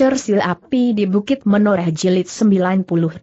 Cersil Api di Bukit Menoreh Jilid 98.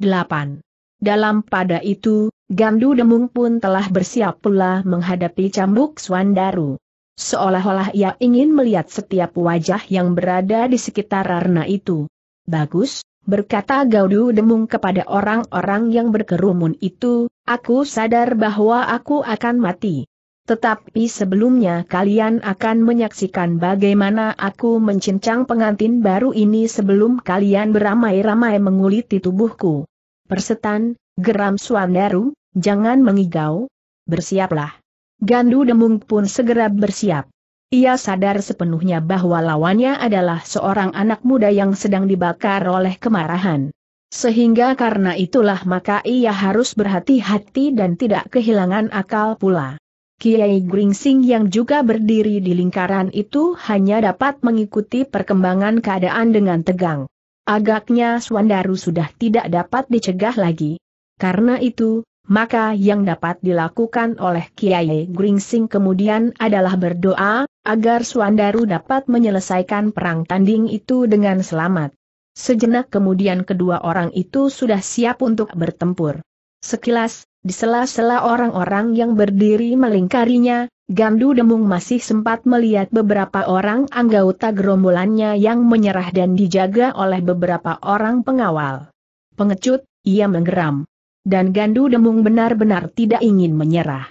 Dalam pada itu, Gandu Demung pun telah bersiap pula menghadapi cambuk Swandaru. Seolah-olah ia ingin melihat setiap wajah yang berada di sekitar Rarna itu. Bagus, berkata Gaudu Demung kepada orang-orang yang berkerumun itu, aku sadar bahwa aku akan mati. Tetapi sebelumnya kalian akan menyaksikan bagaimana aku mencincang pengantin baru ini sebelum kalian beramai-ramai menguliti tubuhku. Persetan, geram Suandaru, jangan mengigau. Bersiaplah. Gandu Demung pun segera bersiap. Ia sadar sepenuhnya bahwa lawannya adalah seorang anak muda yang sedang dibakar oleh kemarahan. Sehingga karena itulah maka ia harus berhati-hati dan tidak kehilangan akal pula. Kiai Gringsing yang juga berdiri di lingkaran itu hanya dapat mengikuti perkembangan keadaan dengan tegang. Agaknya Swandaru sudah tidak dapat dicegah lagi. Karena itu, maka yang dapat dilakukan oleh Kiai Gringsing kemudian adalah berdoa, agar Swandaru dapat menyelesaikan perang tanding itu dengan selamat. Sejenak kemudian kedua orang itu sudah siap untuk bertempur. Sekilas, di sela-sela orang-orang yang berdiri melingkarinya, Gandu Demung masih sempat melihat beberapa orang anggota gerombolannya yang menyerah dan dijaga oleh beberapa orang pengawal. Pengecut, ia menggeram. Dan Gandu Demung benar-benar tidak ingin menyerah.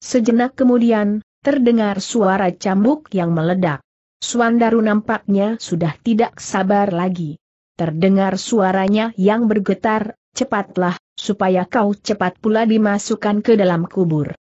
Sejenak kemudian, terdengar suara cambuk yang meledak. Suandaru nampaknya sudah tidak sabar lagi. Terdengar suaranya yang bergetar, cepatlah, supaya kau cepat pula dimasukkan ke dalam kubur.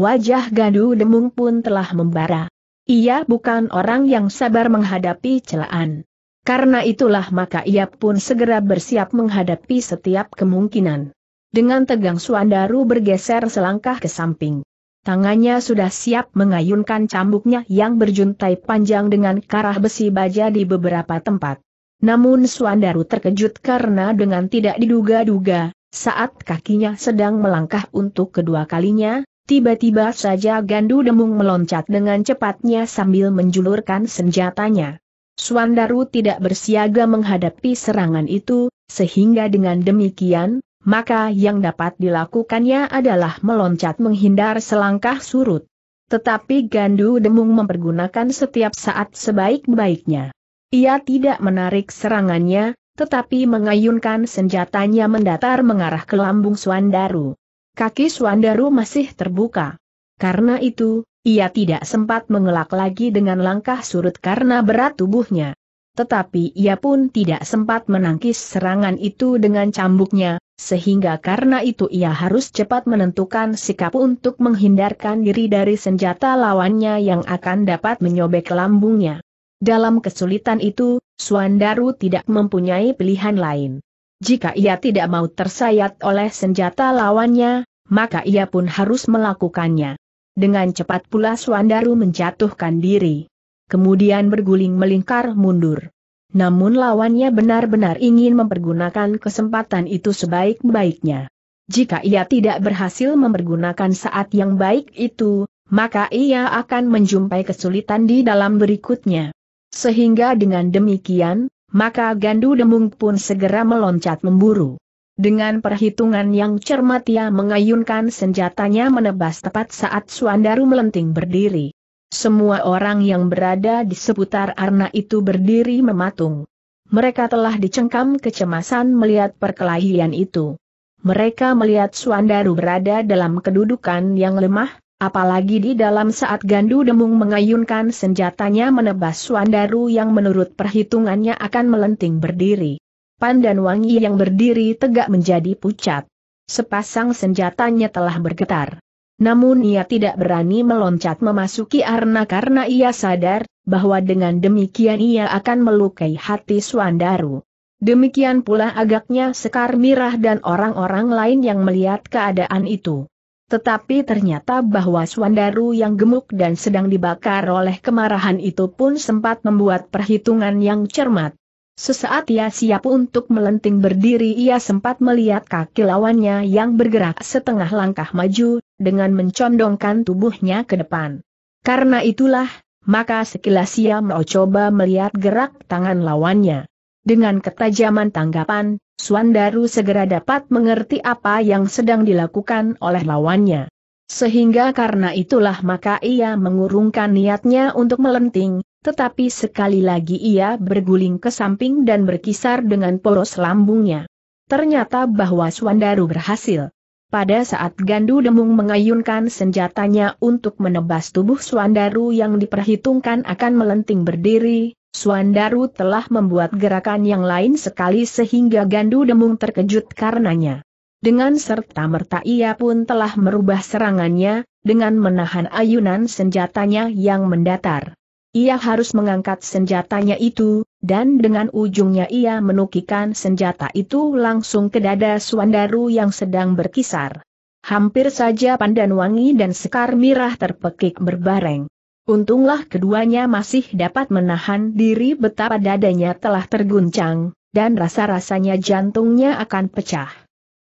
Wajah Gadu Demung pun telah membara. Ia bukan orang yang sabar menghadapi celaan. Karena itulah maka ia pun segera bersiap menghadapi setiap kemungkinan. Dengan tegang Suandaru bergeser selangkah ke samping. Tangannya sudah siap mengayunkan cambuknya yang berjuntai panjang dengan karah besi baja di beberapa tempat. Namun Suandaru terkejut karena dengan tidak diduga-duga, saat kakinya sedang melangkah untuk kedua kalinya, tiba-tiba saja Gandu Demung meloncat dengan cepatnya sambil menjulurkan senjatanya. Suandaru tidak bersiaga menghadapi serangan itu, sehingga dengan demikian, maka yang dapat dilakukannya adalah meloncat menghindar selangkah surut. Tetapi Gandu Demung mempergunakan setiap saat sebaik-baiknya. Ia tidak menarik serangannya, tetapi mengayunkan senjatanya mendatar mengarah ke lambung Swandaru. Kaki Swandaru masih terbuka. Karena itu, ia tidak sempat mengelak lagi dengan langkah surut karena berat tubuhnya. Tetapi ia pun tidak sempat menangkis serangan itu dengan cambuknya, sehingga karena itu ia harus cepat menentukan sikap untuk menghindarkan diri dari senjata lawannya yang akan dapat menyobek lambungnya. Dalam kesulitan itu, Suandaru tidak mempunyai pilihan lain. Jika ia tidak mau tersayat oleh senjata lawannya, maka ia pun harus melakukannya. Dengan cepat pula Suandaru menjatuhkan diri. Kemudian berguling melingkar mundur. Namun lawannya benar-benar ingin mempergunakan kesempatan itu sebaik-baiknya. Jika ia tidak berhasil mempergunakan saat yang baik itu, maka ia akan menjumpai kesulitan di dalam berikutnya. Sehingga dengan demikian, maka Gandu Demung pun segera meloncat memburu. Dengan perhitungan yang cermat ia mengayunkan senjatanya menebas tepat saat Suandaru melenting berdiri. Semua orang yang berada di seputar Arna itu berdiri mematung. Mereka telah dicengkam kecemasan melihat perkelahian itu. Mereka melihat Suandaru berada dalam kedudukan yang lemah, Apalagi di dalam saat Gandu Demung mengayunkan senjatanya menebas Suandaru yang menurut perhitungannya akan melenting berdiri. Pan dan Wangi yang berdiri tegak menjadi pucat. Sepasang senjatanya telah bergetar. Namun ia tidak berani meloncat memasuki Arna karena ia sadar, bahwa dengan demikian ia akan melukai hati Suandaru. Demikian pula agaknya Sekar Mirah dan orang-orang lain yang melihat keadaan itu. Tetapi ternyata bahwa Swandaru yang gemuk dan sedang dibakar oleh kemarahan itu pun sempat membuat perhitungan yang cermat. Sesaat ia siap untuk melenting berdiri ia sempat melihat kaki lawannya yang bergerak setengah langkah maju, dengan mencondongkan tubuhnya ke depan. Karena itulah, maka sekilas ia mau coba melihat gerak tangan lawannya. Dengan ketajaman tanggapan, Suandaru segera dapat mengerti apa yang sedang dilakukan oleh lawannya. Sehingga karena itulah maka ia mengurungkan niatnya untuk melenting, tetapi sekali lagi ia berguling ke samping dan berkisar dengan poros lambungnya. Ternyata bahwa Suandaru berhasil. Pada saat Gandu Demung mengayunkan senjatanya untuk menebas tubuh Suandaru yang diperhitungkan akan melenting berdiri, Suandaru telah membuat gerakan yang lain sekali sehingga Gandu Demung terkejut karenanya. Dengan serta merta ia pun telah merubah serangannya, dengan menahan ayunan senjatanya yang mendatar. Ia harus mengangkat senjatanya itu, dan dengan ujungnya ia menukikan senjata itu langsung ke dada Suandaru yang sedang berkisar. Hampir saja Pandan Wangi dan Sekar Mirah terpekik berbareng. Untunglah keduanya masih dapat menahan diri betapa dadanya telah terguncang, dan rasa-rasanya jantungnya akan pecah.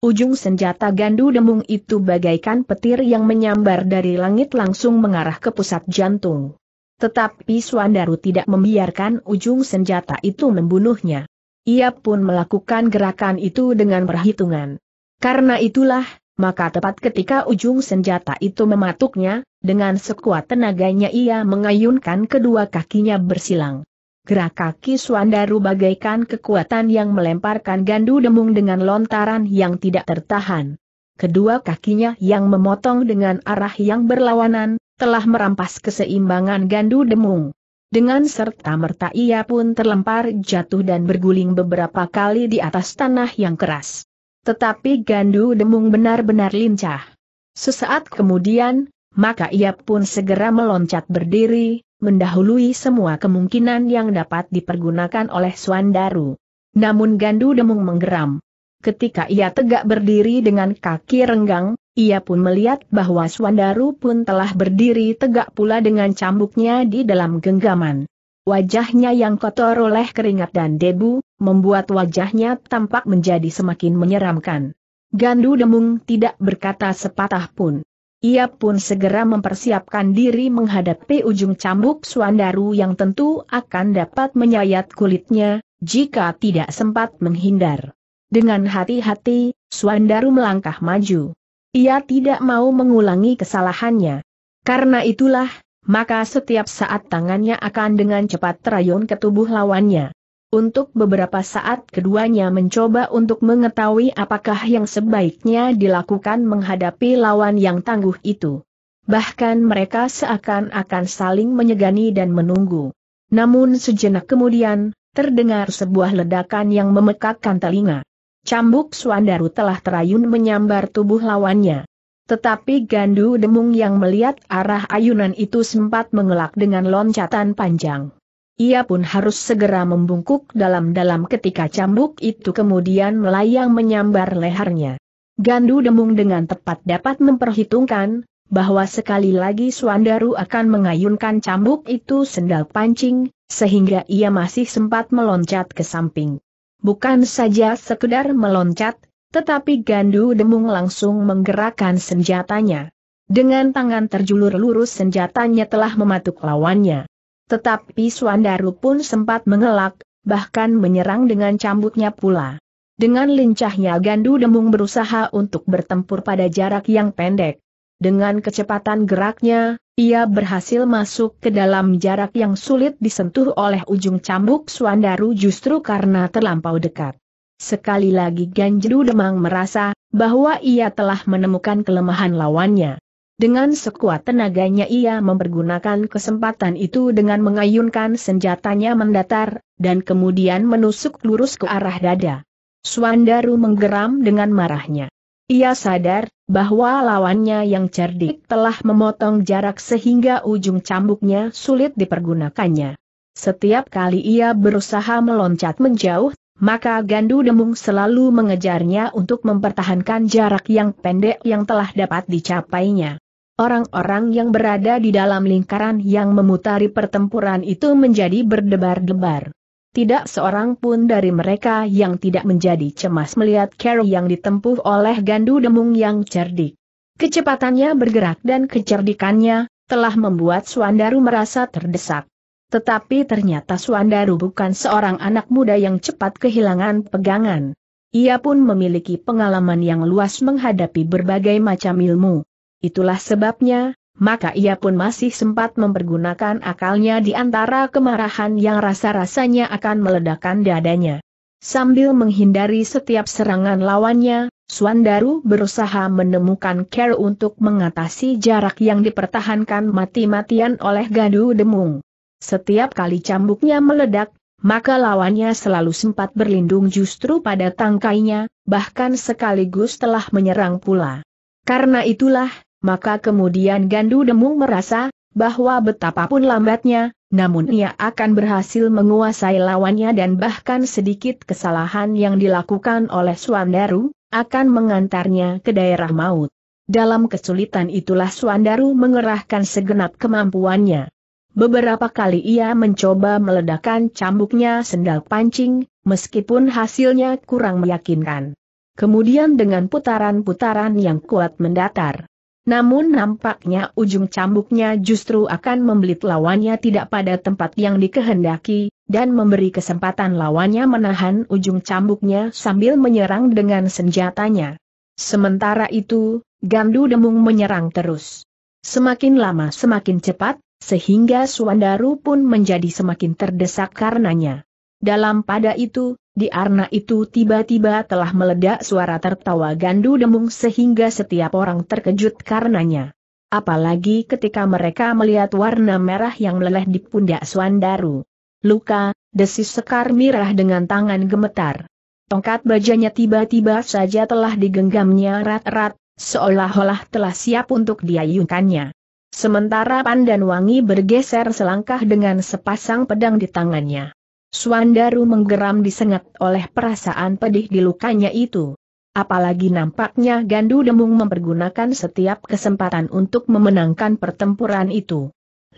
Ujung senjata gandu demung itu bagaikan petir yang menyambar dari langit langsung mengarah ke pusat jantung. Tetapi Suandaru tidak membiarkan ujung senjata itu membunuhnya. Ia pun melakukan gerakan itu dengan perhitungan. Karena itulah, maka tepat ketika ujung senjata itu mematuknya, dengan sekuat tenaganya ia mengayunkan kedua kakinya bersilang. Gerak kaki Suandaru bagaikan kekuatan yang melemparkan gandu demung dengan lontaran yang tidak tertahan. Kedua kakinya yang memotong dengan arah yang berlawanan, telah merampas keseimbangan gandu demung. Dengan serta-merta ia pun terlempar jatuh dan berguling beberapa kali di atas tanah yang keras. Tetapi Gandu Demung benar-benar lincah. Sesaat kemudian, maka ia pun segera meloncat berdiri, mendahului semua kemungkinan yang dapat dipergunakan oleh Suandaru. Namun Gandu Demung menggeram. Ketika ia tegak berdiri dengan kaki renggang, ia pun melihat bahwa Suandaru pun telah berdiri tegak pula dengan cambuknya di dalam genggaman. Wajahnya yang kotor oleh keringat dan debu, membuat wajahnya tampak menjadi semakin menyeramkan. Gandu Demung tidak berkata sepatah pun. Ia pun segera mempersiapkan diri menghadapi ujung cambuk Suandaru yang tentu akan dapat menyayat kulitnya, jika tidak sempat menghindar. Dengan hati-hati, Suandaru melangkah maju. Ia tidak mau mengulangi kesalahannya. Karena itulah, maka setiap saat tangannya akan dengan cepat terayun ke tubuh lawannya. Untuk beberapa saat keduanya mencoba untuk mengetahui apakah yang sebaiknya dilakukan menghadapi lawan yang tangguh itu. Bahkan mereka seakan-akan saling menyegani dan menunggu. Namun sejenak kemudian, terdengar sebuah ledakan yang memekakkan telinga. Cambuk Suandaru telah terayun menyambar tubuh lawannya. Tetapi Gandu Demung yang melihat arah ayunan itu sempat mengelak dengan loncatan panjang ia pun harus segera membungkuk dalam-dalam ketika cambuk itu kemudian melayang menyambar lehernya. Gandu Demung dengan tepat dapat memperhitungkan, bahwa sekali lagi Suandaru akan mengayunkan cambuk itu sendal pancing, sehingga ia masih sempat meloncat ke samping. Bukan saja sekedar meloncat, tetapi Gandu Demung langsung menggerakkan senjatanya. Dengan tangan terjulur lurus senjatanya telah mematuk lawannya. Tetapi Suandaru pun sempat mengelak, bahkan menyerang dengan cambuknya pula. Dengan lincahnya Gandu Demung berusaha untuk bertempur pada jarak yang pendek. Dengan kecepatan geraknya, ia berhasil masuk ke dalam jarak yang sulit disentuh oleh ujung cambuk Suandaru justru karena terlampau dekat. Sekali lagi Gandu Demang merasa bahwa ia telah menemukan kelemahan lawannya. Dengan sekuat tenaganya ia mempergunakan kesempatan itu dengan mengayunkan senjatanya mendatar, dan kemudian menusuk lurus ke arah dada. Suandaru menggeram dengan marahnya. Ia sadar, bahwa lawannya yang cerdik telah memotong jarak sehingga ujung cambuknya sulit dipergunakannya. Setiap kali ia berusaha meloncat menjauh, maka Gandu Demung selalu mengejarnya untuk mempertahankan jarak yang pendek yang telah dapat dicapainya. Orang-orang yang berada di dalam lingkaran yang memutari pertempuran itu menjadi berdebar-debar. Tidak seorang pun dari mereka yang tidak menjadi cemas melihat Carol yang ditempuh oleh Gandu Demung yang cerdik. Kecepatannya bergerak dan kecerdikannya telah membuat Suandaru merasa terdesak. Tetapi ternyata Suandaru bukan seorang anak muda yang cepat kehilangan pegangan. Ia pun memiliki pengalaman yang luas menghadapi berbagai macam ilmu. Itulah sebabnya, maka ia pun masih sempat mempergunakan akalnya di antara kemarahan yang rasa-rasanya akan meledakkan dadanya. Sambil menghindari setiap serangan lawannya, Suandaru berusaha menemukan care untuk mengatasi jarak yang dipertahankan mati-matian oleh Gadu Demung. Setiap kali cambuknya meledak, maka lawannya selalu sempat berlindung justru pada tangkainya, bahkan sekaligus telah menyerang pula. Karena itulah, maka kemudian Gandu Demung merasa, bahwa betapapun lambatnya, namun ia akan berhasil menguasai lawannya dan bahkan sedikit kesalahan yang dilakukan oleh Suandaru, akan mengantarnya ke daerah maut. Dalam kesulitan itulah Suandaru mengerahkan segenap kemampuannya. Beberapa kali ia mencoba meledakkan cambuknya sendal pancing, meskipun hasilnya kurang meyakinkan. Kemudian dengan putaran-putaran yang kuat mendatar, namun nampaknya ujung cambuknya justru akan membelit lawannya tidak pada tempat yang dikehendaki, dan memberi kesempatan lawannya menahan ujung cambuknya sambil menyerang dengan senjatanya. Sementara itu, Gandu Demung menyerang terus. Semakin lama semakin cepat, sehingga Suandaru pun menjadi semakin terdesak karenanya. Dalam pada itu, di arna itu tiba-tiba telah meledak suara tertawa gandu demung sehingga setiap orang terkejut karenanya. Apalagi ketika mereka melihat warna merah yang meleleh di pundak Swandaru. Luka, desis Sekar Mirah dengan tangan gemetar. Tongkat bajanya tiba-tiba saja telah digenggamnya rat-rat, seolah-olah telah siap untuk diayunkannya. Sementara Pandan Wangi bergeser selangkah dengan sepasang pedang di tangannya. Suandaru menggeram disengat oleh perasaan pedih di lukanya itu. Apalagi nampaknya Gandu Demung mempergunakan setiap kesempatan untuk memenangkan pertempuran itu.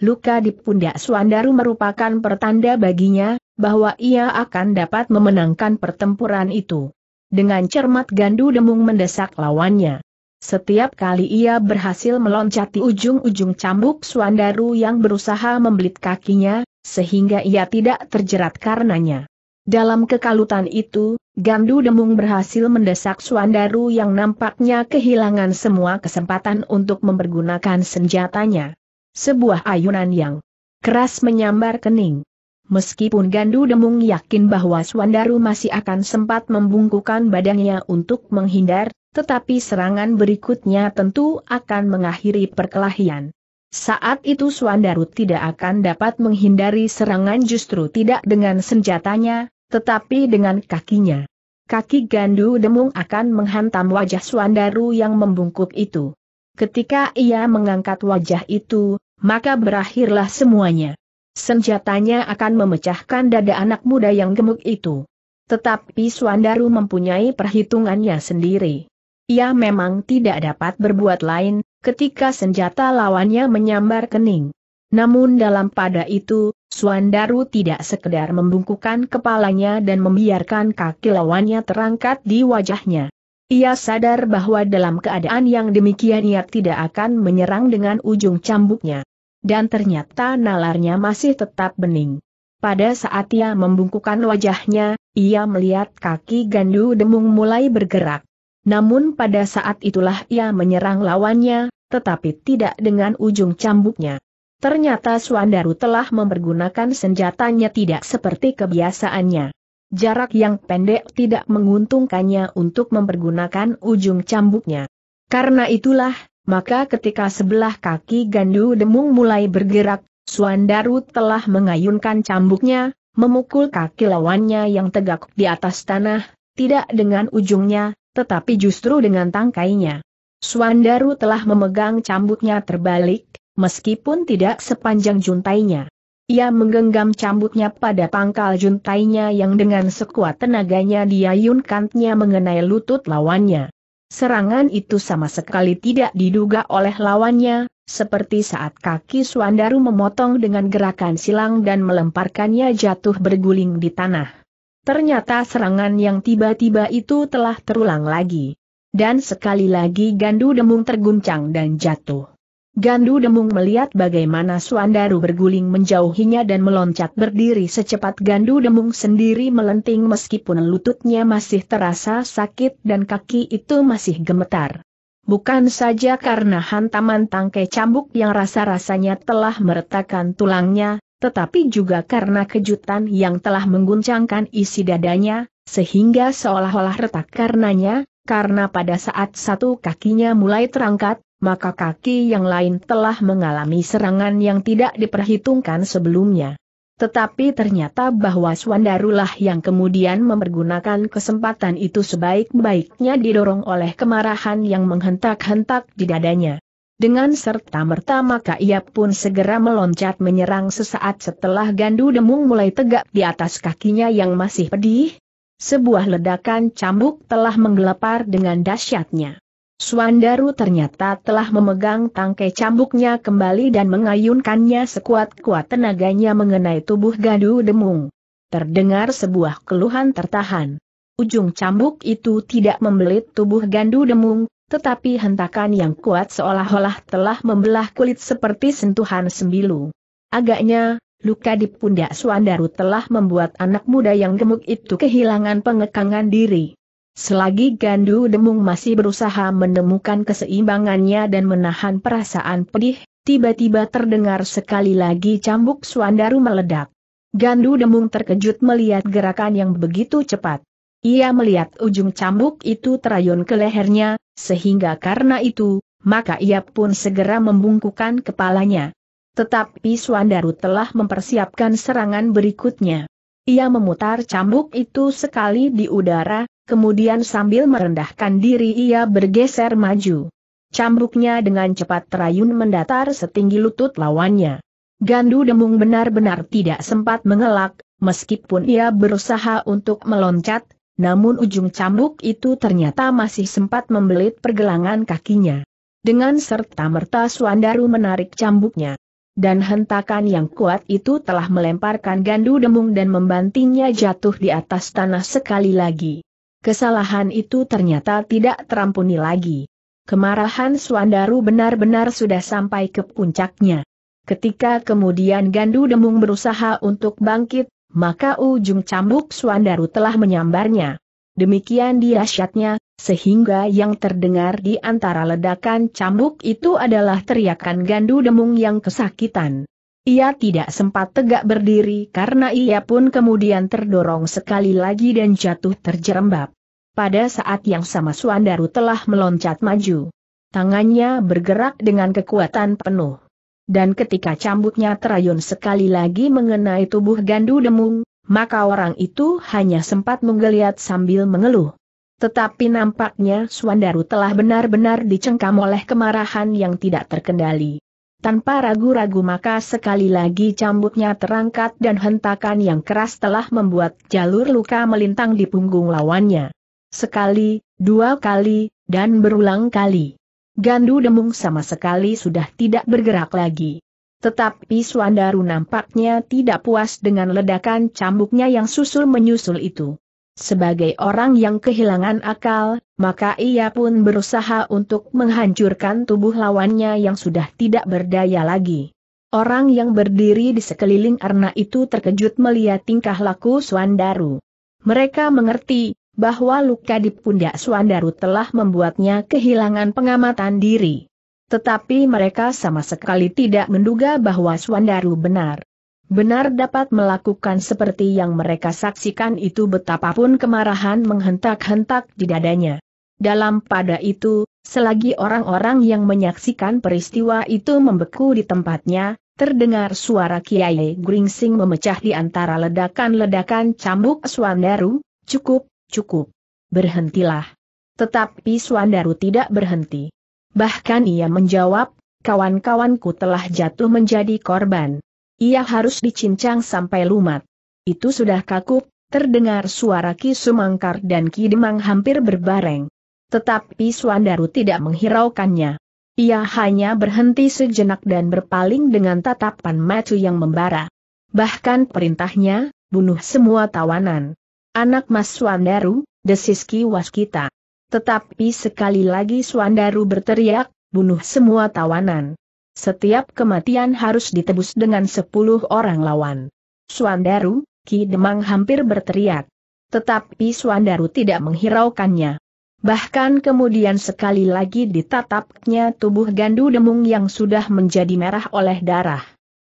Luka di pundak Suandaru merupakan pertanda baginya, bahwa ia akan dapat memenangkan pertempuran itu. Dengan cermat Gandu Demung mendesak lawannya. Setiap kali ia berhasil meloncati ujung-ujung cambuk Suandaru yang berusaha membelit kakinya, sehingga ia tidak terjerat karenanya. Dalam kekalutan itu, Gandu Demung berhasil mendesak Suandaru yang nampaknya kehilangan semua kesempatan untuk mempergunakan senjatanya. Sebuah ayunan yang keras menyambar kening. Meskipun Gandu Demung yakin bahwa Suandaru masih akan sempat membungkukan badannya untuk menghindar, tetapi serangan berikutnya tentu akan mengakhiri perkelahian. Saat itu Suandaru tidak akan dapat menghindari serangan justru tidak dengan senjatanya, tetapi dengan kakinya. Kaki Gandu Demung akan menghantam wajah Suandaru yang membungkuk itu. Ketika ia mengangkat wajah itu, maka berakhirlah semuanya. Senjatanya akan memecahkan dada anak muda yang gemuk itu. Tetapi Suandaru mempunyai perhitungannya sendiri. Ia memang tidak dapat berbuat lain, ketika senjata lawannya menyambar kening. Namun dalam pada itu, Suandaru tidak sekedar membungkukan kepalanya dan membiarkan kaki lawannya terangkat di wajahnya. Ia sadar bahwa dalam keadaan yang demikian ia tidak akan menyerang dengan ujung cambuknya. Dan ternyata nalarnya masih tetap bening. Pada saat ia membungkukan wajahnya, ia melihat kaki Gandu Demung mulai bergerak. Namun pada saat itulah ia menyerang lawannya, tetapi tidak dengan ujung cambuknya. Ternyata Suandaru telah mempergunakan senjatanya tidak seperti kebiasaannya. Jarak yang pendek tidak menguntungkannya untuk mempergunakan ujung cambuknya. Karena itulah, maka ketika sebelah kaki Gandu Demung mulai bergerak, Suandaru telah mengayunkan cambuknya, memukul kaki lawannya yang tegak di atas tanah, tidak dengan ujungnya, tetapi justru dengan tangkainya. Suandaru telah memegang cambuknya terbalik, meskipun tidak sepanjang juntainya. Ia menggenggam cambuknya pada pangkal juntainya yang dengan sekuat tenaganya diayunkannya mengenai lutut lawannya. Serangan itu sama sekali tidak diduga oleh lawannya, seperti saat kaki Suandaru memotong dengan gerakan silang dan melemparkannya jatuh berguling di tanah. Ternyata serangan yang tiba-tiba itu telah terulang lagi. Dan sekali lagi Gandu Demung terguncang dan jatuh. Gandu Demung melihat bagaimana Suandaru berguling menjauhinya dan meloncat berdiri secepat Gandu Demung sendiri melenting meskipun lututnya masih terasa sakit dan kaki itu masih gemetar. Bukan saja karena hantaman tangkai cambuk yang rasa-rasanya telah meretakkan tulangnya, tetapi juga karena kejutan yang telah mengguncangkan isi dadanya, sehingga seolah-olah retak karenanya, karena pada saat satu kakinya mulai terangkat, maka kaki yang lain telah mengalami serangan yang tidak diperhitungkan sebelumnya. Tetapi ternyata bahwa Swandarulah yang kemudian mempergunakan kesempatan itu sebaik-baiknya didorong oleh kemarahan yang menghentak-hentak di dadanya. Dengan serta-merta maka ia pun segera meloncat menyerang sesaat setelah Gandu Demung mulai tegak di atas kakinya yang masih pedih. Sebuah ledakan cambuk telah menggelepar dengan dahsyatnya. Suandaru ternyata telah memegang tangkai cambuknya kembali dan mengayunkannya sekuat-kuat tenaganya mengenai tubuh Gandu Demung. Terdengar sebuah keluhan tertahan. Ujung cambuk itu tidak membelit tubuh Gandu Demung, tetapi hentakan yang kuat seolah-olah telah membelah kulit seperti sentuhan sembilu. Agaknya, luka di pundak Suandaru telah membuat anak muda yang gemuk itu kehilangan pengekangan diri. Selagi Gandu Demung masih berusaha menemukan keseimbangannya dan menahan perasaan pedih, tiba-tiba terdengar sekali lagi cambuk Suandaru meledak. Gandu Demung terkejut melihat gerakan yang begitu cepat. Ia melihat ujung cambuk itu terayun ke lehernya, sehingga karena itu, maka ia pun segera membungkukan kepalanya. Tetapi Swandaru telah mempersiapkan serangan berikutnya. Ia memutar cambuk itu sekali di udara, kemudian sambil merendahkan diri ia bergeser maju. Cambuknya dengan cepat terayun mendatar setinggi lutut lawannya. Gandu Demung benar-benar tidak sempat mengelak, meskipun ia berusaha untuk meloncat, namun ujung cambuk itu ternyata masih sempat membelit pergelangan kakinya. Dengan serta-merta Suandaru menarik cambuknya. Dan hentakan yang kuat itu telah melemparkan gandu demung dan membantingnya jatuh di atas tanah sekali lagi. Kesalahan itu ternyata tidak terampuni lagi. Kemarahan Suandaru benar-benar sudah sampai ke puncaknya. Ketika kemudian Gandu Demung berusaha untuk bangkit, maka ujung cambuk Suandaru telah menyambarnya. Demikian dirasyatnya, sehingga yang terdengar di antara ledakan cambuk itu adalah teriakan gandu demung yang kesakitan. Ia tidak sempat tegak berdiri karena ia pun kemudian terdorong sekali lagi dan jatuh terjerembab. Pada saat yang sama Suandaru telah meloncat maju. Tangannya bergerak dengan kekuatan penuh dan ketika cambuknya terayun sekali lagi mengenai tubuh Gandu Demung, maka orang itu hanya sempat menggeliat sambil mengeluh. Tetapi nampaknya Swandaru telah benar-benar dicengkam oleh kemarahan yang tidak terkendali. Tanpa ragu-ragu maka sekali lagi cambuknya terangkat dan hentakan yang keras telah membuat jalur luka melintang di punggung lawannya. Sekali, dua kali, dan berulang kali. Gandu Demung sama sekali sudah tidak bergerak lagi. Tetapi Suandaru nampaknya tidak puas dengan ledakan cambuknya yang susul-menyusul itu. Sebagai orang yang kehilangan akal, maka ia pun berusaha untuk menghancurkan tubuh lawannya yang sudah tidak berdaya lagi. Orang yang berdiri di sekeliling Arna itu terkejut melihat tingkah laku Suandaru. Mereka mengerti, bahwa luka di pundak Suandaru telah membuatnya kehilangan pengamatan diri. Tetapi mereka sama sekali tidak menduga bahwa Suandaru benar. Benar dapat melakukan seperti yang mereka saksikan itu betapapun kemarahan menghentak-hentak di dadanya. Dalam pada itu, selagi orang-orang yang menyaksikan peristiwa itu membeku di tempatnya, terdengar suara Kiai Gringsing memecah di antara ledakan-ledakan cambuk Suandaru, cukup cukup. Berhentilah. Tetapi Suandaru tidak berhenti. Bahkan ia menjawab, kawan-kawanku telah jatuh menjadi korban. Ia harus dicincang sampai lumat. Itu sudah kaku, terdengar suara Ki Sumangkar dan Ki Demang hampir berbareng. Tetapi Suandaru tidak menghiraukannya. Ia hanya berhenti sejenak dan berpaling dengan tatapan macu yang membara. Bahkan perintahnya, bunuh semua tawanan. Anak Mas Suandaru, desis kiwas kita. Tetapi sekali lagi Suandaru berteriak, bunuh semua tawanan. Setiap kematian harus ditebus dengan sepuluh orang lawan. Suandaru, Ki Demang hampir berteriak. Tetapi Suandaru tidak menghiraukannya. Bahkan kemudian sekali lagi ditatapnya tubuh Gandu Demung yang sudah menjadi merah oleh darah.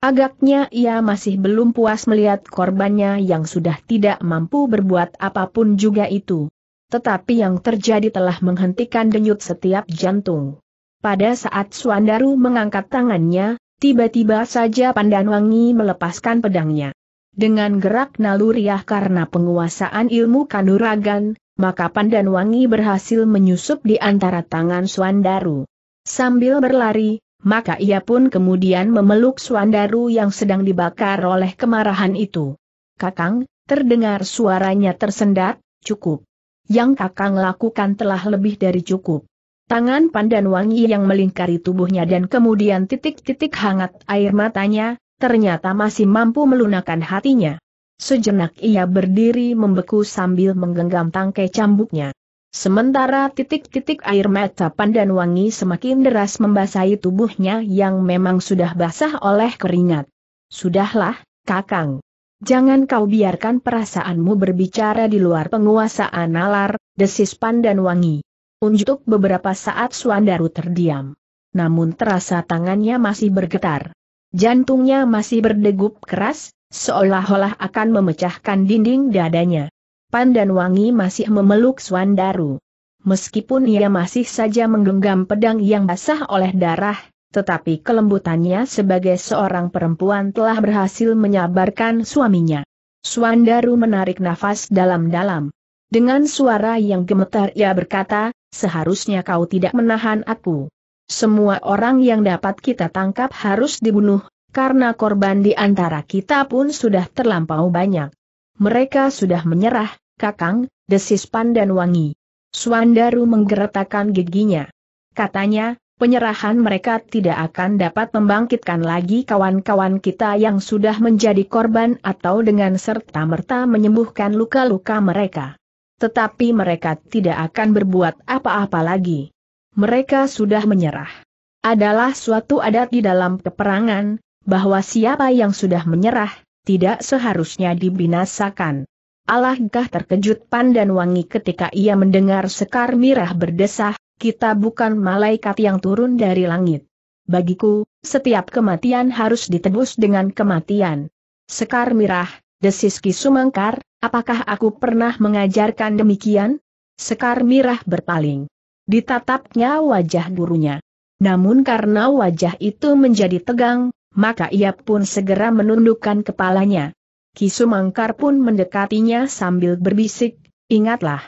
Agaknya ia masih belum puas melihat korbannya yang sudah tidak mampu berbuat apapun juga itu. Tetapi yang terjadi telah menghentikan denyut setiap jantung. Pada saat Suandaru mengangkat tangannya, tiba-tiba saja Pandanwangi melepaskan pedangnya. Dengan gerak naluriah karena penguasaan ilmu kanuragan, maka Pandanwangi berhasil menyusup di antara tangan Suandaru. Sambil berlari, maka ia pun kemudian memeluk Suandaru yang sedang dibakar oleh kemarahan itu. Kakang, terdengar suaranya tersendat, cukup. Yang kakang lakukan telah lebih dari cukup. Tangan pandan wangi yang melingkari tubuhnya dan kemudian titik-titik hangat air matanya, ternyata masih mampu melunakan hatinya. Sejenak ia berdiri membeku sambil menggenggam tangkai cambuknya. Sementara titik-titik air mata pandan wangi semakin deras membasahi tubuhnya yang memang sudah basah oleh keringat. Sudahlah, Kakang. Jangan kau biarkan perasaanmu berbicara di luar penguasaan nalar, desis pandan wangi. Untuk beberapa saat Suandaru terdiam. Namun terasa tangannya masih bergetar. Jantungnya masih berdegup keras, seolah-olah akan memecahkan dinding dadanya. Dan Wangi masih memeluk Swandaru. Meskipun ia masih saja menggenggam pedang yang basah oleh darah, tetapi kelembutannya sebagai seorang perempuan telah berhasil menyabarkan suaminya. Swandaru menarik nafas dalam-dalam. Dengan suara yang gemetar ia berkata, seharusnya kau tidak menahan aku. Semua orang yang dapat kita tangkap harus dibunuh, karena korban di antara kita pun sudah terlampau banyak. Mereka sudah menyerah, Kakang, desis pandan Wangi. Suandaru menggeretakan giginya. Katanya, penyerahan mereka tidak akan dapat membangkitkan lagi kawan-kawan kita yang sudah menjadi korban atau dengan serta-merta menyembuhkan luka-luka mereka. Tetapi mereka tidak akan berbuat apa-apa lagi. Mereka sudah menyerah. Adalah suatu adat di dalam peperangan, bahwa siapa yang sudah menyerah, tidak seharusnya dibinasakan. Alangkah terkejut Pandan Wangi ketika ia mendengar Sekar Mirah berdesah, kita bukan malaikat yang turun dari langit. Bagiku, setiap kematian harus ditebus dengan kematian. Sekar Mirah, desis Ki Sumangkar, apakah aku pernah mengajarkan demikian? Sekar Mirah berpaling. Ditatapnya wajah gurunya. Namun karena wajah itu menjadi tegang, maka ia pun segera menundukkan kepalanya. Kisumangkar pun mendekatinya sambil berbisik, ingatlah.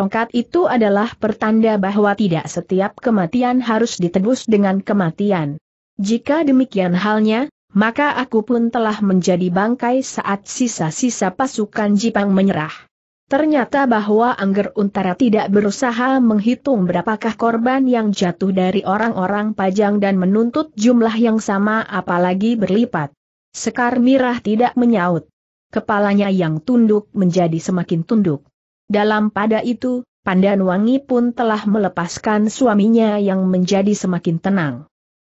Tongkat itu adalah pertanda bahwa tidak setiap kematian harus ditebus dengan kematian. Jika demikian halnya, maka aku pun telah menjadi bangkai saat sisa-sisa pasukan Jipang menyerah. Ternyata bahwa Angger Untara tidak berusaha menghitung berapakah korban yang jatuh dari orang-orang pajang dan menuntut jumlah yang sama apalagi berlipat. Sekar Mirah tidak menyaut kepalanya yang tunduk menjadi semakin tunduk. Dalam pada itu, Pandan Wangi pun telah melepaskan suaminya yang menjadi semakin tenang.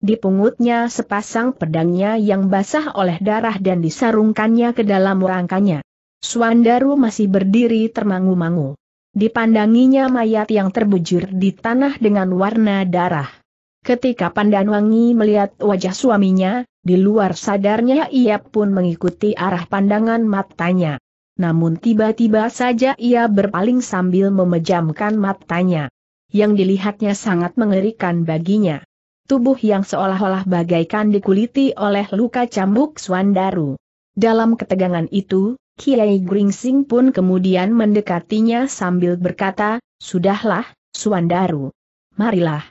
Dipungutnya sepasang pedangnya yang basah oleh darah dan disarungkannya ke dalam rangkanya. Suandaru masih berdiri termangu-mangu. Dipandanginya mayat yang terbujur di tanah dengan warna darah. Ketika Pandan Wangi melihat wajah suaminya, di luar sadarnya ia pun mengikuti arah pandangan matanya. Namun tiba-tiba saja ia berpaling sambil memejamkan matanya. Yang dilihatnya sangat mengerikan baginya. Tubuh yang seolah-olah bagaikan dikuliti oleh luka cambuk Swandaru. Dalam ketegangan itu, Kiai Gringsing pun kemudian mendekatinya sambil berkata, Sudahlah, Swandaru. Marilah.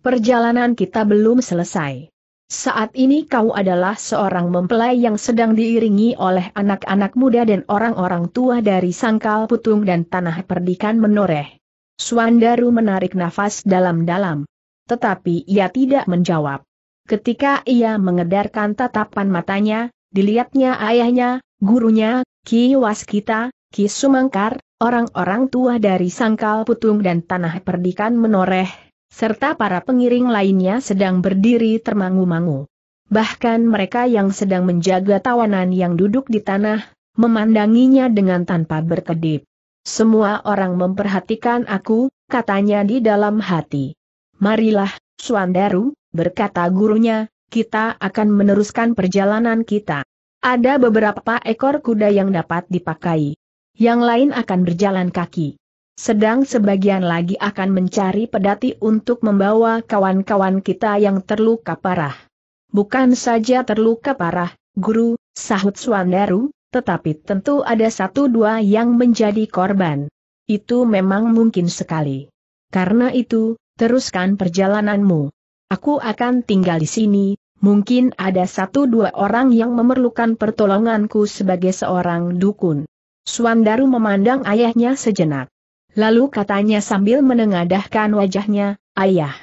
Perjalanan kita belum selesai. Saat ini kau adalah seorang mempelai yang sedang diiringi oleh anak-anak muda dan orang-orang tua dari Sangkal Putung dan Tanah Perdikan Menoreh. Suandaru menarik nafas dalam-dalam. Tetapi ia tidak menjawab. Ketika ia mengedarkan tatapan matanya, dilihatnya ayahnya, gurunya, Ki Waskita, Ki Sumangkar, orang-orang tua dari Sangkal Putung dan Tanah Perdikan Menoreh, serta para pengiring lainnya sedang berdiri termangu-mangu. Bahkan mereka yang sedang menjaga tawanan yang duduk di tanah, memandanginya dengan tanpa berkedip. Semua orang memperhatikan aku, katanya di dalam hati. Marilah, Suandaru, berkata gurunya, kita akan meneruskan perjalanan kita. Ada beberapa ekor kuda yang dapat dipakai. Yang lain akan berjalan kaki sedang sebagian lagi akan mencari pedati untuk membawa kawan-kawan kita yang terluka parah. Bukan saja terluka parah, guru, sahut Swandaru, tetapi tentu ada satu dua yang menjadi korban. Itu memang mungkin sekali. Karena itu, teruskan perjalananmu. Aku akan tinggal di sini, mungkin ada satu dua orang yang memerlukan pertolonganku sebagai seorang dukun. Swandaru memandang ayahnya sejenak. Lalu katanya sambil menengadahkan wajahnya, Ayah,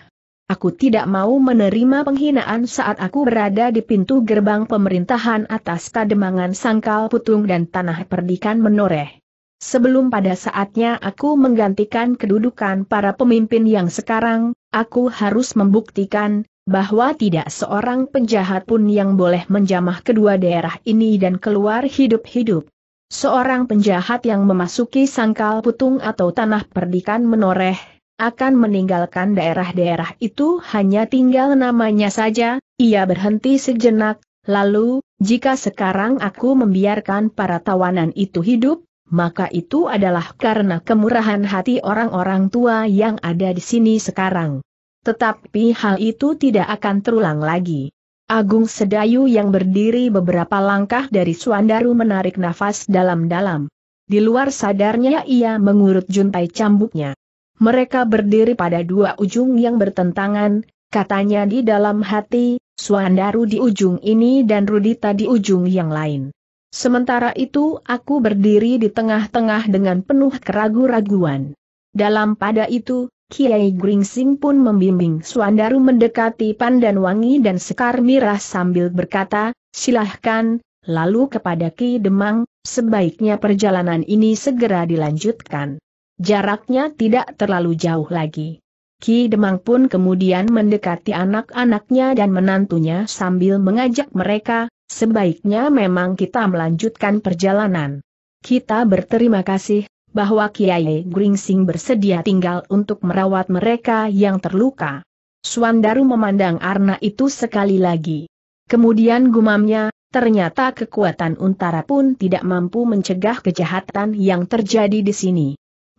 aku tidak mau menerima penghinaan saat aku berada di pintu gerbang pemerintahan atas kademangan sangkal putung dan tanah perdikan menoreh. Sebelum pada saatnya aku menggantikan kedudukan para pemimpin yang sekarang, aku harus membuktikan bahwa tidak seorang penjahat pun yang boleh menjamah kedua daerah ini dan keluar hidup-hidup. Seorang penjahat yang memasuki sangkal putung atau tanah perdikan menoreh, akan meninggalkan daerah-daerah itu hanya tinggal namanya saja, ia berhenti sejenak, lalu, jika sekarang aku membiarkan para tawanan itu hidup, maka itu adalah karena kemurahan hati orang-orang tua yang ada di sini sekarang. Tetapi hal itu tidak akan terulang lagi. Agung Sedayu yang berdiri beberapa langkah dari Suandaru menarik nafas dalam-dalam. Di luar sadarnya ia mengurut juntai cambuknya. Mereka berdiri pada dua ujung yang bertentangan, katanya di dalam hati, Suandaru di ujung ini dan Rudita di ujung yang lain. Sementara itu aku berdiri di tengah-tengah dengan penuh keragu-raguan. Dalam pada itu, Kiai Gringsing pun membimbing Suandaru mendekati Pandan Wangi dan Sekar Mirah sambil berkata, silahkan, lalu kepada Ki Demang, sebaiknya perjalanan ini segera dilanjutkan. Jaraknya tidak terlalu jauh lagi. Ki Demang pun kemudian mendekati anak-anaknya dan menantunya sambil mengajak mereka, sebaiknya memang kita melanjutkan perjalanan. Kita berterima kasih, bahwa Kiai Gringsing bersedia tinggal untuk merawat mereka yang terluka. Suandaru memandang Arna itu sekali lagi. Kemudian gumamnya, ternyata kekuatan Untara pun tidak mampu mencegah kejahatan yang terjadi di sini.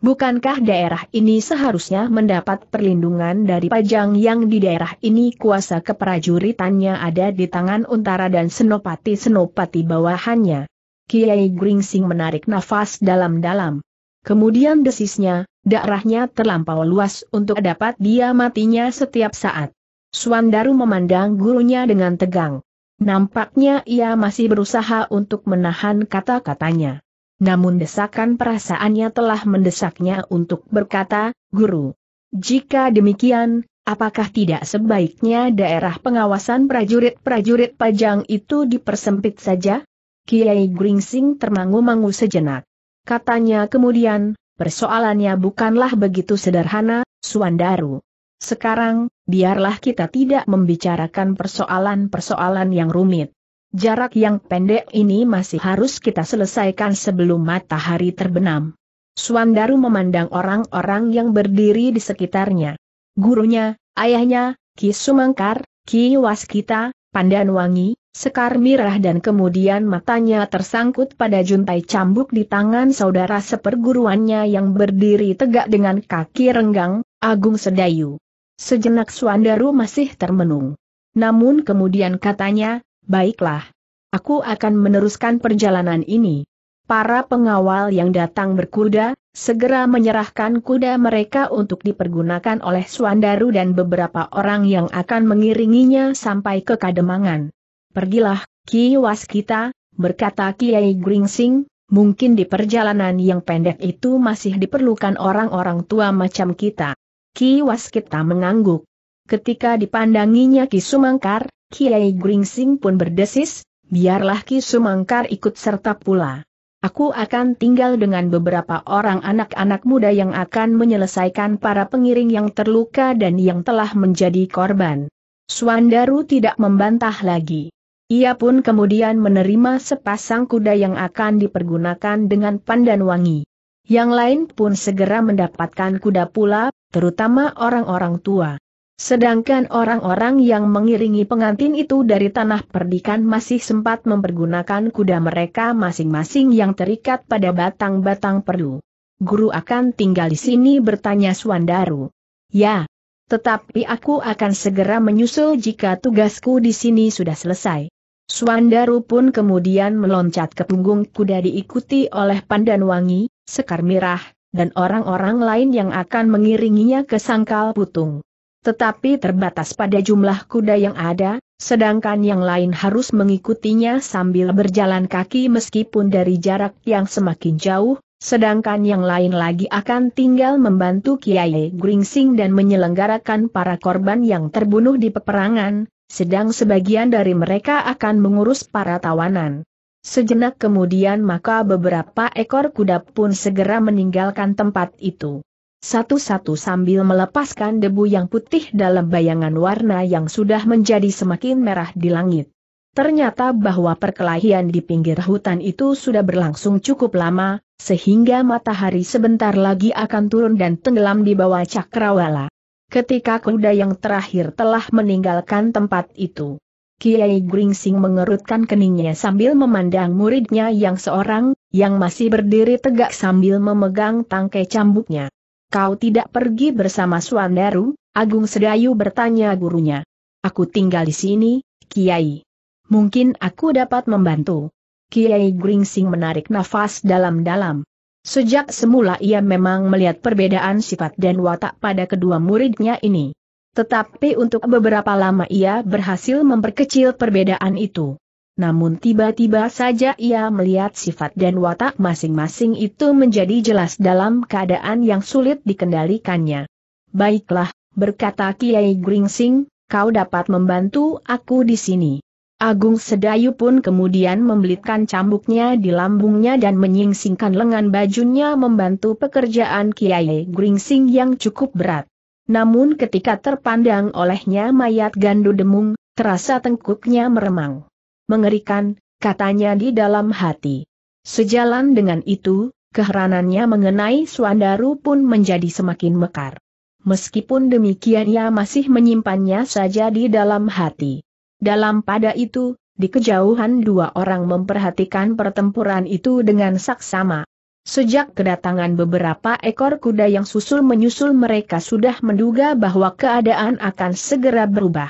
Bukankah daerah ini seharusnya mendapat perlindungan dari pajang yang di daerah ini kuasa keprajuritannya ada di tangan Untara dan senopati-senopati bawahannya? Kiai Gringsing menarik nafas dalam-dalam. Kemudian desisnya, darahnya terlampau luas untuk dapat dia matinya setiap saat. Suandaru memandang gurunya dengan tegang. Nampaknya ia masih berusaha untuk menahan kata-katanya. Namun desakan perasaannya telah mendesaknya untuk berkata, Guru, jika demikian, apakah tidak sebaiknya daerah pengawasan prajurit-prajurit pajang itu dipersempit saja? Kiai Gringsing termangu-mangu sejenak. Katanya kemudian, persoalannya bukanlah begitu sederhana, Suandaru. Sekarang, biarlah kita tidak membicarakan persoalan-persoalan yang rumit. Jarak yang pendek ini masih harus kita selesaikan sebelum matahari terbenam. Suandaru memandang orang-orang yang berdiri di sekitarnya. Gurunya, ayahnya, Ki Sumangkar, Ki Waskita, Pandanwangi, sekar mirah dan kemudian matanya tersangkut pada juntai cambuk di tangan saudara seperguruannya yang berdiri tegak dengan kaki renggang, Agung Sedayu. Sejenak Suandaru masih termenung. Namun kemudian katanya, baiklah. Aku akan meneruskan perjalanan ini. Para pengawal yang datang berkuda, segera menyerahkan kuda mereka untuk dipergunakan oleh Suandaru dan beberapa orang yang akan mengiringinya sampai ke Kademangan. Pergilah, Ki Waskita, berkata Kiai Gringsing, mungkin di perjalanan yang pendek itu masih diperlukan orang-orang tua macam kita. Ki Waskita mengangguk. Ketika dipandanginya Ki Sumangkar, Kiai Gringsing pun berdesis, biarlah Ki Sumangkar ikut serta pula. Aku akan tinggal dengan beberapa orang anak-anak muda yang akan menyelesaikan para pengiring yang terluka dan yang telah menjadi korban. Suandaru tidak membantah lagi. Ia pun kemudian menerima sepasang kuda yang akan dipergunakan dengan pandan wangi. Yang lain pun segera mendapatkan kuda pula, terutama orang-orang tua. Sedangkan orang-orang yang mengiringi pengantin itu dari tanah perdikan masih sempat mempergunakan kuda mereka masing-masing yang terikat pada batang-batang perlu. Guru akan tinggal di sini bertanya Suandaru. Ya, tetapi aku akan segera menyusul jika tugasku di sini sudah selesai. Suandaru pun kemudian meloncat ke punggung kuda diikuti oleh Pandanwangi, Sekar Mirah, dan orang-orang lain yang akan mengiringinya ke sangkal putung. Tetapi terbatas pada jumlah kuda yang ada, sedangkan yang lain harus mengikutinya sambil berjalan kaki meskipun dari jarak yang semakin jauh, sedangkan yang lain lagi akan tinggal membantu Kiai Gringsing dan menyelenggarakan para korban yang terbunuh di peperangan, sedang sebagian dari mereka akan mengurus para tawanan. Sejenak kemudian maka beberapa ekor kuda pun segera meninggalkan tempat itu. Satu-satu sambil melepaskan debu yang putih dalam bayangan warna yang sudah menjadi semakin merah di langit. Ternyata bahwa perkelahian di pinggir hutan itu sudah berlangsung cukup lama, sehingga matahari sebentar lagi akan turun dan tenggelam di bawah cakrawala ketika kuda yang terakhir telah meninggalkan tempat itu. Kiai Gringsing mengerutkan keningnya sambil memandang muridnya yang seorang, yang masih berdiri tegak sambil memegang tangkai cambuknya. Kau tidak pergi bersama Suandaru, Agung Sedayu bertanya gurunya. Aku tinggal di sini, Kiai. Mungkin aku dapat membantu. Kiai Gringsing menarik nafas dalam-dalam. Sejak semula ia memang melihat perbedaan sifat dan watak pada kedua muridnya ini. Tetapi untuk beberapa lama ia berhasil memperkecil perbedaan itu. Namun tiba-tiba saja ia melihat sifat dan watak masing-masing itu menjadi jelas dalam keadaan yang sulit dikendalikannya. Baiklah, berkata Kiai Gringsing, kau dapat membantu aku di sini. Agung Sedayu pun kemudian membelitkan cambuknya di lambungnya dan menyingsingkan lengan bajunya membantu pekerjaan Kiai Gringsing yang cukup berat. Namun ketika terpandang olehnya mayat gandu demung, terasa tengkuknya meremang. Mengerikan, katanya di dalam hati. Sejalan dengan itu, keheranannya mengenai Suandaru pun menjadi semakin mekar. Meskipun demikian ia masih menyimpannya saja di dalam hati. Dalam pada itu, di kejauhan dua orang memperhatikan pertempuran itu dengan saksama. Sejak kedatangan beberapa ekor kuda yang susul menyusul mereka sudah menduga bahwa keadaan akan segera berubah.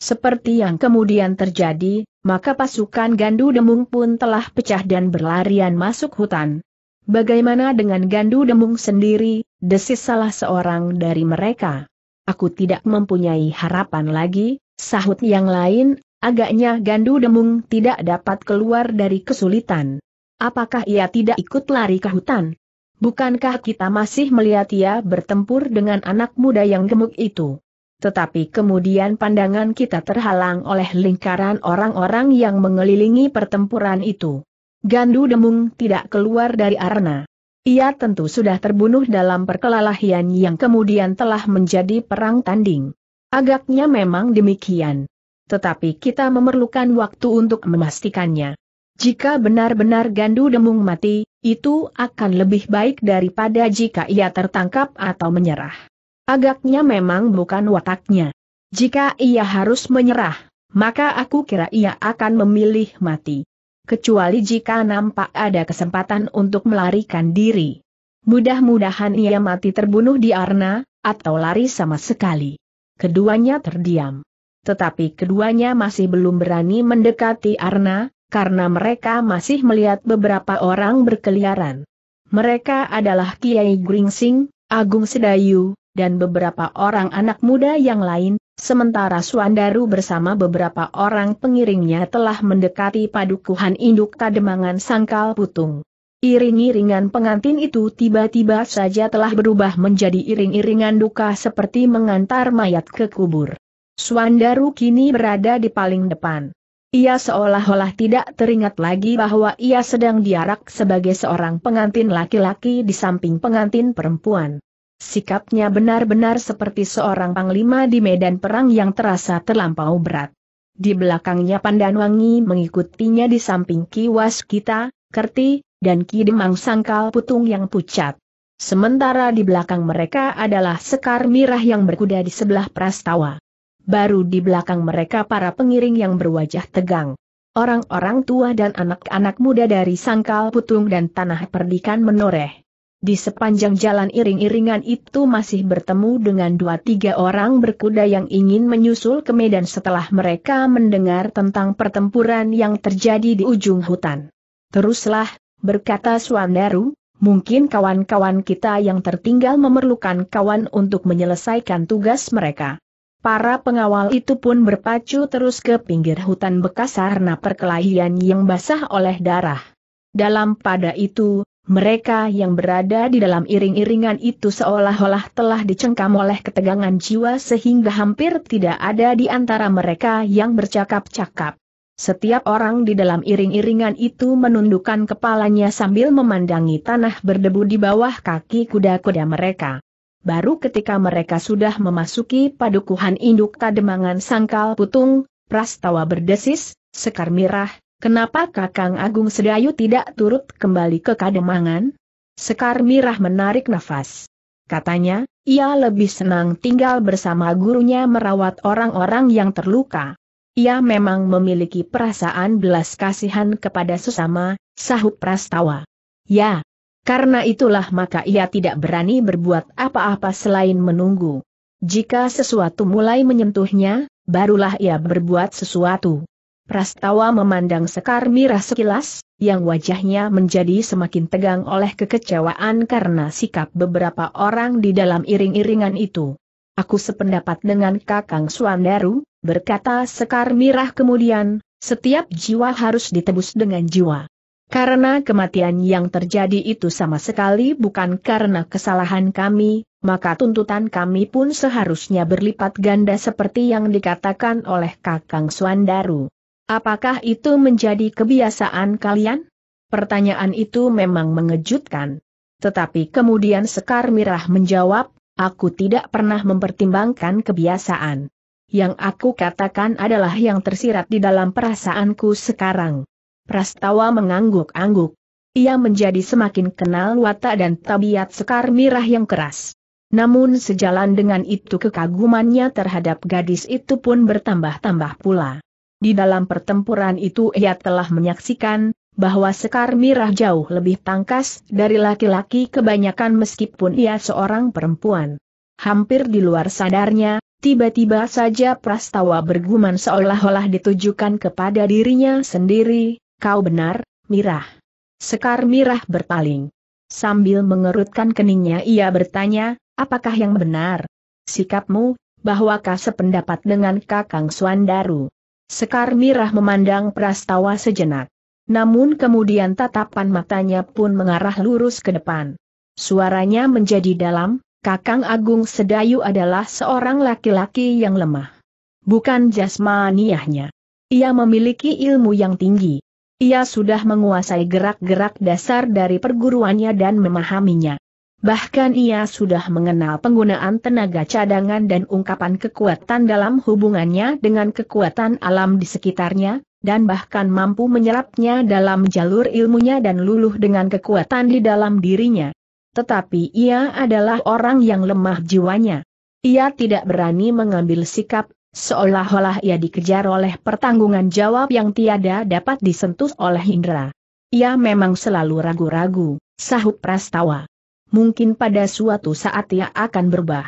Seperti yang kemudian terjadi, maka pasukan Gandu Demung pun telah pecah dan berlarian masuk hutan. Bagaimana dengan Gandu Demung sendiri, desis salah seorang dari mereka. Aku tidak mempunyai harapan lagi, Sahut yang lain, agaknya Gandu Demung tidak dapat keluar dari kesulitan. Apakah ia tidak ikut lari ke hutan? Bukankah kita masih melihat ia bertempur dengan anak muda yang gemuk itu? Tetapi kemudian pandangan kita terhalang oleh lingkaran orang-orang yang mengelilingi pertempuran itu. Gandu Demung tidak keluar dari arena. Ia tentu sudah terbunuh dalam perkelahian yang kemudian telah menjadi perang tanding. Agaknya memang demikian. Tetapi kita memerlukan waktu untuk memastikannya. Jika benar-benar Gandu Demung mati, itu akan lebih baik daripada jika ia tertangkap atau menyerah. Agaknya memang bukan wataknya. Jika ia harus menyerah, maka aku kira ia akan memilih mati. Kecuali jika nampak ada kesempatan untuk melarikan diri. Mudah-mudahan ia mati terbunuh di Arna, atau lari sama sekali keduanya terdiam. Tetapi keduanya masih belum berani mendekati Arna, karena mereka masih melihat beberapa orang berkeliaran. Mereka adalah Kiai Gringsing, Agung Sedayu, dan beberapa orang anak muda yang lain, sementara Suandaru bersama beberapa orang pengiringnya telah mendekati padukuhan induk kademangan sangkal putung. Iring-iringan pengantin itu tiba-tiba saja telah berubah menjadi iring-iringan duka seperti mengantar mayat ke kubur. Swandaru kini berada di paling depan. Ia seolah-olah tidak teringat lagi bahwa ia sedang diarak sebagai seorang pengantin laki-laki di samping pengantin perempuan. Sikapnya benar-benar seperti seorang panglima di medan perang yang terasa terlampau berat. Di belakangnya Pandanwangi mengikutinya di samping Kiwas kita, Kerti, dan Ki Sangkal Putung yang pucat. Sementara di belakang mereka adalah Sekar Mirah yang berkuda di sebelah prastawa. Baru di belakang mereka para pengiring yang berwajah tegang. Orang-orang tua dan anak-anak muda dari Sangkal Putung dan Tanah Perdikan menoreh. Di sepanjang jalan iring-iringan itu masih bertemu dengan dua tiga orang berkuda yang ingin menyusul ke medan setelah mereka mendengar tentang pertempuran yang terjadi di ujung hutan. Teruslah, berkata Suandaru, mungkin kawan-kawan kita yang tertinggal memerlukan kawan untuk menyelesaikan tugas mereka. Para pengawal itu pun berpacu terus ke pinggir hutan bekas karena perkelahian yang basah oleh darah. Dalam pada itu, mereka yang berada di dalam iring-iringan itu seolah-olah telah dicengkam oleh ketegangan jiwa sehingga hampir tidak ada di antara mereka yang bercakap-cakap. Setiap orang di dalam iring-iringan itu menundukkan kepalanya sambil memandangi tanah berdebu di bawah kaki kuda-kuda mereka. Baru ketika mereka sudah memasuki padukuhan induk kademangan sangkal putung, prastawa berdesis, sekar mirah, kenapa Kakang Agung Sedayu tidak turut kembali ke kademangan? Sekar mirah menarik nafas. Katanya, ia lebih senang tinggal bersama gurunya merawat orang-orang yang terluka. Ia memang memiliki perasaan belas kasihan kepada sesama, sahut Prastawa. Ya, karena itulah maka ia tidak berani berbuat apa-apa selain menunggu. Jika sesuatu mulai menyentuhnya, barulah ia berbuat sesuatu. Prastawa memandang Sekar Mirah sekilas, yang wajahnya menjadi semakin tegang oleh kekecewaan karena sikap beberapa orang di dalam iring-iringan itu. Aku sependapat dengan Kakang Suandaru, berkata Sekar Mirah kemudian, setiap jiwa harus ditebus dengan jiwa. Karena kematian yang terjadi itu sama sekali bukan karena kesalahan kami, maka tuntutan kami pun seharusnya berlipat ganda seperti yang dikatakan oleh Kakang Suandaru. Apakah itu menjadi kebiasaan kalian? Pertanyaan itu memang mengejutkan. Tetapi kemudian Sekar Mirah menjawab, Aku tidak pernah mempertimbangkan kebiasaan. Yang aku katakan adalah yang tersirat di dalam perasaanku sekarang. Prastawa mengangguk-angguk. Ia menjadi semakin kenal watak dan tabiat Sekar Mirah yang keras. Namun sejalan dengan itu kekagumannya terhadap gadis itu pun bertambah-tambah pula. Di dalam pertempuran itu ia telah menyaksikan, bahwa Sekar Mirah jauh lebih tangkas dari laki-laki kebanyakan meskipun ia seorang perempuan. Hampir di luar sadarnya, tiba-tiba saja prastawa bergumam seolah-olah ditujukan kepada dirinya sendiri, kau benar, Mirah. Sekar Mirah berpaling. Sambil mengerutkan keningnya ia bertanya, apakah yang benar? Sikapmu, bahwakah sependapat dengan Kakang Suandaru? Sekar Mirah memandang prastawa sejenak namun kemudian tatapan matanya pun mengarah lurus ke depan. Suaranya menjadi dalam, Kakang Agung Sedayu adalah seorang laki-laki yang lemah. Bukan jasmaniahnya. Ia memiliki ilmu yang tinggi. Ia sudah menguasai gerak-gerak dasar dari perguruannya dan memahaminya. Bahkan ia sudah mengenal penggunaan tenaga cadangan dan ungkapan kekuatan dalam hubungannya dengan kekuatan alam di sekitarnya, dan bahkan mampu menyerapnya dalam jalur ilmunya dan luluh dengan kekuatan di dalam dirinya. Tetapi ia adalah orang yang lemah jiwanya. Ia tidak berani mengambil sikap, seolah-olah ia dikejar oleh pertanggungan jawab yang tiada dapat disentuh oleh Indra. Ia memang selalu ragu-ragu, sahut Prastawa. Mungkin pada suatu saat ia akan berubah.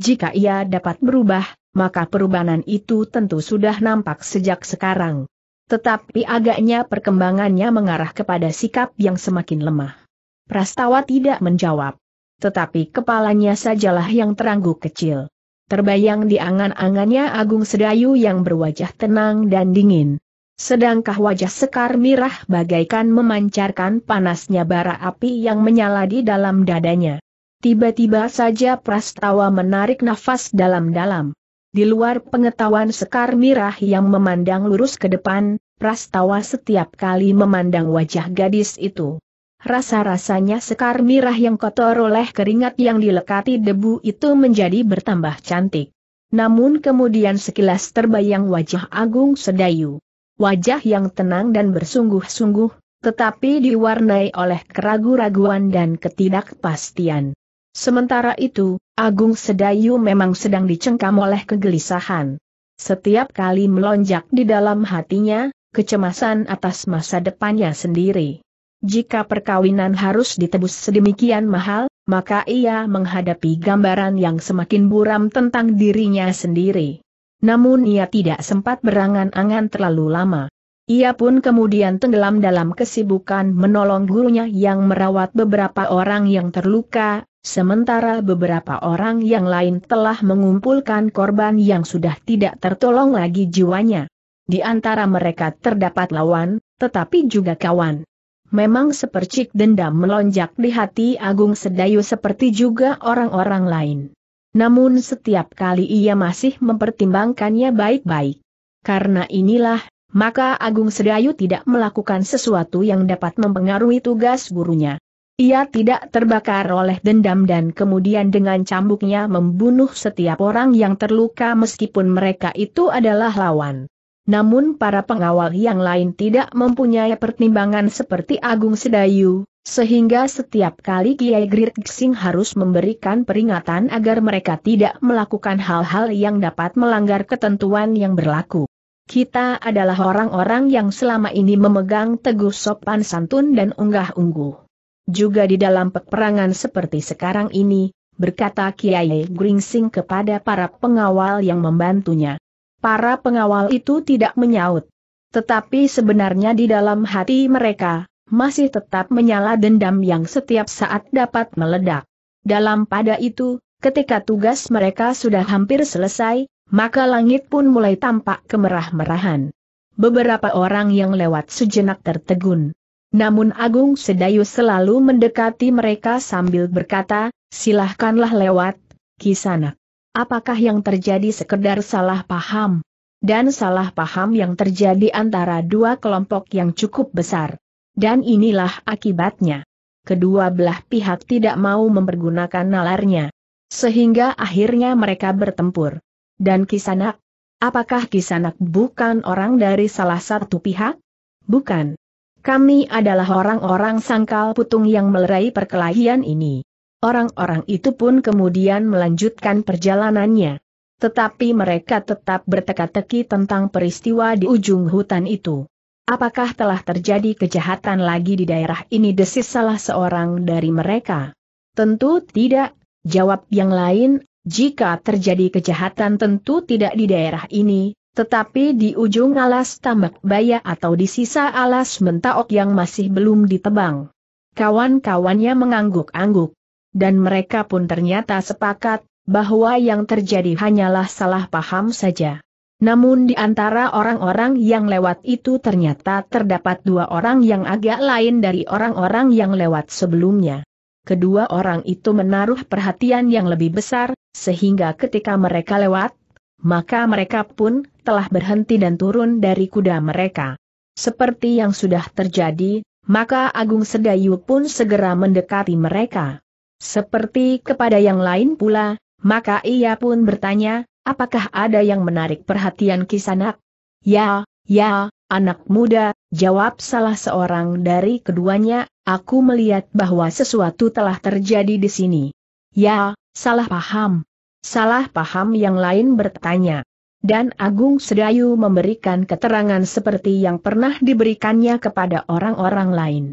Jika ia dapat berubah, maka perubahan itu tentu sudah nampak sejak sekarang. Tetapi agaknya perkembangannya mengarah kepada sikap yang semakin lemah. Prastawa tidak menjawab. Tetapi kepalanya sajalah yang teranggu kecil. Terbayang di angan-angannya Agung Sedayu yang berwajah tenang dan dingin. Sedangkah wajah Sekar Mirah bagaikan memancarkan panasnya bara api yang menyala di dalam dadanya. Tiba-tiba saja Prastawa menarik nafas dalam-dalam. Di luar pengetahuan Sekar Mirah yang memandang lurus ke depan, Prastawa setiap kali memandang wajah gadis itu. Rasa-rasanya Sekar Mirah yang kotor oleh keringat yang dilekati debu itu menjadi bertambah cantik. Namun kemudian sekilas terbayang wajah Agung Sedayu. Wajah yang tenang dan bersungguh-sungguh, tetapi diwarnai oleh keraguan raguan dan ketidakpastian. Sementara itu, Agung Sedayu memang sedang dicengkam oleh kegelisahan. Setiap kali melonjak di dalam hatinya, kecemasan atas masa depannya sendiri. Jika perkawinan harus ditebus sedemikian mahal, maka ia menghadapi gambaran yang semakin buram tentang dirinya sendiri. Namun ia tidak sempat berangan-angan terlalu lama. Ia pun kemudian tenggelam dalam kesibukan menolong gurunya yang merawat beberapa orang yang terluka, sementara beberapa orang yang lain telah mengumpulkan korban yang sudah tidak tertolong lagi jiwanya. Di antara mereka terdapat lawan, tetapi juga kawan. Memang sepercik dendam melonjak di hati Agung Sedayu seperti juga orang-orang lain. Namun setiap kali ia masih mempertimbangkannya baik-baik. Karena inilah, maka Agung Sedayu tidak melakukan sesuatu yang dapat mempengaruhi tugas gurunya. Ia tidak terbakar oleh dendam dan kemudian dengan cambuknya membunuh setiap orang yang terluka meskipun mereka itu adalah lawan. Namun para pengawal yang lain tidak mempunyai pertimbangan seperti Agung Sedayu, sehingga setiap kali Kiai Grit Gsing harus memberikan peringatan agar mereka tidak melakukan hal-hal yang dapat melanggar ketentuan yang berlaku. Kita adalah orang-orang yang selama ini memegang teguh sopan santun dan unggah-ungguh juga di dalam peperangan seperti sekarang ini, berkata Kiai Gringsing kepada para pengawal yang membantunya. Para pengawal itu tidak menyaut. Tetapi sebenarnya di dalam hati mereka, masih tetap menyala dendam yang setiap saat dapat meledak. Dalam pada itu, ketika tugas mereka sudah hampir selesai, maka langit pun mulai tampak kemerah-merahan. Beberapa orang yang lewat sejenak tertegun. Namun Agung Sedayu selalu mendekati mereka sambil berkata, silahkanlah lewat, kisanak. Apakah yang terjadi sekedar salah paham? Dan salah paham yang terjadi antara dua kelompok yang cukup besar. Dan inilah akibatnya. Kedua belah pihak tidak mau mempergunakan nalarnya. Sehingga akhirnya mereka bertempur. Dan kisanak? Apakah kisanak bukan orang dari salah satu pihak? Bukan. Kami adalah orang-orang sangkal putung yang melerai perkelahian ini. Orang-orang itu pun kemudian melanjutkan perjalanannya. Tetapi mereka tetap berteka-teki tentang peristiwa di ujung hutan itu. Apakah telah terjadi kejahatan lagi di daerah ini desis salah seorang dari mereka? Tentu tidak, jawab yang lain, jika terjadi kejahatan tentu tidak di daerah ini, tetapi di ujung alas tambak baya atau di sisa alas mentaok yang masih belum ditebang. Kawan-kawannya mengangguk-angguk. Dan mereka pun ternyata sepakat, bahwa yang terjadi hanyalah salah paham saja. Namun di antara orang-orang yang lewat itu ternyata terdapat dua orang yang agak lain dari orang-orang yang lewat sebelumnya. Kedua orang itu menaruh perhatian yang lebih besar, sehingga ketika mereka lewat, maka mereka pun telah berhenti dan turun dari kuda mereka. Seperti yang sudah terjadi, maka Agung Sedayu pun segera mendekati mereka. Seperti kepada yang lain pula, maka ia pun bertanya, apakah ada yang menarik perhatian kisanak? Ya, ya, anak muda, jawab salah seorang dari keduanya, aku melihat bahwa sesuatu telah terjadi di sini. Ya, salah paham. Salah paham yang lain bertanya. Dan Agung Sedayu memberikan keterangan seperti yang pernah diberikannya kepada orang-orang lain.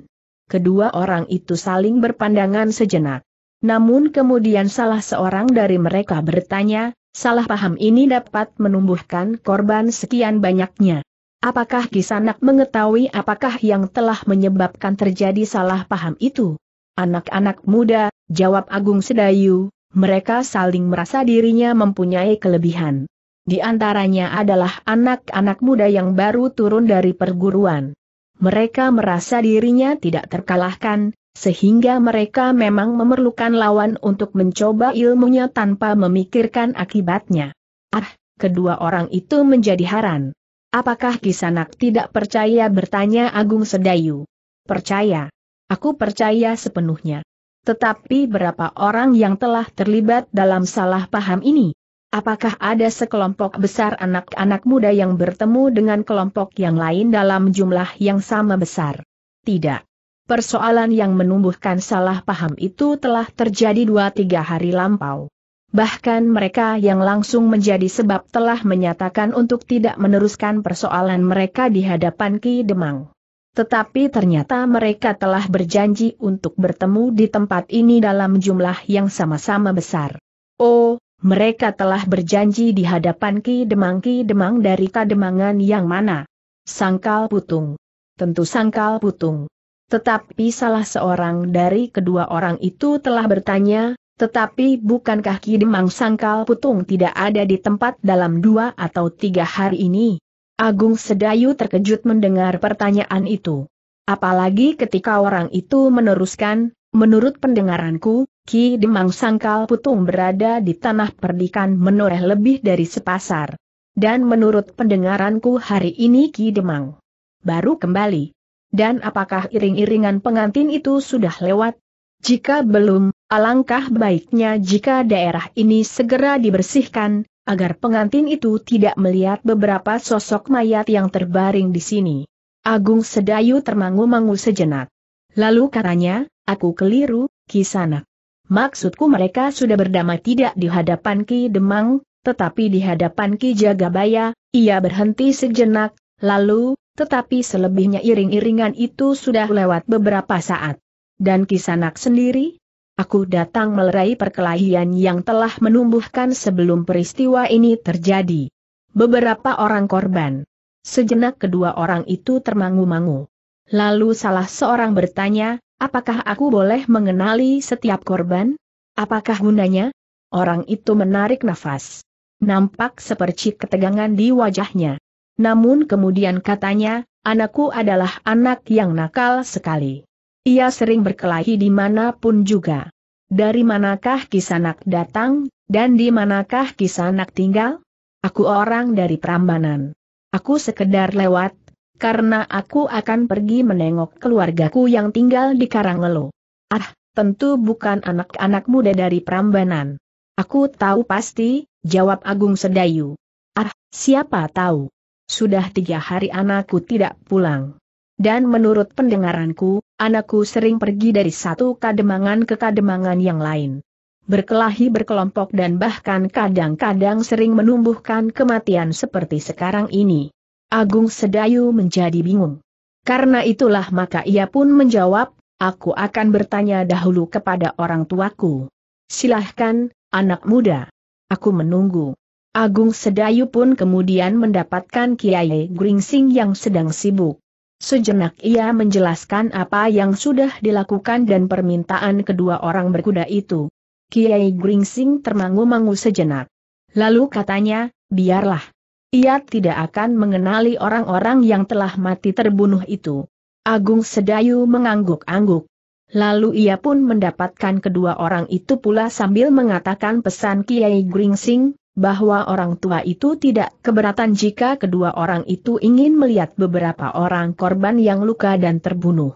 Kedua orang itu saling berpandangan sejenak. Namun kemudian salah seorang dari mereka bertanya, salah paham ini dapat menumbuhkan korban sekian banyaknya. Apakah Kisanak mengetahui apakah yang telah menyebabkan terjadi salah paham itu? Anak-anak muda, jawab Agung Sedayu, mereka saling merasa dirinya mempunyai kelebihan. Di antaranya adalah anak-anak muda yang baru turun dari perguruan. Mereka merasa dirinya tidak terkalahkan, sehingga mereka memang memerlukan lawan untuk mencoba ilmunya tanpa memikirkan akibatnya. Ah, kedua orang itu menjadi haran. Apakah Kisanak tidak percaya bertanya Agung Sedayu? Percaya. Aku percaya sepenuhnya. Tetapi berapa orang yang telah terlibat dalam salah paham ini? Apakah ada sekelompok besar anak-anak muda yang bertemu dengan kelompok yang lain dalam jumlah yang sama besar? Tidak. Persoalan yang menumbuhkan salah paham itu telah terjadi dua tiga hari lampau. Bahkan mereka yang langsung menjadi sebab telah menyatakan untuk tidak meneruskan persoalan mereka di hadapan Ki Demang. Tetapi ternyata mereka telah berjanji untuk bertemu di tempat ini dalam jumlah yang sama-sama besar. Oh, mereka telah berjanji di hadapan Ki Demang Ki Demang dari Kademangan yang mana? Sangkal Putung. Tentu Sangkal Putung. Tetapi salah seorang dari kedua orang itu telah bertanya, tetapi bukankah Ki Demang Sangkal Putung tidak ada di tempat dalam dua atau tiga hari ini? Agung Sedayu terkejut mendengar pertanyaan itu. Apalagi ketika orang itu meneruskan, menurut pendengaranku, Ki Demang Sangkal Putung berada di tanah perdikan menoreh lebih dari sepasar. Dan menurut pendengaranku hari ini Ki Demang baru kembali. Dan apakah iring-iringan pengantin itu sudah lewat? Jika belum, alangkah baiknya jika daerah ini segera dibersihkan, agar pengantin itu tidak melihat beberapa sosok mayat yang terbaring di sini. Agung Sedayu termangu-mangu sejenak. Lalu katanya, aku keliru, Kisanak. Maksudku mereka sudah berdamai tidak di hadapan Ki Demang, tetapi di hadapan Ki Jagabaya, ia berhenti sejenak, lalu, tetapi selebihnya iring-iringan itu sudah lewat beberapa saat. Dan Kisanak sendiri, Aku datang melerai perkelahian yang telah menumbuhkan sebelum peristiwa ini terjadi. Beberapa orang korban. Sejenak kedua orang itu termangu-mangu. Lalu salah seorang bertanya, apakah aku boleh mengenali setiap korban? Apakah gunanya? Orang itu menarik nafas. Nampak seperti ketegangan di wajahnya. Namun kemudian katanya, anakku adalah anak yang nakal sekali. Ia sering berkelahi di manapun juga. Dari manakah kisanak datang, dan di manakah kisanak tinggal? Aku orang dari Prambanan. Aku sekedar lewat, karena aku akan pergi menengok keluargaku yang tinggal di Karangelo. Ah, tentu bukan anak-anak muda dari Prambanan. Aku tahu pasti, jawab Agung Sedayu. Ah, siapa tahu? Sudah tiga hari anakku tidak pulang. Dan menurut pendengaranku, anakku sering pergi dari satu kademangan ke kademangan yang lain. Berkelahi berkelompok dan bahkan kadang-kadang sering menumbuhkan kematian seperti sekarang ini. Agung Sedayu menjadi bingung. Karena itulah maka ia pun menjawab, aku akan bertanya dahulu kepada orang tuaku. Silahkan, anak muda. Aku menunggu. Agung Sedayu pun kemudian mendapatkan Kiai Gringsing yang sedang sibuk. Sejenak ia menjelaskan apa yang sudah dilakukan dan permintaan kedua orang berkuda itu. Kiai Gringsing termangu-mangu sejenak. Lalu katanya, biarlah. Ia tidak akan mengenali orang-orang yang telah mati terbunuh itu. Agung Sedayu mengangguk-angguk. Lalu ia pun mendapatkan kedua orang itu pula sambil mengatakan pesan Kiai Gringsing, bahwa orang tua itu tidak keberatan jika kedua orang itu ingin melihat beberapa orang korban yang luka dan terbunuh.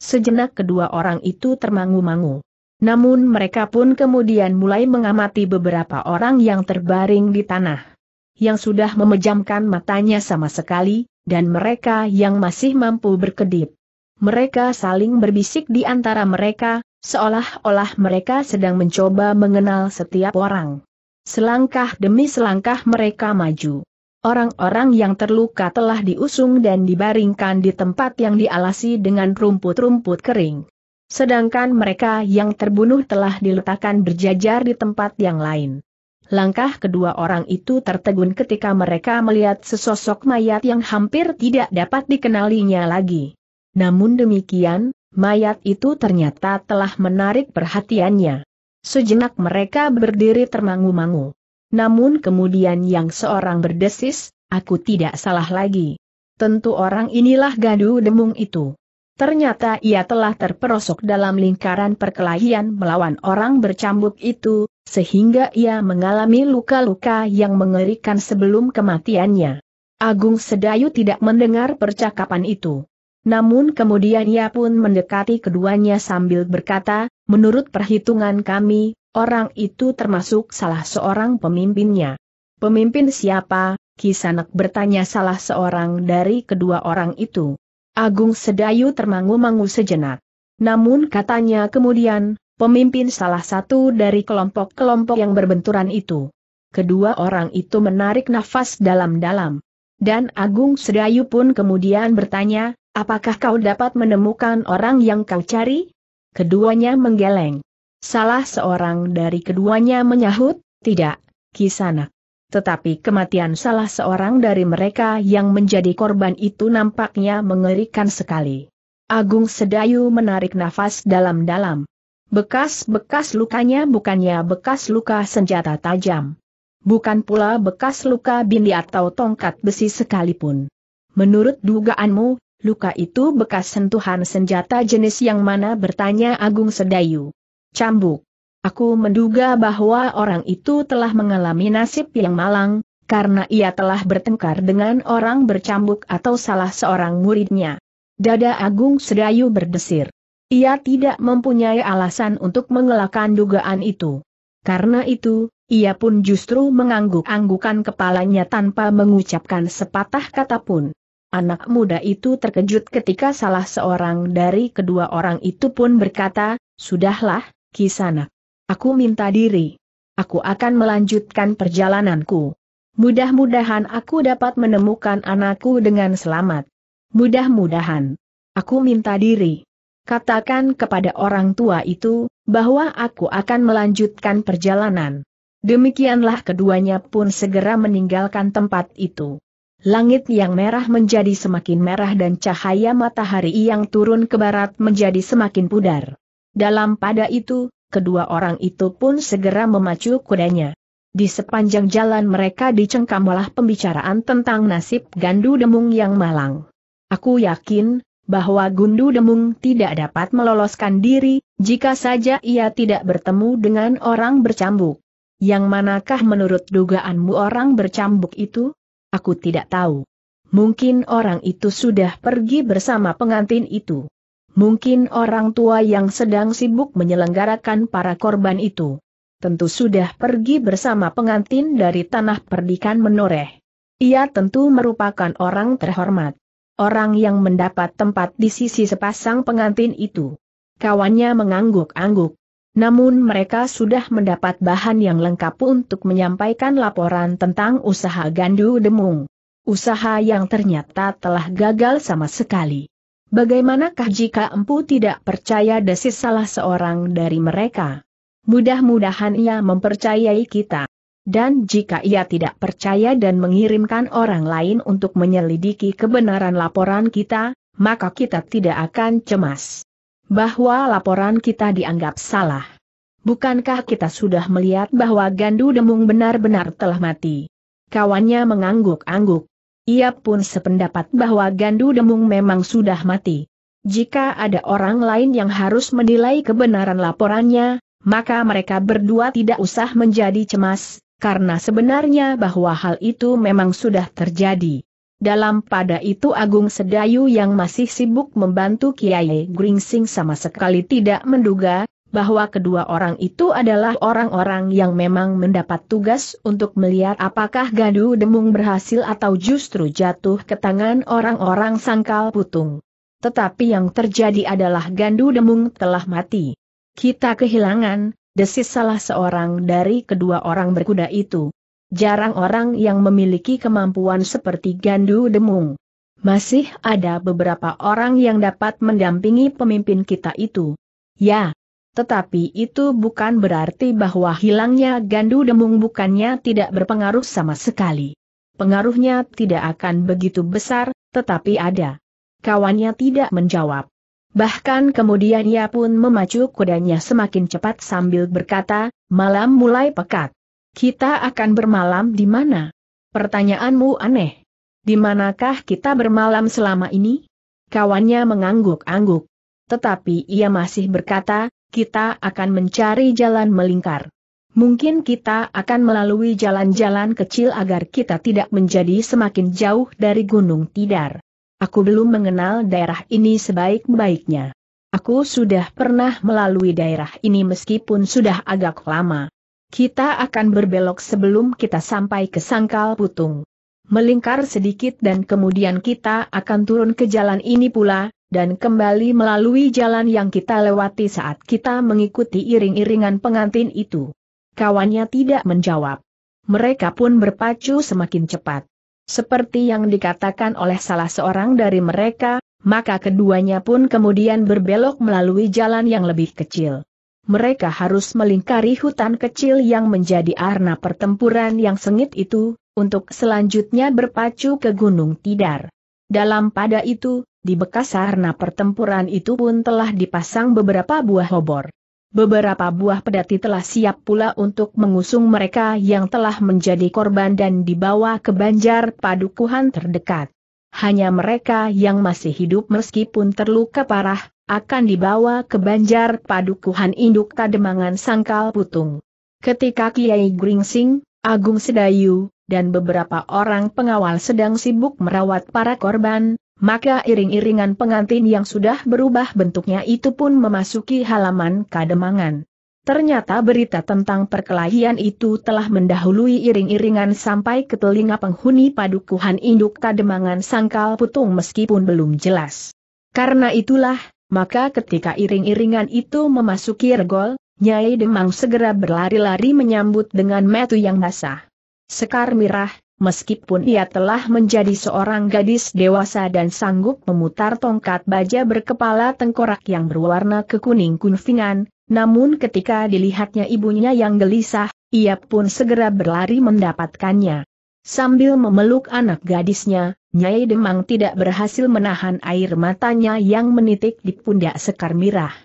Sejenak kedua orang itu termangu-mangu. Namun mereka pun kemudian mulai mengamati beberapa orang yang terbaring di tanah. Yang sudah memejamkan matanya sama sekali, dan mereka yang masih mampu berkedip. Mereka saling berbisik di antara mereka, seolah-olah mereka sedang mencoba mengenal setiap orang. Selangkah demi selangkah mereka maju. Orang-orang yang terluka telah diusung dan dibaringkan di tempat yang dialasi dengan rumput-rumput kering. Sedangkan mereka yang terbunuh telah diletakkan berjajar di tempat yang lain. Langkah kedua orang itu tertegun ketika mereka melihat sesosok mayat yang hampir tidak dapat dikenalinya lagi. Namun demikian, mayat itu ternyata telah menarik perhatiannya. Sejenak mereka berdiri termangu-mangu. Namun kemudian yang seorang berdesis, aku tidak salah lagi. Tentu orang inilah gaduh demung itu. Ternyata ia telah terperosok dalam lingkaran perkelahian melawan orang bercambuk itu, sehingga ia mengalami luka-luka yang mengerikan sebelum kematiannya. Agung Sedayu tidak mendengar percakapan itu. Namun kemudian ia pun mendekati keduanya sambil berkata, menurut perhitungan kami, orang itu termasuk salah seorang pemimpinnya. Pemimpin siapa? Kisanak bertanya salah seorang dari kedua orang itu. Agung Sedayu termangu-mangu sejenak. Namun katanya kemudian, pemimpin salah satu dari kelompok-kelompok yang berbenturan itu. Kedua orang itu menarik nafas dalam-dalam. Dan Agung Sedayu pun kemudian bertanya, Apakah kau dapat menemukan orang yang kau cari? Keduanya menggeleng. Salah seorang dari keduanya menyahut, tidak, Kisana. Tetapi kematian salah seorang dari mereka yang menjadi korban itu nampaknya mengerikan sekali. Agung Sedayu menarik nafas dalam-dalam. Bekas-bekas lukanya bukannya bekas luka senjata tajam. Bukan pula bekas luka bindi atau tongkat besi sekalipun. Menurut dugaanmu, Luka itu bekas sentuhan senjata jenis yang mana bertanya Agung Sedayu. Cambuk. Aku menduga bahwa orang itu telah mengalami nasib yang malang, karena ia telah bertengkar dengan orang bercambuk atau salah seorang muridnya. Dada Agung Sedayu berdesir. Ia tidak mempunyai alasan untuk mengelakkan dugaan itu. Karena itu, ia pun justru mengangguk-anggukan kepalanya tanpa mengucapkan sepatah kata pun. Anak muda itu terkejut ketika salah seorang dari kedua orang itu pun berkata, Sudahlah, Kisanak. Aku minta diri. Aku akan melanjutkan perjalananku. Mudah-mudahan aku dapat menemukan anakku dengan selamat. Mudah-mudahan. Aku minta diri. Katakan kepada orang tua itu, bahwa aku akan melanjutkan perjalanan. Demikianlah keduanya pun segera meninggalkan tempat itu. Langit yang merah menjadi semakin merah dan cahaya matahari yang turun ke barat menjadi semakin pudar. Dalam pada itu, kedua orang itu pun segera memacu kudanya. Di sepanjang jalan mereka dicengkamlah pembicaraan tentang nasib Gandu Demung yang malang. Aku yakin, bahwa Gundu Demung tidak dapat meloloskan diri, jika saja ia tidak bertemu dengan orang bercambuk. Yang manakah menurut dugaanmu orang bercambuk itu? Aku tidak tahu. Mungkin orang itu sudah pergi bersama pengantin itu. Mungkin orang tua yang sedang sibuk menyelenggarakan para korban itu. Tentu sudah pergi bersama pengantin dari tanah perdikan menoreh. Ia tentu merupakan orang terhormat. Orang yang mendapat tempat di sisi sepasang pengantin itu. Kawannya mengangguk-angguk. Namun mereka sudah mendapat bahan yang lengkap untuk menyampaikan laporan tentang usaha Gandu Demung. Usaha yang ternyata telah gagal sama sekali. Bagaimanakah jika Empu tidak percaya desis salah seorang dari mereka? Mudah-mudahan ia mempercayai kita. Dan jika ia tidak percaya dan mengirimkan orang lain untuk menyelidiki kebenaran laporan kita, maka kita tidak akan cemas bahwa laporan kita dianggap salah. Bukankah kita sudah melihat bahwa Gandu Demung benar-benar telah mati? Kawannya mengangguk-angguk. Ia pun sependapat bahwa Gandu Demung memang sudah mati. Jika ada orang lain yang harus menilai kebenaran laporannya, maka mereka berdua tidak usah menjadi cemas, karena sebenarnya bahwa hal itu memang sudah terjadi. Dalam pada itu Agung Sedayu yang masih sibuk membantu Kiai Gringsing sama sekali tidak menduga, bahwa kedua orang itu adalah orang-orang yang memang mendapat tugas untuk melihat apakah Gandu demung berhasil atau justru jatuh ke tangan orang-orang sangkal putung. Tetapi yang terjadi adalah Gandu Demung telah mati. Kita kehilangan, desis salah seorang dari kedua orang berkuda itu. Jarang orang yang memiliki kemampuan seperti Gandu Demung. Masih ada beberapa orang yang dapat mendampingi pemimpin kita itu. Ya, tetapi itu bukan berarti bahwa hilangnya Gandu Demung bukannya tidak berpengaruh sama sekali. Pengaruhnya tidak akan begitu besar, tetapi ada. Kawannya tidak menjawab. Bahkan kemudian ia pun memacu kudanya semakin cepat sambil berkata, malam mulai pekat. Kita akan bermalam di mana? Pertanyaanmu aneh. Di manakah kita bermalam selama ini? Kawannya mengangguk-angguk. Tetapi ia masih berkata, kita akan mencari jalan melingkar. Mungkin kita akan melalui jalan-jalan kecil agar kita tidak menjadi semakin jauh dari Gunung Tidar. Aku belum mengenal daerah ini sebaik-baiknya. Aku sudah pernah melalui daerah ini meskipun sudah agak lama. Kita akan berbelok sebelum kita sampai ke sangkal putung. Melingkar sedikit dan kemudian kita akan turun ke jalan ini pula, dan kembali melalui jalan yang kita lewati saat kita mengikuti iring-iringan pengantin itu. Kawannya tidak menjawab. Mereka pun berpacu semakin cepat. Seperti yang dikatakan oleh salah seorang dari mereka, maka keduanya pun kemudian berbelok melalui jalan yang lebih kecil mereka harus melingkari hutan kecil yang menjadi arena pertempuran yang sengit itu, untuk selanjutnya berpacu ke Gunung Tidar. Dalam pada itu, di bekas arena pertempuran itu pun telah dipasang beberapa buah obor. Beberapa buah pedati telah siap pula untuk mengusung mereka yang telah menjadi korban dan dibawa ke banjar padukuhan terdekat. Hanya mereka yang masih hidup meskipun terluka parah, akan dibawa ke Banjar Padukuhan Induk Kademangan Sangkal Putung. Ketika Kiai Gringsing, Agung Sedayu, dan beberapa orang pengawal sedang sibuk merawat para korban, maka iring-iringan pengantin yang sudah berubah bentuknya itu pun memasuki halaman Kademangan. Ternyata berita tentang perkelahian itu telah mendahului iring-iringan sampai ke telinga penghuni padukuhan induk Kademangan Sangkal Putung meskipun belum jelas. Karena itulah, maka ketika iring-iringan itu memasuki regol, Nyai Demang segera berlari-lari menyambut dengan metu yang basah. Sekar mirah, meskipun ia telah menjadi seorang gadis dewasa dan sanggup memutar tongkat baja berkepala tengkorak yang berwarna kekuning-kuningan, namun ketika dilihatnya ibunya yang gelisah, ia pun segera berlari mendapatkannya. Sambil memeluk anak gadisnya, Nyai Demang tidak berhasil menahan air matanya yang menitik di pundak Sekar Mirah.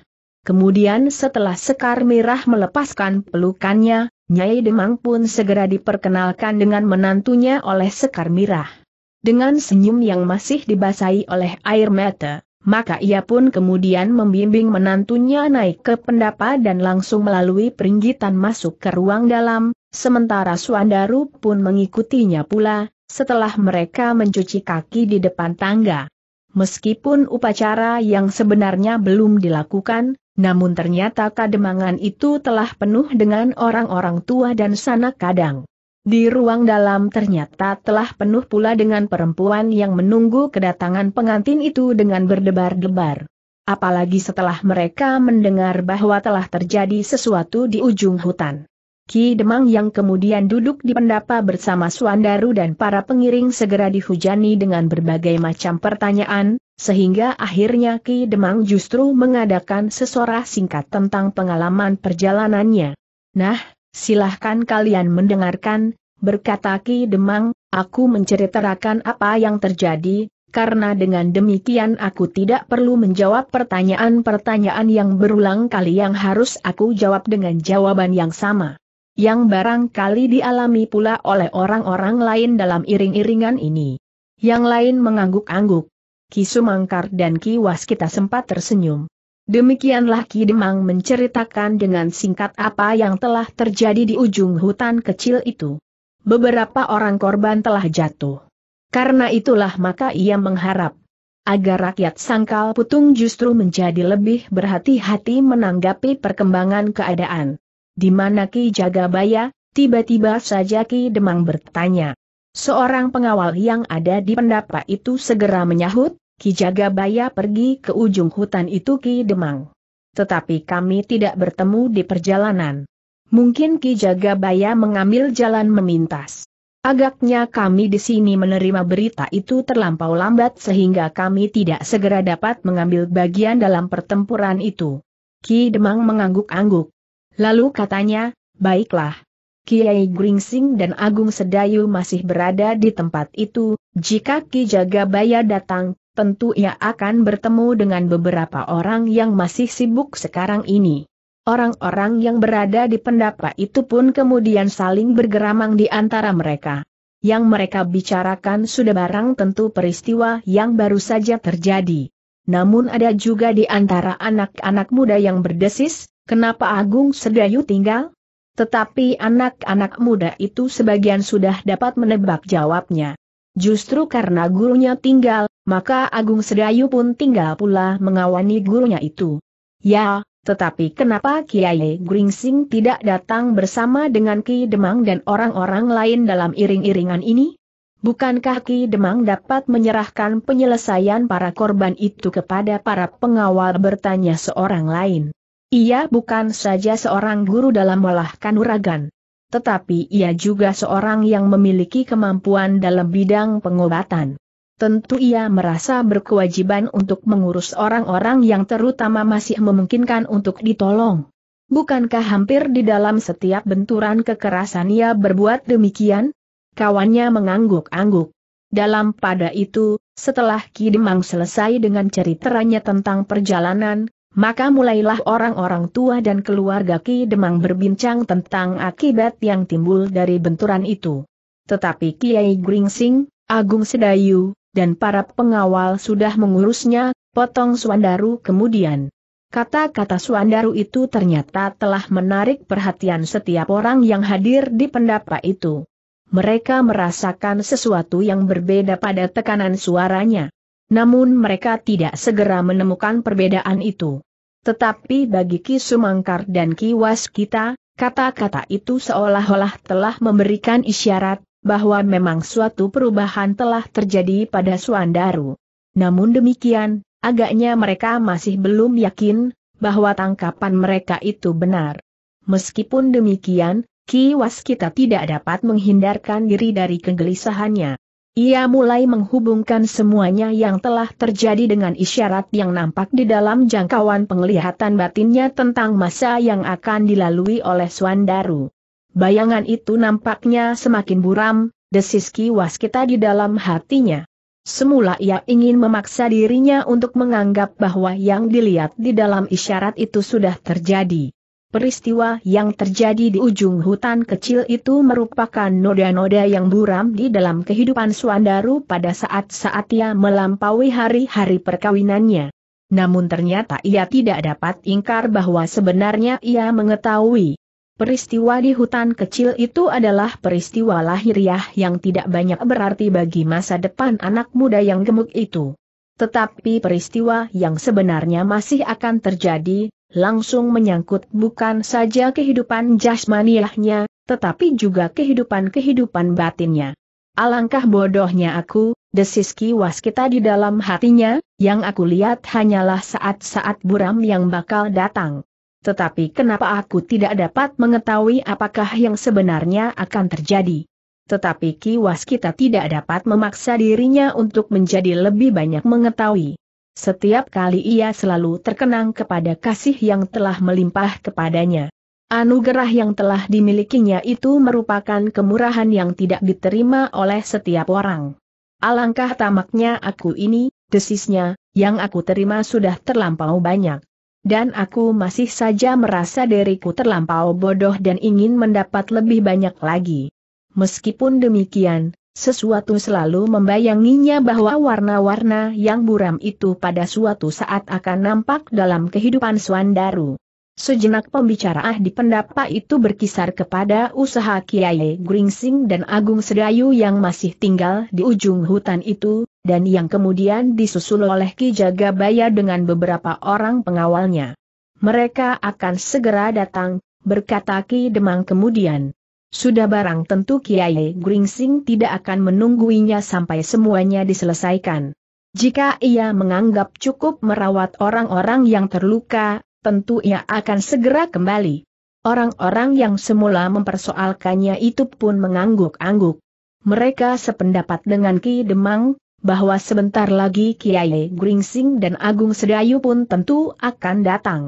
Kemudian setelah Sekar Mirah melepaskan pelukannya, Nyai Demang pun segera diperkenalkan dengan menantunya oleh Sekar Mirah. Dengan senyum yang masih dibasahi oleh air mata, maka ia pun kemudian membimbing menantunya naik ke pendapa dan langsung melalui peringgitan masuk ke ruang dalam, Sementara Suandaru pun mengikutinya pula, setelah mereka mencuci kaki di depan tangga. Meskipun upacara yang sebenarnya belum dilakukan, namun ternyata kademangan itu telah penuh dengan orang-orang tua dan sanak kadang. Di ruang dalam ternyata telah penuh pula dengan perempuan yang menunggu kedatangan pengantin itu dengan berdebar-debar. Apalagi setelah mereka mendengar bahwa telah terjadi sesuatu di ujung hutan. Ki Demang yang kemudian duduk di pendapa bersama Suandaru dan para pengiring segera dihujani dengan berbagai macam pertanyaan, sehingga akhirnya Ki Demang justru mengadakan sesorah singkat tentang pengalaman perjalanannya. Nah, silahkan kalian mendengarkan, berkata Ki Demang, aku menceritakan apa yang terjadi, karena dengan demikian aku tidak perlu menjawab pertanyaan-pertanyaan yang berulang kali yang harus aku jawab dengan jawaban yang sama yang barangkali dialami pula oleh orang-orang lain dalam iring-iringan ini. Yang lain mengangguk-angguk. Ki Sumangkar dan Ki Waskita sempat tersenyum. Demikianlah Ki Demang menceritakan dengan singkat apa yang telah terjadi di ujung hutan kecil itu. Beberapa orang korban telah jatuh. Karena itulah maka ia mengharap agar rakyat sangkal putung justru menjadi lebih berhati-hati menanggapi perkembangan keadaan. Di mana Ki Jagabaya? Tiba-tiba saja Ki Demang bertanya. Seorang pengawal yang ada di pendapa itu segera menyahut, Ki Jagabaya pergi ke ujung hutan itu Ki Demang. Tetapi kami tidak bertemu di perjalanan. Mungkin Ki Jagabaya mengambil jalan memintas. Agaknya kami di sini menerima berita itu terlampau lambat sehingga kami tidak segera dapat mengambil bagian dalam pertempuran itu. Ki Demang mengangguk-angguk. Lalu katanya, baiklah. Kiai Gringsing dan Agung Sedayu masih berada di tempat itu, jika Ki Jagabaya datang, tentu ia akan bertemu dengan beberapa orang yang masih sibuk sekarang ini. Orang-orang yang berada di pendapa itu pun kemudian saling bergeramang di antara mereka. Yang mereka bicarakan sudah barang tentu peristiwa yang baru saja terjadi. Namun ada juga di antara anak-anak muda yang berdesis, Kenapa Agung Sedayu tinggal? Tetapi anak-anak muda itu sebagian sudah dapat menebak jawabnya. Justru karena gurunya tinggal, maka Agung Sedayu pun tinggal pula mengawani gurunya itu. Ya, tetapi kenapa Kiai Gringsing tidak datang bersama dengan Ki Demang dan orang-orang lain dalam iring-iringan ini? Bukankah Ki Demang dapat menyerahkan penyelesaian para korban itu kepada para pengawal bertanya seorang lain? Ia bukan saja seorang guru dalam olah kanuragan. Tetapi ia juga seorang yang memiliki kemampuan dalam bidang pengobatan. Tentu ia merasa berkewajiban untuk mengurus orang-orang yang terutama masih memungkinkan untuk ditolong. Bukankah hampir di dalam setiap benturan kekerasan ia berbuat demikian? Kawannya mengangguk-angguk. Dalam pada itu, setelah Kidemang selesai dengan ceritanya tentang perjalanan, maka mulailah orang-orang tua dan keluarga Ki Demang berbincang tentang akibat yang timbul dari benturan itu. Tetapi Kiai Gringsing, Agung Sedayu, dan para pengawal sudah mengurusnya, potong Suandaru kemudian. Kata-kata Suandaru itu ternyata telah menarik perhatian setiap orang yang hadir di pendapa itu mereka merasakan sesuatu yang berbeda pada tekanan suaranya. Namun mereka tidak segera menemukan perbedaan itu. Tetapi bagi Ki Sumangkar dan Ki kita, kata-kata itu seolah-olah telah memberikan isyarat bahwa memang suatu perubahan telah terjadi pada Suandaru. Namun demikian, agaknya mereka masih belum yakin bahwa tangkapan mereka itu benar. Meskipun demikian, Ki kita tidak dapat menghindarkan diri dari kegelisahannya. Ia mulai menghubungkan semuanya yang telah terjadi dengan isyarat yang nampak di dalam jangkauan penglihatan batinnya tentang masa yang akan dilalui oleh Swandaru. Bayangan itu nampaknya semakin buram, desis kiwas kita di dalam hatinya. Semula ia ingin memaksa dirinya untuk menganggap bahwa yang dilihat di dalam isyarat itu sudah terjadi. Peristiwa yang terjadi di ujung hutan kecil itu merupakan noda-noda yang buram di dalam kehidupan Suandaru pada saat-saat ia melampaui hari-hari perkawinannya. Namun ternyata ia tidak dapat ingkar bahwa sebenarnya ia mengetahui. Peristiwa di hutan kecil itu adalah peristiwa lahiriah yang tidak banyak berarti bagi masa depan anak muda yang gemuk itu. Tetapi peristiwa yang sebenarnya masih akan terjadi, langsung menyangkut bukan saja kehidupan jasmaniahnya, tetapi juga kehidupan-kehidupan batinnya. Alangkah bodohnya aku, desis kiwas kita di dalam hatinya, yang aku lihat hanyalah saat-saat buram yang bakal datang. Tetapi kenapa aku tidak dapat mengetahui apakah yang sebenarnya akan terjadi? Tetapi kiwas kita tidak dapat memaksa dirinya untuk menjadi lebih banyak mengetahui. Setiap kali ia selalu terkenang kepada kasih yang telah melimpah kepadanya. Anugerah yang telah dimilikinya itu merupakan kemurahan yang tidak diterima oleh setiap orang. Alangkah tamaknya aku ini, desisnya, yang aku terima sudah terlampau banyak. Dan aku masih saja merasa diriku terlampau bodoh dan ingin mendapat lebih banyak lagi. Meskipun demikian, sesuatu selalu membayanginya bahwa warna-warna yang buram itu pada suatu saat akan nampak dalam kehidupan Swandaru. Sejenak pembicaraan di pendapa itu berkisar kepada usaha Kiai Gringsing dan Agung Sedayu yang masih tinggal di ujung hutan itu, dan yang kemudian disusul oleh Ki Jagabaya dengan beberapa orang pengawalnya. Mereka akan segera datang, berkata Ki Demang kemudian. Sudah barang tentu Kiai Gringsing tidak akan menungguinya sampai semuanya diselesaikan. Jika ia menganggap cukup merawat orang-orang yang terluka, tentu ia akan segera kembali. Orang-orang yang semula mempersoalkannya itu pun mengangguk-angguk. Mereka sependapat dengan Ki Demang, bahwa sebentar lagi Kiai Gringsing dan Agung Sedayu pun tentu akan datang.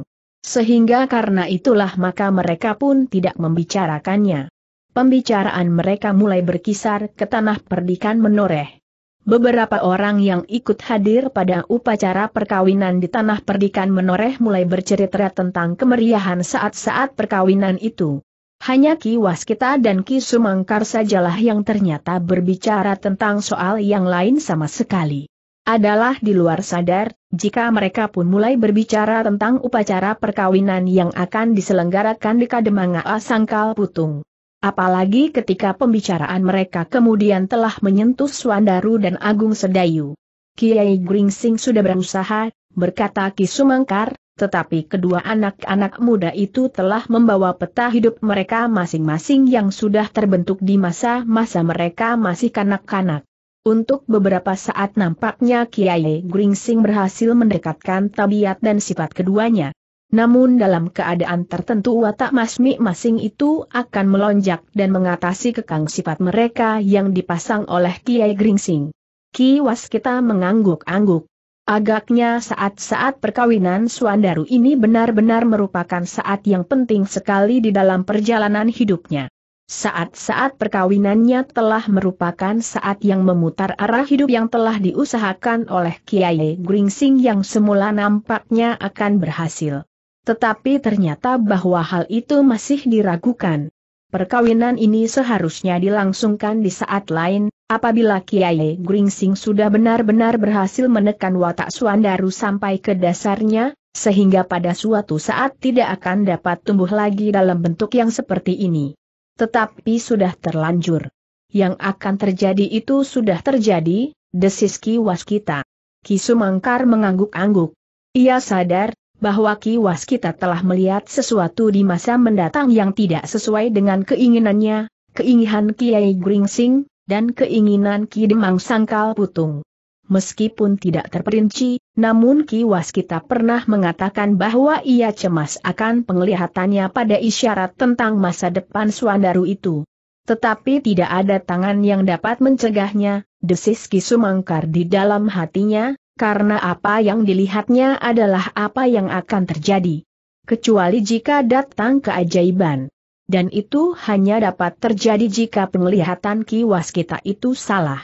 Sehingga karena itulah maka mereka pun tidak membicarakannya pembicaraan mereka mulai berkisar ke tanah perdikan menoreh. Beberapa orang yang ikut hadir pada upacara perkawinan di tanah perdikan menoreh mulai bercerita tentang kemeriahan saat-saat perkawinan itu. Hanya Ki Waskita dan Ki Sumangkar sajalah yang ternyata berbicara tentang soal yang lain sama sekali. Adalah di luar sadar, jika mereka pun mulai berbicara tentang upacara perkawinan yang akan diselenggarakan di Kademanga Sangkal Putung apalagi ketika pembicaraan mereka kemudian telah menyentuh Suandaru dan Agung Sedayu. Kiai Gringsing sudah berusaha, berkata Ki Sumangkar, tetapi kedua anak-anak muda itu telah membawa peta hidup mereka masing-masing yang sudah terbentuk di masa-masa mereka masih kanak-kanak. Untuk beberapa saat nampaknya Kiai Gringsing berhasil mendekatkan tabiat dan sifat keduanya. Namun dalam keadaan tertentu watak masmi masing itu akan melonjak dan mengatasi kekang sifat mereka yang dipasang oleh Kiai Gringsing. Ki Waskita mengangguk-angguk. Agaknya saat-saat perkawinan Suandaru ini benar-benar merupakan saat yang penting sekali di dalam perjalanan hidupnya. Saat-saat perkawinannya telah merupakan saat yang memutar arah hidup yang telah diusahakan oleh Kiai Gringsing yang semula nampaknya akan berhasil. Tetapi ternyata bahwa hal itu masih diragukan. Perkawinan ini seharusnya dilangsungkan di saat lain, apabila Kiai Gringsing sudah benar-benar berhasil menekan watak Suandaru sampai ke dasarnya, sehingga pada suatu saat tidak akan dapat tumbuh lagi dalam bentuk yang seperti ini. Tetapi sudah terlanjur. Yang akan terjadi itu sudah terjadi, desis Waskita. kita. Kisumangkar mengangguk-angguk. Ia sadar, bahwa kiwas kita telah melihat sesuatu di masa mendatang yang tidak sesuai dengan keinginannya, keinginan Kiai Gringsing, dan keinginan Ki Demang Sangkal Putung. Meskipun tidak terperinci, namun Ki Waskita pernah mengatakan bahwa ia cemas akan penglihatannya pada isyarat tentang masa depan Suandaru itu. Tetapi tidak ada tangan yang dapat mencegahnya, desis Ki Sumangkar di dalam hatinya, karena apa yang dilihatnya adalah apa yang akan terjadi. Kecuali jika datang keajaiban. Dan itu hanya dapat terjadi jika penglihatan kiwas kita itu salah.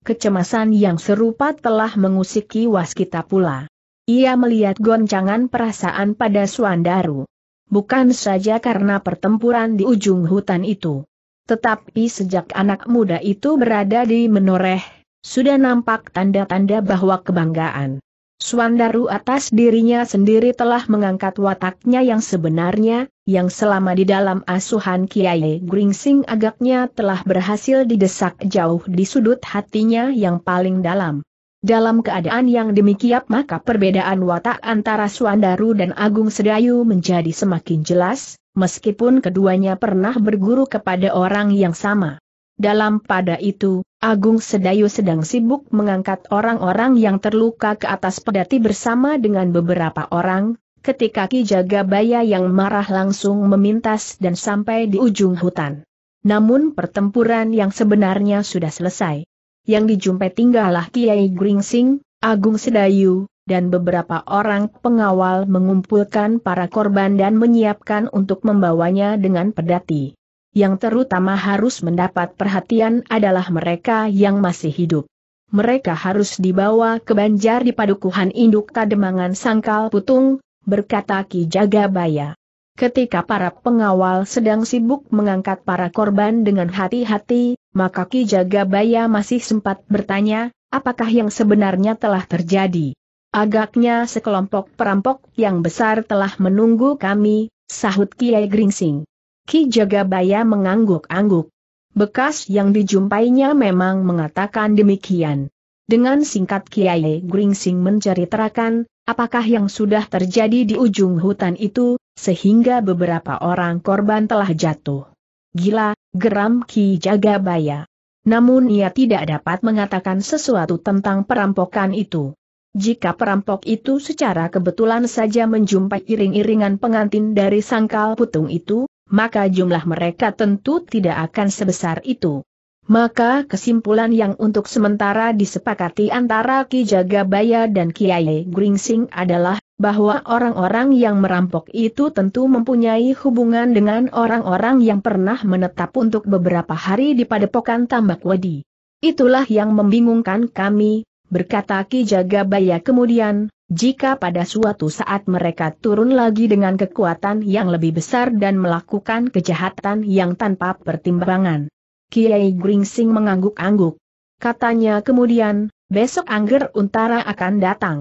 Kecemasan yang serupa telah mengusik kiwas kita pula. Ia melihat goncangan perasaan pada Suandaru. Bukan saja karena pertempuran di ujung hutan itu. Tetapi sejak anak muda itu berada di menoreh, sudah nampak tanda-tanda bahwa kebanggaan. Suandaru atas dirinya sendiri telah mengangkat wataknya yang sebenarnya, yang selama di dalam asuhan Kiai Gringsing agaknya telah berhasil didesak jauh di sudut hatinya yang paling dalam. Dalam keadaan yang demikian maka perbedaan watak antara Suandaru dan Agung Sedayu menjadi semakin jelas, meskipun keduanya pernah berguru kepada orang yang sama. Dalam pada itu, Agung Sedayu sedang sibuk mengangkat orang-orang yang terluka ke atas pedati bersama dengan beberapa orang, ketika Ki Jagabaya yang marah langsung memintas dan sampai di ujung hutan. Namun pertempuran yang sebenarnya sudah selesai. Yang dijumpai tinggallah Kiai Gringsing, Agung Sedayu, dan beberapa orang pengawal mengumpulkan para korban dan menyiapkan untuk membawanya dengan pedati yang terutama harus mendapat perhatian adalah mereka yang masih hidup. Mereka harus dibawa ke banjar di padukuhan induk Kademangan Sangkal Putung, berkata Ki Jagabaya. Ketika para pengawal sedang sibuk mengangkat para korban dengan hati-hati, maka Ki Jagabaya masih sempat bertanya, apakah yang sebenarnya telah terjadi. Agaknya sekelompok perampok yang besar telah menunggu kami, sahut Kiai Gringsing. Ki Jagabaya mengangguk-angguk. Bekas yang dijumpainya memang mengatakan demikian. Dengan singkat Kiai Gringsing menceritakan, apakah yang sudah terjadi di ujung hutan itu, sehingga beberapa orang korban telah jatuh. Gila, geram Ki Jagabaya. Namun ia tidak dapat mengatakan sesuatu tentang perampokan itu. Jika perampok itu secara kebetulan saja menjumpai iring-iringan pengantin dari sangkal putung itu, maka jumlah mereka tentu tidak akan sebesar itu. Maka kesimpulan yang untuk sementara disepakati antara Ki Jagabaya dan Kiai Gringsing adalah bahwa orang-orang yang merampok itu tentu mempunyai hubungan dengan orang-orang yang pernah menetap untuk beberapa hari di padepokan Tambak Wedi. Itulah yang membingungkan kami, berkata Ki Jagabaya kemudian, jika pada suatu saat mereka turun lagi dengan kekuatan yang lebih besar dan melakukan kejahatan yang tanpa pertimbangan. Kiai Gringsing mengangguk-angguk. Katanya kemudian, besok Angger Untara akan datang.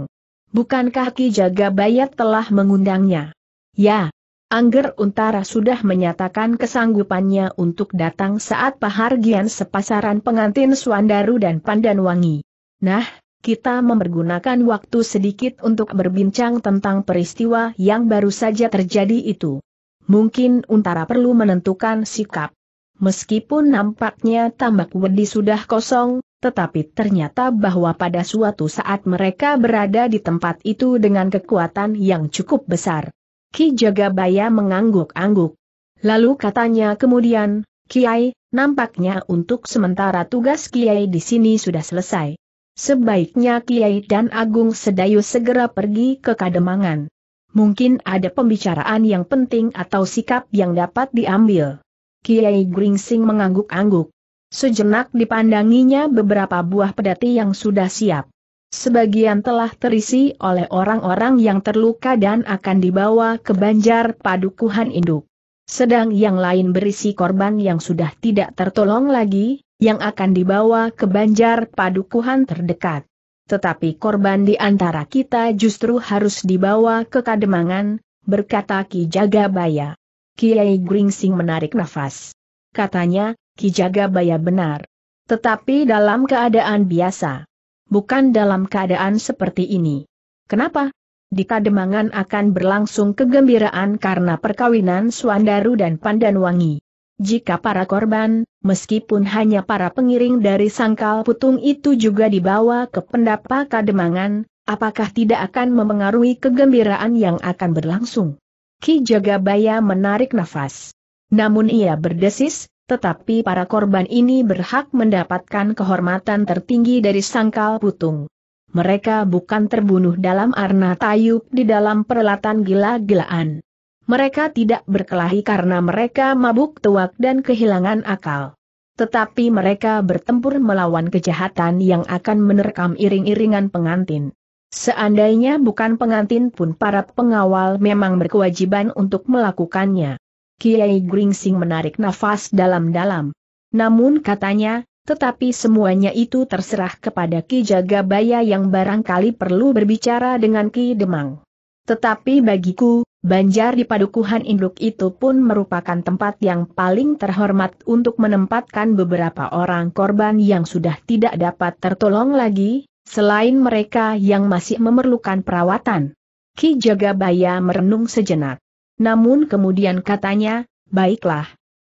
Bukankah Ki Jaga Bayat telah mengundangnya? Ya, Angger Untara sudah menyatakan kesanggupannya untuk datang saat pahargian sepasaran pengantin Suandaru dan Pandanwangi. Nah, kita mempergunakan waktu sedikit untuk berbincang tentang peristiwa yang baru saja terjadi itu. Mungkin Untara perlu menentukan sikap. Meskipun nampaknya tambak wedi sudah kosong, tetapi ternyata bahwa pada suatu saat mereka berada di tempat itu dengan kekuatan yang cukup besar. Ki Jagabaya mengangguk-angguk. Lalu katanya kemudian, Kiai, nampaknya untuk sementara tugas Kiai di sini sudah selesai. Sebaiknya Kiai dan Agung Sedayu segera pergi ke Kademangan. Mungkin ada pembicaraan yang penting atau sikap yang dapat diambil. Kiai Gringsing mengangguk-angguk. Sejenak dipandanginya beberapa buah pedati yang sudah siap. Sebagian telah terisi oleh orang-orang yang terluka dan akan dibawa ke Banjar Padukuhan Induk. Sedang yang lain berisi korban yang sudah tidak tertolong lagi, yang akan dibawa ke banjar padukuhan terdekat. Tetapi korban di antara kita justru harus dibawa ke kademangan, berkata Ki Jagabaya. Kiai Gringsing menarik nafas. Katanya, Ki Jagabaya benar. Tetapi dalam keadaan biasa. Bukan dalam keadaan seperti ini. Kenapa? Di Kademangan akan berlangsung kegembiraan karena perkawinan Suandaru dan Pandanwangi. Jika para korban, meskipun hanya para pengiring dari sangkal putung itu juga dibawa ke pendapa kademangan, apakah tidak akan memengaruhi kegembiraan yang akan berlangsung? Ki Jagabaya menarik nafas. Namun ia berdesis, tetapi para korban ini berhak mendapatkan kehormatan tertinggi dari sangkal putung. Mereka bukan terbunuh dalam arna tayub di dalam perlatan gila-gilaan. Mereka tidak berkelahi karena mereka mabuk tuak dan kehilangan akal. Tetapi mereka bertempur melawan kejahatan yang akan menerkam iring-iringan pengantin. Seandainya bukan pengantin pun para pengawal memang berkewajiban untuk melakukannya. Kiai Gringsing menarik nafas dalam-dalam. Namun katanya, tetapi semuanya itu terserah kepada Ki Jagabaya yang barangkali perlu berbicara dengan Ki Demang. Tetapi bagiku, Banjar di Padukuhan Induk itu pun merupakan tempat yang paling terhormat untuk menempatkan beberapa orang korban yang sudah tidak dapat tertolong lagi, selain mereka yang masih memerlukan perawatan. Ki Jagabaya merenung sejenak. Namun kemudian katanya, baiklah.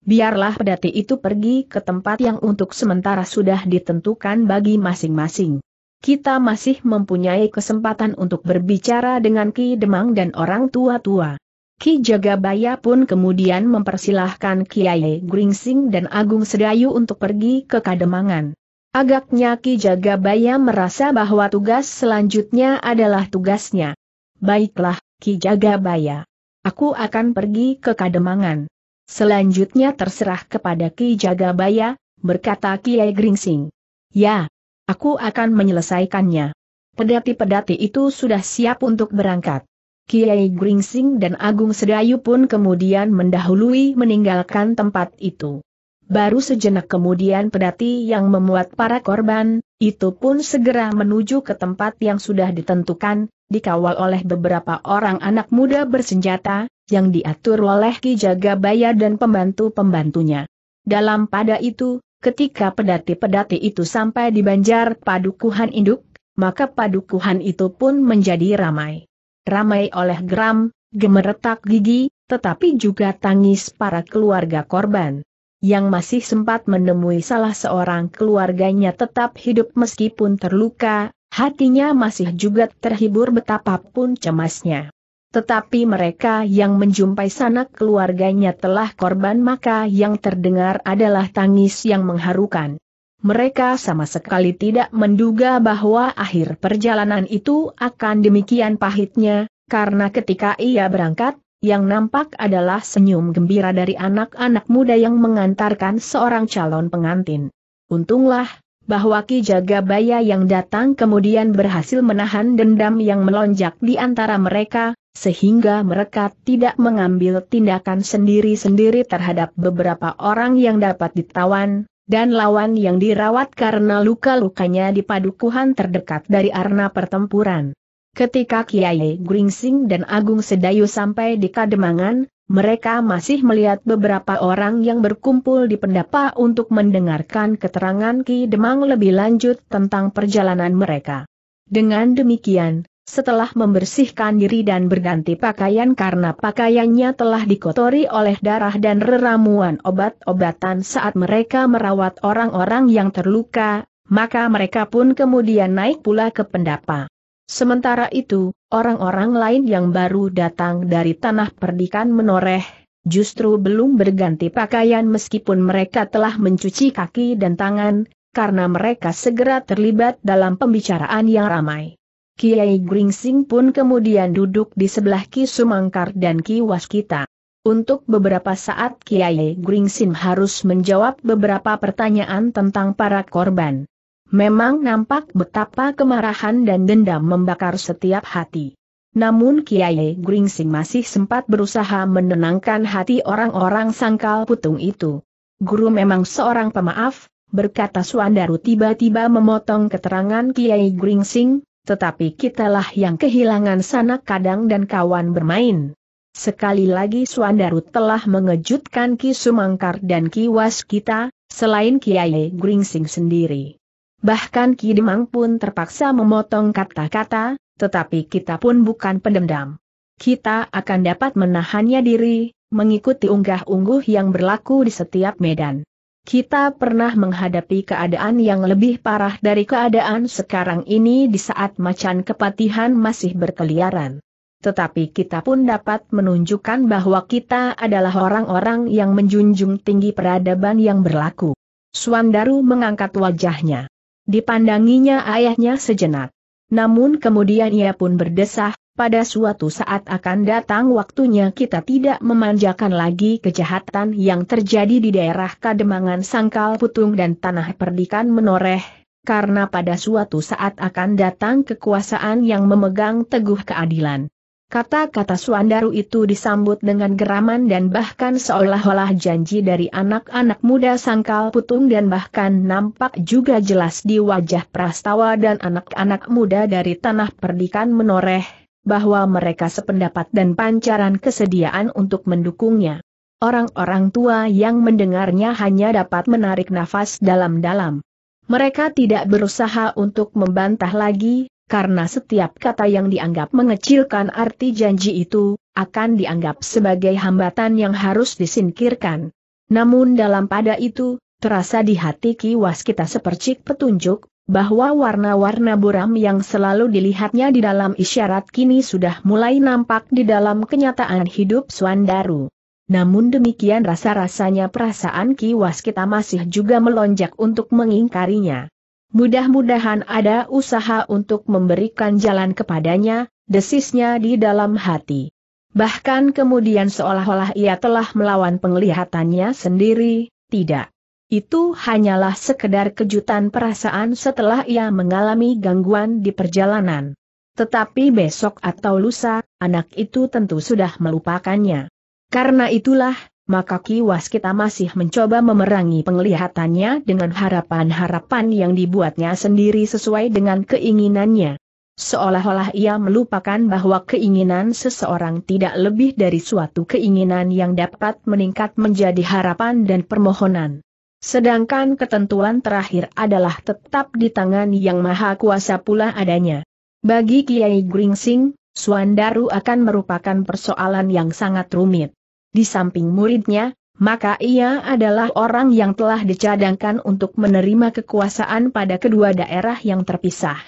Biarlah pedati itu pergi ke tempat yang untuk sementara sudah ditentukan bagi masing-masing kita masih mempunyai kesempatan untuk berbicara dengan Ki Demang dan orang tua-tua. Ki Jagabaya pun kemudian mempersilahkan Kiai Gringsing dan Agung Sedayu untuk pergi ke Kademangan. Agaknya Ki Jagabaya merasa bahwa tugas selanjutnya adalah tugasnya. Baiklah, Ki Jagabaya. Aku akan pergi ke Kademangan. Selanjutnya terserah kepada Ki Jagabaya, berkata Kiai Gringsing. Ya, Aku akan menyelesaikannya. Pedati-pedati itu sudah siap untuk berangkat. Kiai Gringsing dan Agung Sedayu pun kemudian mendahului meninggalkan tempat itu. Baru sejenak kemudian pedati yang memuat para korban, itu pun segera menuju ke tempat yang sudah ditentukan, dikawal oleh beberapa orang anak muda bersenjata, yang diatur oleh Ki Jagabaya dan pembantu-pembantunya. Dalam pada itu, Ketika pedati-pedati itu sampai di banjar padukuhan induk, maka padukuhan itu pun menjadi ramai. Ramai oleh geram, gemeretak gigi, tetapi juga tangis para keluarga korban. Yang masih sempat menemui salah seorang keluarganya tetap hidup meskipun terluka, hatinya masih juga terhibur betapapun cemasnya. Tetapi mereka yang menjumpai sanak keluarganya telah korban maka yang terdengar adalah tangis yang mengharukan. Mereka sama sekali tidak menduga bahwa akhir perjalanan itu akan demikian pahitnya, karena ketika ia berangkat, yang nampak adalah senyum gembira dari anak-anak muda yang mengantarkan seorang calon pengantin. Untunglah, bahwa Ki Jagabaya yang datang kemudian berhasil menahan dendam yang melonjak di antara mereka, sehingga mereka tidak mengambil tindakan sendiri-sendiri terhadap beberapa orang yang dapat ditawan, dan lawan yang dirawat karena luka-lukanya di padukuhan terdekat dari arena pertempuran. Ketika Kiai Gringsing dan Agung Sedayu sampai di Kademangan, mereka masih melihat beberapa orang yang berkumpul di pendapa untuk mendengarkan keterangan Ki Demang lebih lanjut tentang perjalanan mereka. Dengan demikian, setelah membersihkan diri dan berganti pakaian karena pakaiannya telah dikotori oleh darah dan reramuan obat-obatan saat mereka merawat orang-orang yang terluka, maka mereka pun kemudian naik pula ke pendapa. Sementara itu, orang-orang lain yang baru datang dari tanah perdikan menoreh, justru belum berganti pakaian meskipun mereka telah mencuci kaki dan tangan, karena mereka segera terlibat dalam pembicaraan yang ramai. Kiai Gringsing pun kemudian duduk di sebelah Ki Sumangkar dan Ki Waskita. Untuk beberapa saat Kiai Gringsing harus menjawab beberapa pertanyaan tentang para korban. Memang nampak betapa kemarahan dan dendam membakar setiap hati. Namun Kiai Gringsing masih sempat berusaha menenangkan hati orang-orang sangkal putung itu. Guru memang seorang pemaaf, berkata Suandaru tiba-tiba memotong keterangan Kiai Gringsing, tetapi kitalah yang kehilangan sanak kadang dan kawan bermain. Sekali lagi Suandaru telah mengejutkan Ki Sumangkar dan Ki Was kita, selain Kiai Gringsing sendiri. Bahkan Ki Demang pun terpaksa memotong kata-kata, tetapi kita pun bukan pendendam. Kita akan dapat menahannya diri, mengikuti unggah-ungguh yang berlaku di setiap medan. Kita pernah menghadapi keadaan yang lebih parah dari keadaan sekarang ini di saat macan kepatihan masih berkeliaran. Tetapi kita pun dapat menunjukkan bahwa kita adalah orang-orang yang menjunjung tinggi peradaban yang berlaku. Suandaru mengangkat wajahnya. Dipandanginya ayahnya sejenak. Namun kemudian ia pun berdesah, pada suatu saat akan datang waktunya kita tidak memanjakan lagi kejahatan yang terjadi di daerah Kademangan Sangkal Putung dan Tanah Perdikan Menoreh, karena pada suatu saat akan datang kekuasaan yang memegang teguh keadilan. Kata-kata Suandaru itu disambut dengan geraman dan bahkan seolah-olah janji dari anak-anak muda Sangkal Putung dan bahkan nampak juga jelas di wajah Prastawa dan anak-anak muda dari Tanah Perdikan Menoreh bahwa mereka sependapat dan pancaran kesediaan untuk mendukungnya. Orang-orang tua yang mendengarnya hanya dapat menarik nafas dalam-dalam. Mereka tidak berusaha untuk membantah lagi, karena setiap kata yang dianggap mengecilkan arti janji itu, akan dianggap sebagai hambatan yang harus disingkirkan. Namun dalam pada itu, terasa di hati kiwas kita sepercik petunjuk, bahwa warna-warna buram yang selalu dilihatnya di dalam isyarat kini sudah mulai nampak di dalam kenyataan hidup Swandaru. Namun demikian rasa-rasanya perasaan Ki Waskita masih juga melonjak untuk mengingkarinya. Mudah-mudahan ada usaha untuk memberikan jalan kepadanya, desisnya di dalam hati. Bahkan kemudian seolah-olah ia telah melawan penglihatannya sendiri, tidak. Itu hanyalah sekedar kejutan perasaan setelah ia mengalami gangguan di perjalanan. Tetapi besok atau lusa, anak itu tentu sudah melupakannya. Karena itulah, maka kiwas kita masih mencoba memerangi penglihatannya dengan harapan-harapan yang dibuatnya sendiri sesuai dengan keinginannya. Seolah-olah ia melupakan bahwa keinginan seseorang tidak lebih dari suatu keinginan yang dapat meningkat menjadi harapan dan permohonan. Sedangkan ketentuan terakhir adalah tetap di tangan yang maha kuasa pula adanya. Bagi Kiai Gringsing, Suandaru akan merupakan persoalan yang sangat rumit. Di samping muridnya, maka ia adalah orang yang telah dicadangkan untuk menerima kekuasaan pada kedua daerah yang terpisah.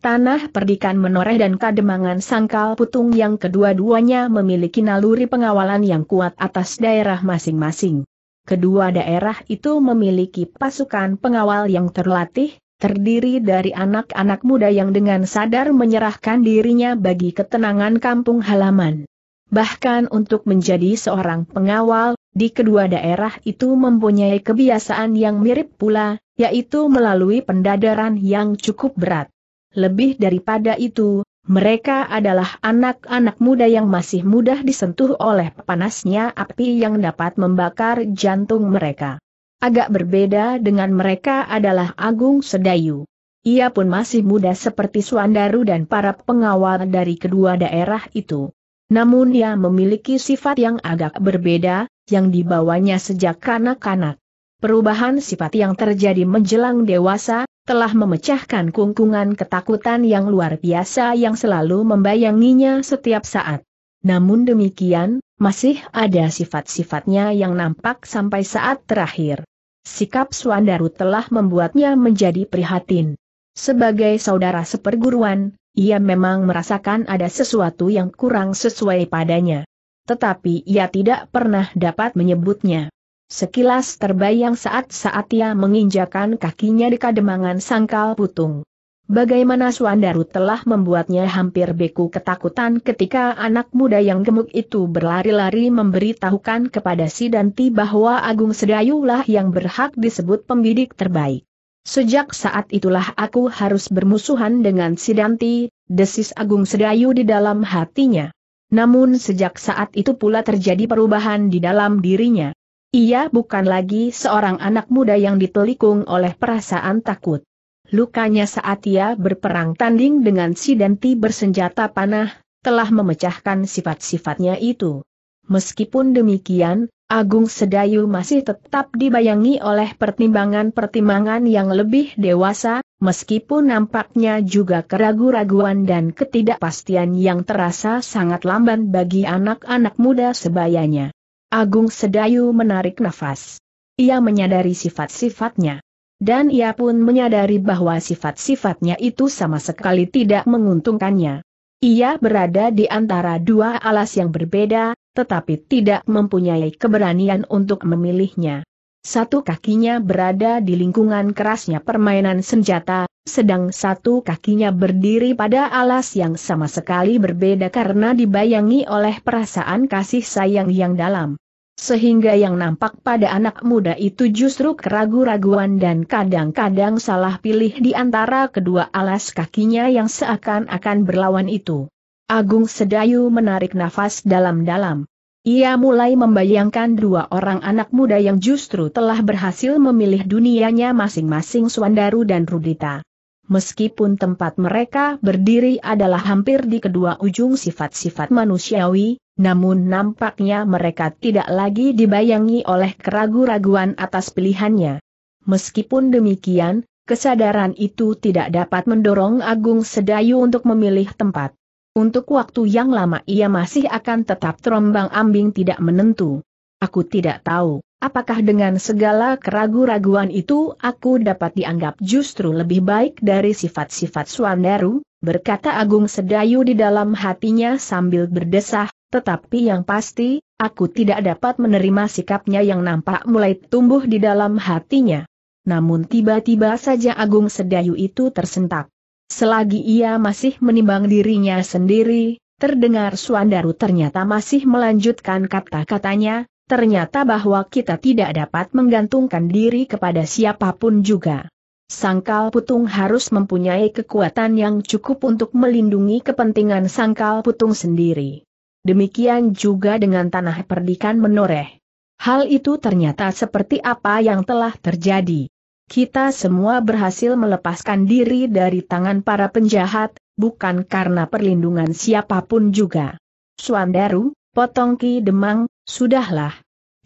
Tanah perdikan menoreh dan kademangan sangkal putung yang kedua-duanya memiliki naluri pengawalan yang kuat atas daerah masing-masing. Kedua daerah itu memiliki pasukan pengawal yang terlatih, terdiri dari anak-anak muda yang dengan sadar menyerahkan dirinya bagi ketenangan kampung halaman. Bahkan untuk menjadi seorang pengawal, di kedua daerah itu mempunyai kebiasaan yang mirip pula, yaitu melalui pendadaran yang cukup berat. Lebih daripada itu, mereka adalah anak-anak muda yang masih mudah disentuh oleh panasnya api yang dapat membakar jantung mereka. Agak berbeda dengan mereka adalah Agung Sedayu. Ia pun masih muda seperti Suandaru dan para pengawal dari kedua daerah itu. Namun ia memiliki sifat yang agak berbeda, yang dibawanya sejak kanak-kanak. Perubahan sifat yang terjadi menjelang dewasa, telah memecahkan kungkungan ketakutan yang luar biasa yang selalu membayanginya setiap saat. Namun demikian, masih ada sifat-sifatnya yang nampak sampai saat terakhir. Sikap Swandaru telah membuatnya menjadi prihatin. Sebagai saudara seperguruan, ia memang merasakan ada sesuatu yang kurang sesuai padanya. Tetapi ia tidak pernah dapat menyebutnya. Sekilas terbayang saat-saat ia menginjakan kakinya di kademangan sangkal putung. Bagaimana Suandaru telah membuatnya hampir beku ketakutan ketika anak muda yang gemuk itu berlari-lari memberitahukan kepada si Danti bahwa Agung lah yang berhak disebut pembidik terbaik. Sejak saat itulah aku harus bermusuhan dengan si Danti, desis Agung Sedayu di dalam hatinya. Namun sejak saat itu pula terjadi perubahan di dalam dirinya. Ia bukan lagi seorang anak muda yang ditelikung oleh perasaan takut. Lukanya saat ia berperang tanding dengan si Denti bersenjata panah, telah memecahkan sifat-sifatnya itu. Meskipun demikian, Agung Sedayu masih tetap dibayangi oleh pertimbangan-pertimbangan yang lebih dewasa, meskipun nampaknya juga keraguan-raguan dan ketidakpastian yang terasa sangat lamban bagi anak-anak muda sebayanya. Agung Sedayu menarik nafas. Ia menyadari sifat-sifatnya. Dan ia pun menyadari bahwa sifat-sifatnya itu sama sekali tidak menguntungkannya. Ia berada di antara dua alas yang berbeda, tetapi tidak mempunyai keberanian untuk memilihnya. Satu kakinya berada di lingkungan kerasnya permainan senjata, sedang satu kakinya berdiri pada alas yang sama sekali berbeda karena dibayangi oleh perasaan kasih sayang yang dalam. Sehingga yang nampak pada anak muda itu justru keragu-raguan dan kadang-kadang salah pilih di antara kedua alas kakinya yang seakan-akan berlawan itu. Agung Sedayu menarik nafas dalam-dalam. Ia mulai membayangkan dua orang anak muda yang justru telah berhasil memilih dunianya masing-masing Suandaru dan Rudita. Meskipun tempat mereka berdiri adalah hampir di kedua ujung sifat-sifat manusiawi, namun nampaknya mereka tidak lagi dibayangi oleh keraguan-raguan atas pilihannya. Meskipun demikian, kesadaran itu tidak dapat mendorong Agung Sedayu untuk memilih tempat. Untuk waktu yang lama ia masih akan tetap terombang-ambing tidak menentu. Aku tidak tahu. Apakah dengan segala keraguan-raguan itu aku dapat dianggap justru lebih baik dari sifat-sifat Swandaru? Berkata Agung Sedayu di dalam hatinya sambil berdesah, tetapi yang pasti, aku tidak dapat menerima sikapnya yang nampak mulai tumbuh di dalam hatinya. Namun tiba-tiba saja Agung Sedayu itu tersentak. Selagi ia masih menimbang dirinya sendiri, terdengar Swandaru ternyata masih melanjutkan kata-katanya, ternyata bahwa kita tidak dapat menggantungkan diri kepada siapapun juga. Sangkal Putung harus mempunyai kekuatan yang cukup untuk melindungi kepentingan Sangkal Putung sendiri. Demikian juga dengan tanah perdikan menoreh. Hal itu ternyata seperti apa yang telah terjadi. Kita semua berhasil melepaskan diri dari tangan para penjahat, bukan karena perlindungan siapapun juga. Suandaru, Potong Ki Demang, sudahlah.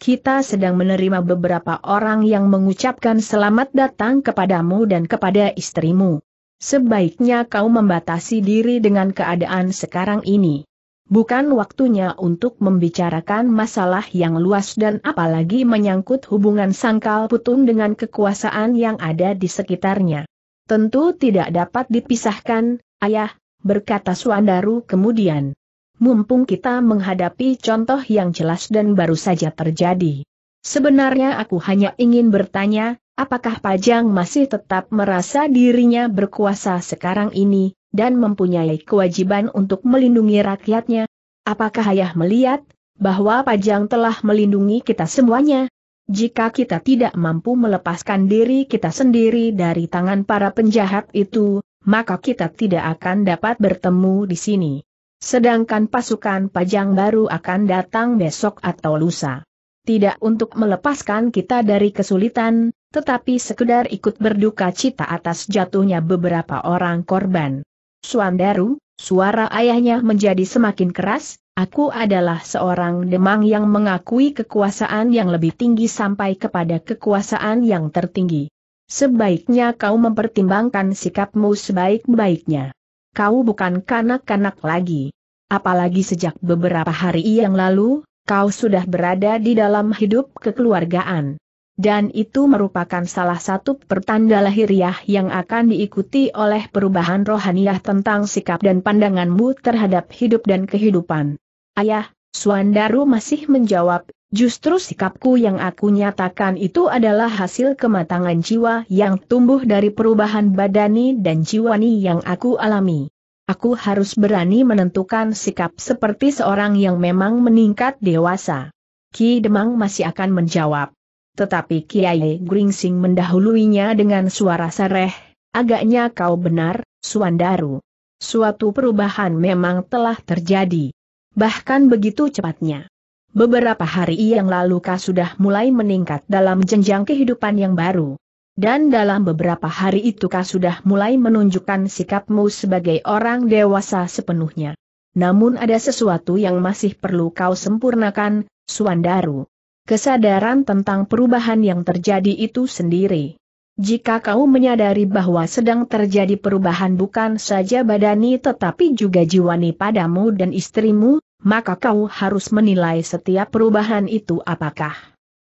Kita sedang menerima beberapa orang yang mengucapkan selamat datang kepadamu dan kepada istrimu. Sebaiknya kau membatasi diri dengan keadaan sekarang ini. Bukan waktunya untuk membicarakan masalah yang luas dan apalagi menyangkut hubungan sangkal Putung dengan kekuasaan yang ada di sekitarnya. Tentu tidak dapat dipisahkan, ayah, berkata Suandaru kemudian mumpung kita menghadapi contoh yang jelas dan baru saja terjadi. Sebenarnya aku hanya ingin bertanya, apakah Pajang masih tetap merasa dirinya berkuasa sekarang ini, dan mempunyai kewajiban untuk melindungi rakyatnya? Apakah ayah melihat, bahwa Pajang telah melindungi kita semuanya? Jika kita tidak mampu melepaskan diri kita sendiri dari tangan para penjahat itu, maka kita tidak akan dapat bertemu di sini. Sedangkan pasukan pajang baru akan datang besok atau lusa. Tidak untuk melepaskan kita dari kesulitan, tetapi sekedar ikut berduka cita atas jatuhnya beberapa orang korban. Suandaru, suara ayahnya menjadi semakin keras, aku adalah seorang demang yang mengakui kekuasaan yang lebih tinggi sampai kepada kekuasaan yang tertinggi. Sebaiknya kau mempertimbangkan sikapmu sebaik-baiknya kau bukan kanak-kanak lagi. Apalagi sejak beberapa hari yang lalu, kau sudah berada di dalam hidup kekeluargaan. Dan itu merupakan salah satu pertanda lahiriah yang akan diikuti oleh perubahan rohaniah tentang sikap dan pandanganmu terhadap hidup dan kehidupan. Ayah, Suandaru masih menjawab, Justru sikapku yang aku nyatakan itu adalah hasil kematangan jiwa yang tumbuh dari perubahan badani dan jiwani yang aku alami. Aku harus berani menentukan sikap seperti seorang yang memang meningkat dewasa. Ki Demang masih akan menjawab. Tetapi Kiai Gringsing mendahuluinya dengan suara sereh, agaknya kau benar, Suandaru. Suatu perubahan memang telah terjadi. Bahkan begitu cepatnya. Beberapa hari yang lalu kau sudah mulai meningkat dalam jenjang kehidupan yang baru. Dan dalam beberapa hari itu kau sudah mulai menunjukkan sikapmu sebagai orang dewasa sepenuhnya. Namun ada sesuatu yang masih perlu kau sempurnakan, Suandaru. Kesadaran tentang perubahan yang terjadi itu sendiri. Jika kau menyadari bahwa sedang terjadi perubahan bukan saja badani tetapi juga jiwani padamu dan istrimu, maka kau harus menilai setiap perubahan itu apakah.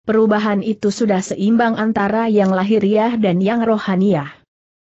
Perubahan itu sudah seimbang antara yang lahiriah dan yang rohaniah.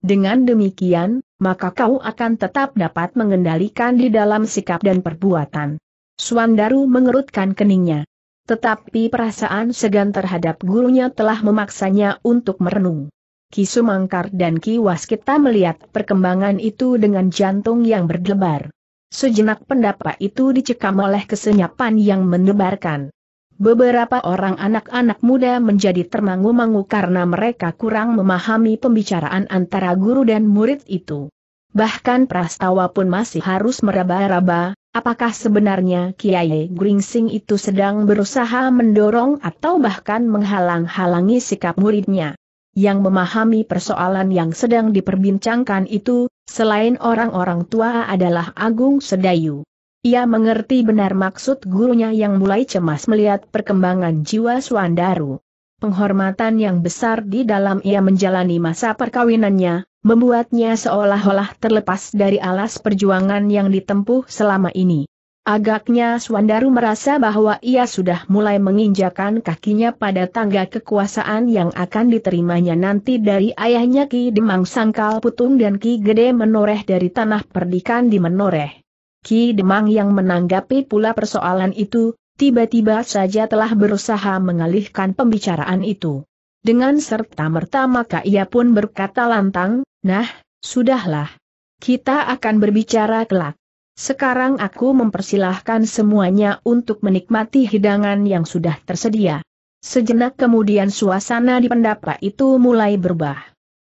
Dengan demikian, maka kau akan tetap dapat mengendalikan di dalam sikap dan perbuatan. Suandaru mengerutkan keningnya. Tetapi perasaan segan terhadap gurunya telah memaksanya untuk merenung. Ki Sumangkar dan Ki Waskita melihat perkembangan itu dengan jantung yang berdebar. Sejenak pendapat itu dicekam oleh kesenyapan yang menebarkan. Beberapa orang anak-anak muda menjadi termangu-mangu karena mereka kurang memahami pembicaraan antara guru dan murid itu. Bahkan prastawa pun masih harus meraba-raba, apakah sebenarnya Kiai Gringsing itu sedang berusaha mendorong atau bahkan menghalang-halangi sikap muridnya. Yang memahami persoalan yang sedang diperbincangkan itu, Selain orang-orang tua adalah Agung Sedayu. Ia mengerti benar maksud gurunya yang mulai cemas melihat perkembangan jiwa Suandaru. Penghormatan yang besar di dalam ia menjalani masa perkawinannya, membuatnya seolah-olah terlepas dari alas perjuangan yang ditempuh selama ini. Agaknya Swandaru merasa bahwa ia sudah mulai menginjakan kakinya pada tangga kekuasaan yang akan diterimanya nanti dari ayahnya Ki Demang Sangkal Putung dan Ki Gede Menoreh dari Tanah Perdikan di Menoreh. Ki Demang yang menanggapi pula persoalan itu, tiba-tiba saja telah berusaha mengalihkan pembicaraan itu. Dengan serta-merta maka ia pun berkata lantang, nah, sudahlah. Kita akan berbicara kelak. Sekarang aku mempersilahkan semuanya untuk menikmati hidangan yang sudah tersedia. Sejenak kemudian suasana di pendapa itu mulai berubah.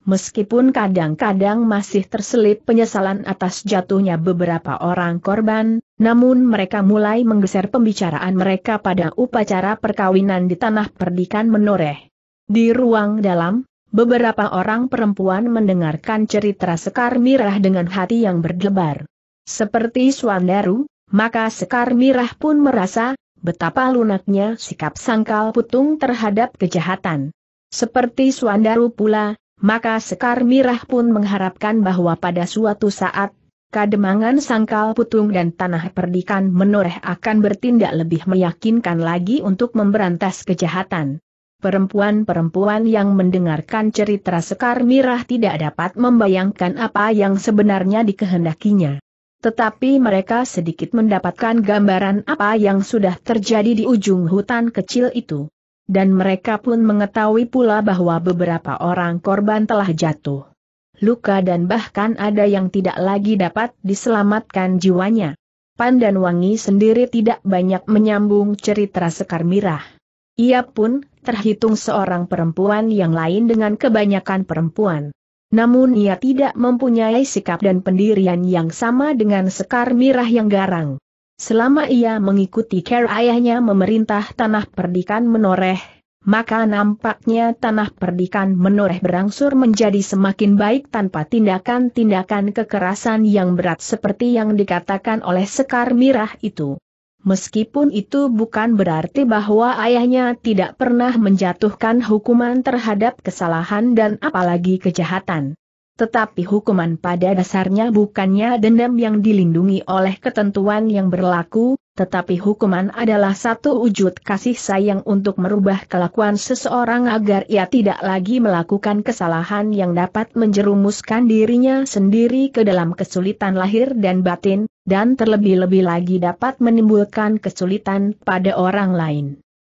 Meskipun kadang-kadang masih terselip penyesalan atas jatuhnya beberapa orang korban, namun mereka mulai menggeser pembicaraan mereka pada upacara perkawinan di tanah perdikan menoreh. Di ruang dalam, beberapa orang perempuan mendengarkan cerita Sekar Mirah dengan hati yang berdebar. Seperti Suandaru, maka Sekar Mirah pun merasa, betapa lunaknya sikap sangkal putung terhadap kejahatan. Seperti Suandaru pula, maka Sekar Mirah pun mengharapkan bahwa pada suatu saat, kademangan sangkal putung dan tanah perdikan menoreh akan bertindak lebih meyakinkan lagi untuk memberantas kejahatan. Perempuan-perempuan yang mendengarkan cerita Sekar Mirah tidak dapat membayangkan apa yang sebenarnya dikehendakinya. Tetapi mereka sedikit mendapatkan gambaran apa yang sudah terjadi di ujung hutan kecil itu. Dan mereka pun mengetahui pula bahwa beberapa orang korban telah jatuh. Luka dan bahkan ada yang tidak lagi dapat diselamatkan jiwanya. Pan dan Wangi sendiri tidak banyak menyambung cerita Sekar Mirah. Ia pun terhitung seorang perempuan yang lain dengan kebanyakan perempuan. Namun ia tidak mempunyai sikap dan pendirian yang sama dengan Sekar Mirah yang garang. Selama ia mengikuti care ayahnya memerintah tanah perdikan menoreh, maka nampaknya tanah perdikan menoreh berangsur menjadi semakin baik tanpa tindakan-tindakan kekerasan yang berat seperti yang dikatakan oleh Sekar Mirah itu. Meskipun itu bukan berarti bahwa ayahnya tidak pernah menjatuhkan hukuman terhadap kesalahan dan apalagi kejahatan. Tetapi hukuman pada dasarnya bukannya dendam yang dilindungi oleh ketentuan yang berlaku, tetapi hukuman adalah satu wujud kasih sayang untuk merubah kelakuan seseorang agar ia tidak lagi melakukan kesalahan yang dapat menjerumuskan dirinya sendiri ke dalam kesulitan lahir dan batin, dan terlebih-lebih lagi dapat menimbulkan kesulitan pada orang lain.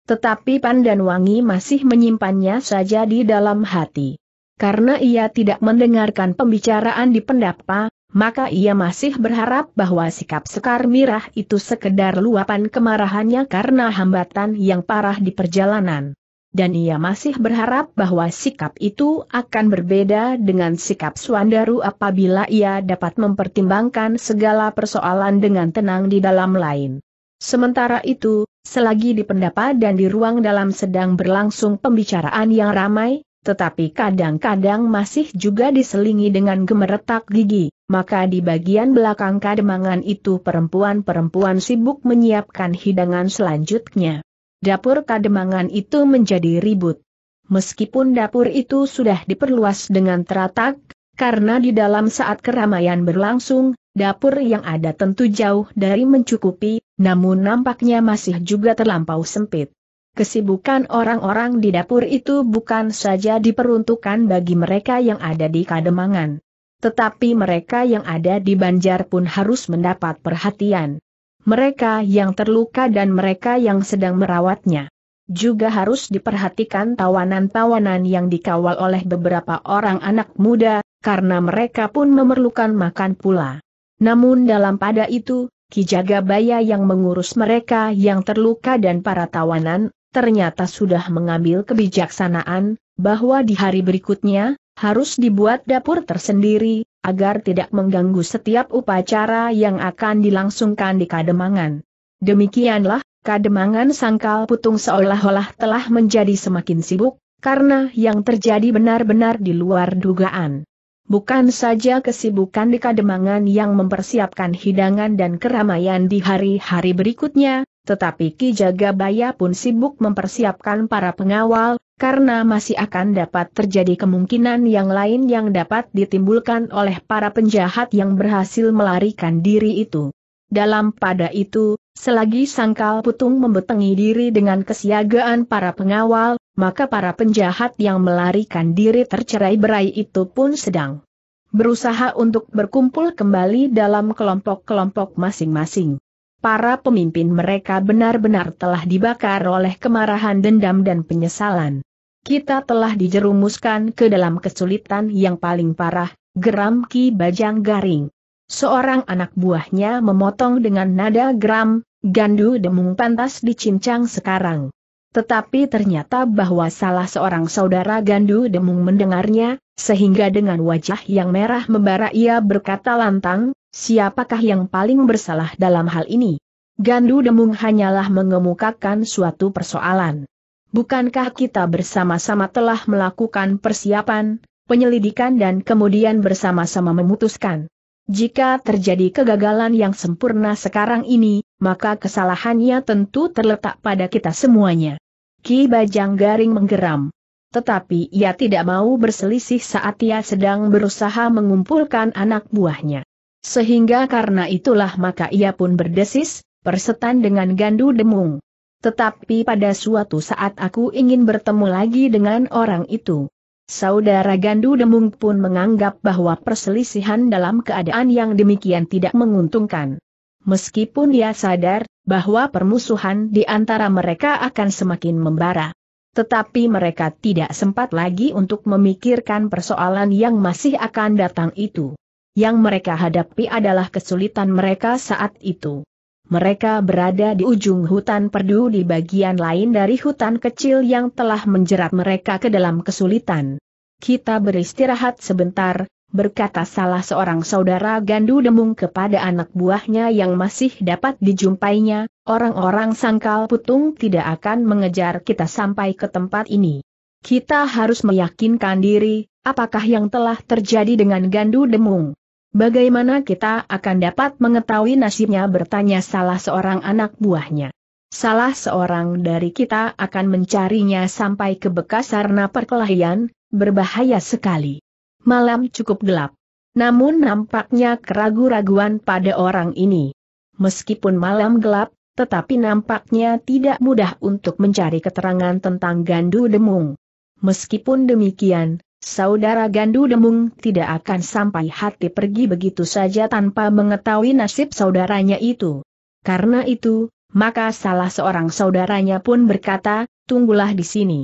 Tetapi Pandan Wangi masih menyimpannya saja di dalam hati. Karena ia tidak mendengarkan pembicaraan di pendapa, maka ia masih berharap bahwa sikap Sekar Mirah itu sekedar luapan kemarahannya karena hambatan yang parah di perjalanan. Dan ia masih berharap bahwa sikap itu akan berbeda dengan sikap Suandaru apabila ia dapat mempertimbangkan segala persoalan dengan tenang di dalam lain. Sementara itu, selagi di pendapa dan di ruang dalam sedang berlangsung pembicaraan yang ramai, tetapi kadang-kadang masih juga diselingi dengan gemeretak gigi, maka di bagian belakang kademangan itu perempuan-perempuan sibuk menyiapkan hidangan selanjutnya. Dapur kademangan itu menjadi ribut. Meskipun dapur itu sudah diperluas dengan teratak, karena di dalam saat keramaian berlangsung, dapur yang ada tentu jauh dari mencukupi, namun nampaknya masih juga terlampau sempit. Kesibukan orang-orang di dapur itu bukan saja diperuntukkan bagi mereka yang ada di Kademangan. Tetapi mereka yang ada di Banjar pun harus mendapat perhatian. Mereka yang terluka dan mereka yang sedang merawatnya. Juga harus diperhatikan tawanan-tawanan yang dikawal oleh beberapa orang anak muda, karena mereka pun memerlukan makan pula. Namun dalam pada itu, Ki Jagabaya yang mengurus mereka yang terluka dan para tawanan, ternyata sudah mengambil kebijaksanaan, bahwa di hari berikutnya, harus dibuat dapur tersendiri, agar tidak mengganggu setiap upacara yang akan dilangsungkan di Kademangan. Demikianlah, Kademangan Sangkal Putung seolah-olah telah menjadi semakin sibuk, karena yang terjadi benar-benar di luar dugaan. Bukan saja kesibukan di Kademangan yang mempersiapkan hidangan dan keramaian di hari-hari berikutnya, tetapi Ki Jagabaya pun sibuk mempersiapkan para pengawal, karena masih akan dapat terjadi kemungkinan yang lain yang dapat ditimbulkan oleh para penjahat yang berhasil melarikan diri itu. Dalam pada itu, selagi Sangkal Putung membetengi diri dengan kesiagaan para pengawal, maka para penjahat yang melarikan diri tercerai berai itu pun sedang berusaha untuk berkumpul kembali dalam kelompok-kelompok masing-masing para pemimpin mereka benar-benar telah dibakar oleh kemarahan dendam dan penyesalan. Kita telah dijerumuskan ke dalam kesulitan yang paling parah, geram Ki Bajang Garing. Seorang anak buahnya memotong dengan nada geram, Gandu Demung pantas dicincang sekarang. Tetapi ternyata bahwa salah seorang saudara Gandu Demung mendengarnya, sehingga dengan wajah yang merah membara ia berkata lantang, Siapakah yang paling bersalah dalam hal ini? Gandu Demung hanyalah mengemukakan suatu persoalan. Bukankah kita bersama-sama telah melakukan persiapan, penyelidikan dan kemudian bersama-sama memutuskan? Jika terjadi kegagalan yang sempurna sekarang ini, maka kesalahannya tentu terletak pada kita semuanya. Ki Bajang Garing menggeram. Tetapi ia tidak mau berselisih saat ia sedang berusaha mengumpulkan anak buahnya. Sehingga karena itulah maka ia pun berdesis, persetan dengan Gandu Demung. Tetapi pada suatu saat aku ingin bertemu lagi dengan orang itu. Saudara Gandu Demung pun menganggap bahwa perselisihan dalam keadaan yang demikian tidak menguntungkan. Meskipun dia sadar bahwa permusuhan di antara mereka akan semakin membara, tetapi mereka tidak sempat lagi untuk memikirkan persoalan yang masih akan datang itu. Yang mereka hadapi adalah kesulitan mereka saat itu. Mereka berada di ujung hutan perdu di bagian lain dari hutan kecil yang telah menjerat mereka ke dalam kesulitan. Kita beristirahat sebentar, berkata salah seorang saudara Gandu Demung kepada anak buahnya yang masih dapat dijumpainya, orang-orang sangkal putung tidak akan mengejar kita sampai ke tempat ini. Kita harus meyakinkan diri, apakah yang telah terjadi dengan Gandu Demung. Bagaimana kita akan dapat mengetahui nasibnya bertanya salah seorang anak buahnya. Salah seorang dari kita akan mencarinya sampai ke bekas sarna perkelahian, berbahaya sekali. Malam cukup gelap. Namun nampaknya keragu-raguan pada orang ini. Meskipun malam gelap, tetapi nampaknya tidak mudah untuk mencari keterangan tentang Gandu Demung. Meskipun demikian, Saudara Gandu Demung tidak akan sampai hati pergi begitu saja tanpa mengetahui nasib saudaranya itu. Karena itu, maka salah seorang saudaranya pun berkata, tunggulah di sini.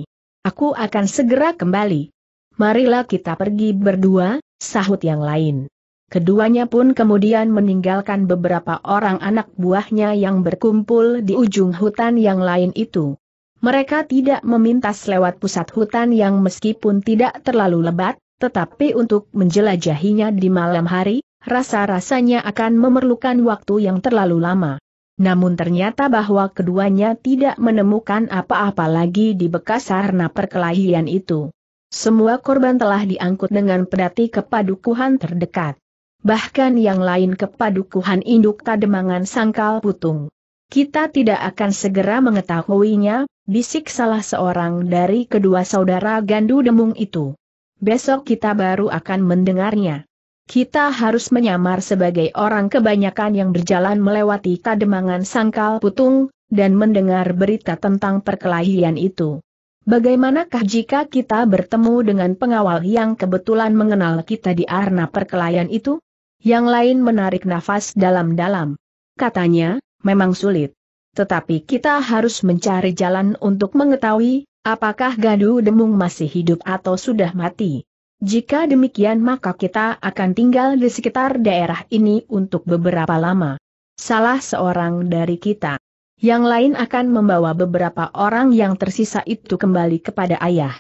Aku akan segera kembali. Marilah kita pergi berdua, sahut yang lain. Keduanya pun kemudian meninggalkan beberapa orang anak buahnya yang berkumpul di ujung hutan yang lain itu. Mereka tidak memintas lewat pusat hutan yang meskipun tidak terlalu lebat, tetapi untuk menjelajahinya di malam hari, rasa-rasanya akan memerlukan waktu yang terlalu lama. Namun ternyata bahwa keduanya tidak menemukan apa-apa lagi di bekas sarna perkelahian itu. Semua korban telah diangkut dengan pedati ke padukuhan terdekat. Bahkan yang lain ke padukuhan induk Kademangan Sangkal Putung. Kita tidak akan segera mengetahuinya, bisik salah seorang dari kedua saudara Gandu Demung itu. Besok kita baru akan mendengarnya. Kita harus menyamar sebagai orang kebanyakan yang berjalan melewati kademangan sangkal putung, dan mendengar berita tentang perkelahian itu. Bagaimanakah jika kita bertemu dengan pengawal yang kebetulan mengenal kita di arna perkelahian itu? Yang lain menarik nafas dalam-dalam. Katanya, memang sulit tetapi kita harus mencari jalan untuk mengetahui, apakah Gadu Demung masih hidup atau sudah mati. Jika demikian maka kita akan tinggal di sekitar daerah ini untuk beberapa lama. Salah seorang dari kita. Yang lain akan membawa beberapa orang yang tersisa itu kembali kepada ayah.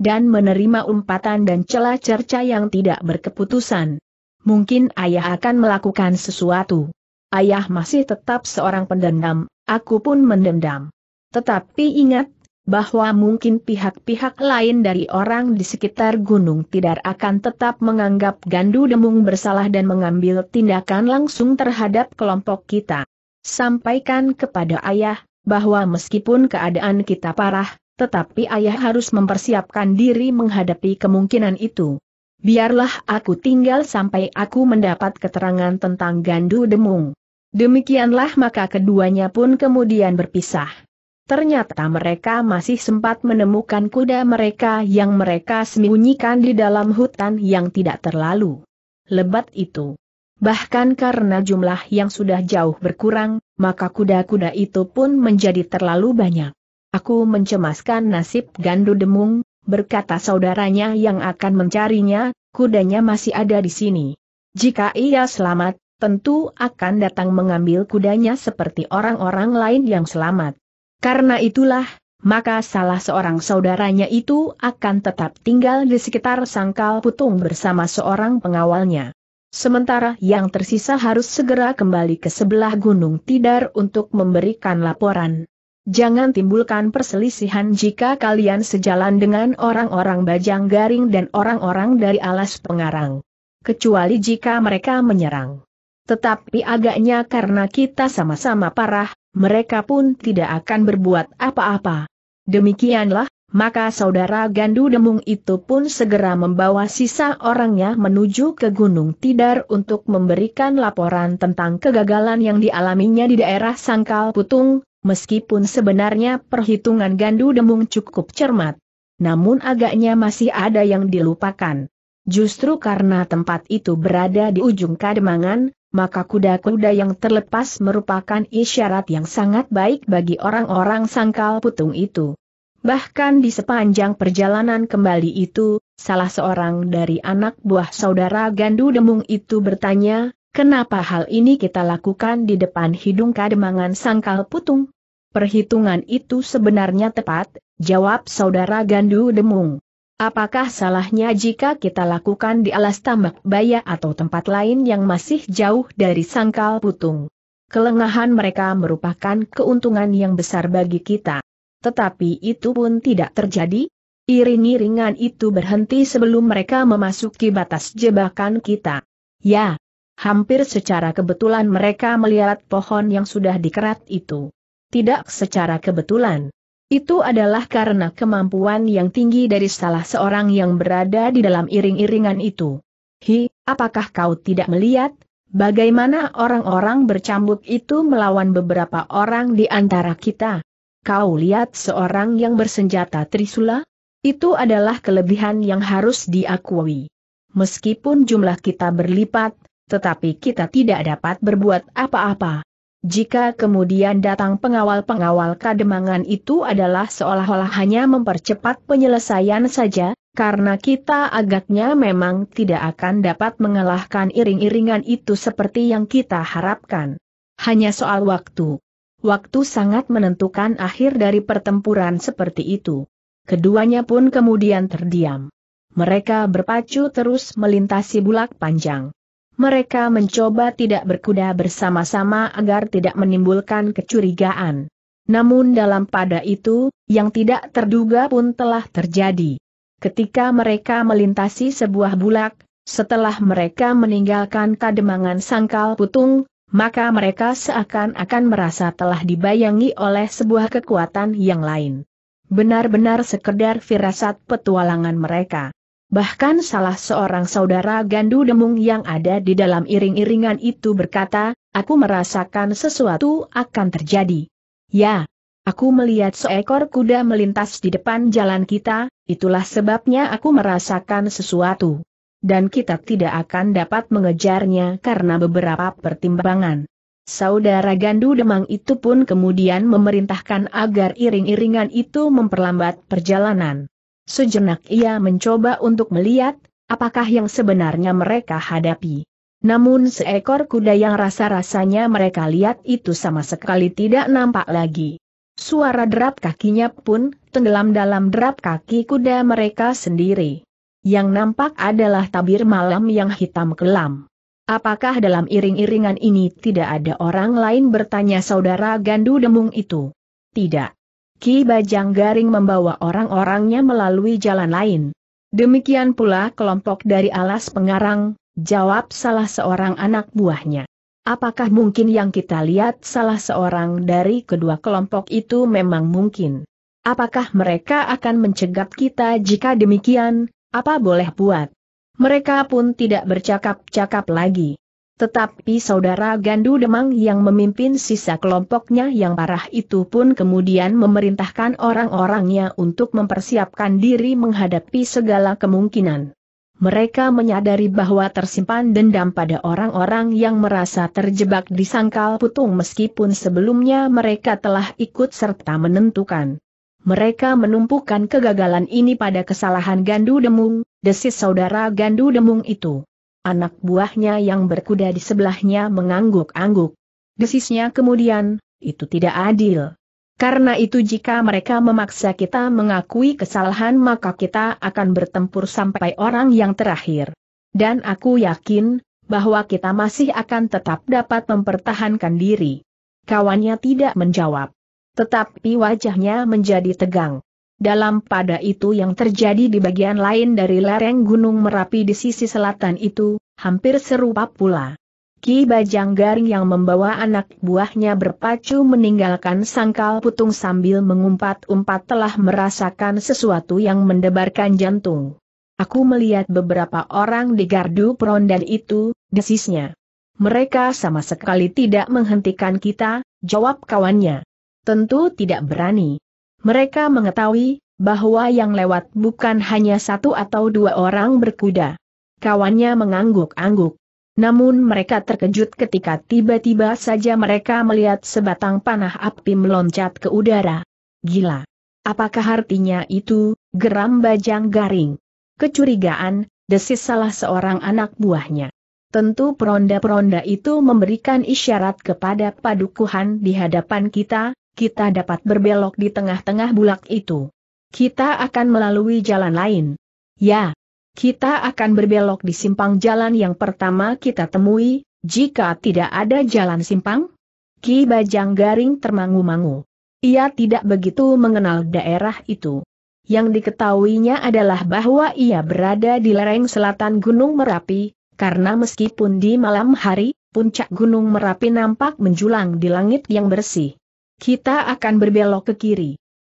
Dan menerima umpatan dan celah cerca yang tidak berkeputusan. Mungkin ayah akan melakukan sesuatu. Ayah masih tetap seorang pendendam, Aku pun mendendam. Tetapi ingat, bahwa mungkin pihak-pihak lain dari orang di sekitar gunung tidak akan tetap menganggap Gandu Demung bersalah dan mengambil tindakan langsung terhadap kelompok kita. Sampaikan kepada ayah, bahwa meskipun keadaan kita parah, tetapi ayah harus mempersiapkan diri menghadapi kemungkinan itu. Biarlah aku tinggal sampai aku mendapat keterangan tentang Gandu Demung. Demikianlah maka keduanya pun kemudian berpisah. Ternyata mereka masih sempat menemukan kuda mereka yang mereka sembunyikan di dalam hutan yang tidak terlalu lebat itu. Bahkan karena jumlah yang sudah jauh berkurang, maka kuda-kuda itu pun menjadi terlalu banyak. Aku mencemaskan nasib Gandu Demung, berkata saudaranya yang akan mencarinya, kudanya masih ada di sini. Jika ia selamat, tentu akan datang mengambil kudanya seperti orang-orang lain yang selamat. Karena itulah, maka salah seorang saudaranya itu akan tetap tinggal di sekitar sangkal putung bersama seorang pengawalnya. Sementara yang tersisa harus segera kembali ke sebelah Gunung Tidar untuk memberikan laporan. Jangan timbulkan perselisihan jika kalian sejalan dengan orang-orang Bajang Garing dan orang-orang dari Alas Pengarang. Kecuali jika mereka menyerang. Tetapi agaknya karena kita sama-sama parah, mereka pun tidak akan berbuat apa-apa. Demikianlah, maka saudara Gandu Demung itu pun segera membawa sisa orangnya menuju ke Gunung Tidar untuk memberikan laporan tentang kegagalan yang dialaminya di daerah Sangkal Putung, meskipun sebenarnya perhitungan Gandu Demung cukup cermat. Namun agaknya masih ada yang dilupakan. Justru karena tempat itu berada di ujung kademangan, maka kuda-kuda yang terlepas merupakan isyarat yang sangat baik bagi orang-orang sangkal putung itu. Bahkan di sepanjang perjalanan kembali itu, salah seorang dari anak buah saudara Gandu Demung itu bertanya, kenapa hal ini kita lakukan di depan hidung kademangan sangkal putung? Perhitungan itu sebenarnya tepat, jawab saudara Gandu Demung. Apakah salahnya jika kita lakukan di alas tambak baya atau tempat lain yang masih jauh dari sangkal putung? Kelengahan mereka merupakan keuntungan yang besar bagi kita. Tetapi itu pun tidak terjadi. Iring-iringan itu berhenti sebelum mereka memasuki batas jebakan kita. Ya, hampir secara kebetulan mereka melihat pohon yang sudah dikerat itu. Tidak secara kebetulan. Itu adalah karena kemampuan yang tinggi dari salah seorang yang berada di dalam iring-iringan itu. Hi, apakah kau tidak melihat? Bagaimana orang-orang bercambuk itu melawan beberapa orang di antara kita? Kau lihat seorang yang bersenjata Trisula? Itu adalah kelebihan yang harus diakui. Meskipun jumlah kita berlipat, tetapi kita tidak dapat berbuat apa-apa. Jika kemudian datang pengawal-pengawal kademangan itu adalah seolah-olah hanya mempercepat penyelesaian saja, karena kita agaknya memang tidak akan dapat mengalahkan iring-iringan itu seperti yang kita harapkan. Hanya soal waktu. Waktu sangat menentukan akhir dari pertempuran seperti itu. Keduanya pun kemudian terdiam. Mereka berpacu terus melintasi bulak panjang mereka mencoba tidak berkuda bersama-sama agar tidak menimbulkan kecurigaan. Namun dalam pada itu, yang tidak terduga pun telah terjadi. Ketika mereka melintasi sebuah bulak, setelah mereka meninggalkan kademangan sangkal putung, maka mereka seakan-akan merasa telah dibayangi oleh sebuah kekuatan yang lain. Benar-benar sekedar firasat petualangan mereka. Bahkan salah seorang saudara Gandu Demung yang ada di dalam iring-iringan itu berkata, aku merasakan sesuatu akan terjadi. Ya, aku melihat seekor kuda melintas di depan jalan kita, itulah sebabnya aku merasakan sesuatu. Dan kita tidak akan dapat mengejarnya karena beberapa pertimbangan. Saudara Gandu Demang itu pun kemudian memerintahkan agar iring-iringan itu memperlambat perjalanan. Sejenak ia mencoba untuk melihat, apakah yang sebenarnya mereka hadapi. Namun seekor kuda yang rasa-rasanya mereka lihat itu sama sekali tidak nampak lagi. Suara derap kakinya pun tenggelam dalam derap kaki kuda mereka sendiri. Yang nampak adalah tabir malam yang hitam kelam. Apakah dalam iring-iringan ini tidak ada orang lain bertanya saudara Gandu Demung itu? Tidak. Ki Bajang Garing membawa orang-orangnya melalui jalan lain. Demikian pula kelompok dari alas pengarang, jawab salah seorang anak buahnya. Apakah mungkin yang kita lihat salah seorang dari kedua kelompok itu memang mungkin? Apakah mereka akan mencegat kita jika demikian, apa boleh buat? Mereka pun tidak bercakap-cakap lagi. Tetapi saudara Gandu Demang yang memimpin sisa kelompoknya yang parah itu pun kemudian memerintahkan orang-orangnya untuk mempersiapkan diri menghadapi segala kemungkinan. Mereka menyadari bahwa tersimpan dendam pada orang-orang yang merasa terjebak di sangkal putung meskipun sebelumnya mereka telah ikut serta menentukan. Mereka menumpukan kegagalan ini pada kesalahan Gandu Demung, desis saudara Gandu Demung itu. Anak buahnya yang berkuda di sebelahnya mengangguk-angguk. Desisnya kemudian, itu tidak adil. Karena itu jika mereka memaksa kita mengakui kesalahan maka kita akan bertempur sampai orang yang terakhir. Dan aku yakin, bahwa kita masih akan tetap dapat mempertahankan diri. Kawannya tidak menjawab. Tetapi wajahnya menjadi tegang. Dalam pada itu yang terjadi di bagian lain dari lereng Gunung Merapi di sisi selatan itu, hampir serupa pula. Ki Bajang Garing yang membawa anak buahnya berpacu meninggalkan sangkal putung sambil mengumpat-umpat telah merasakan sesuatu yang mendebarkan jantung. Aku melihat beberapa orang di gardu perondan itu, desisnya. Mereka sama sekali tidak menghentikan kita, jawab kawannya. Tentu tidak berani. Mereka mengetahui bahwa yang lewat bukan hanya satu atau dua orang berkuda. Kawannya mengangguk-angguk. Namun mereka terkejut ketika tiba-tiba saja mereka melihat sebatang panah api meloncat ke udara. Gila. Apakah artinya itu, geram bajang garing? Kecurigaan, desis salah seorang anak buahnya. Tentu peronda-peronda itu memberikan isyarat kepada padukuhan di hadapan kita, kita dapat berbelok di tengah-tengah bulak itu. Kita akan melalui jalan lain. Ya, kita akan berbelok di simpang jalan yang pertama kita temui, jika tidak ada jalan simpang? Ki Bajang Garing termangu-mangu. Ia tidak begitu mengenal daerah itu. Yang diketahuinya adalah bahwa ia berada di lereng selatan Gunung Merapi, karena meskipun di malam hari, puncak Gunung Merapi nampak menjulang di langit yang bersih kita akan berbelok ke kiri.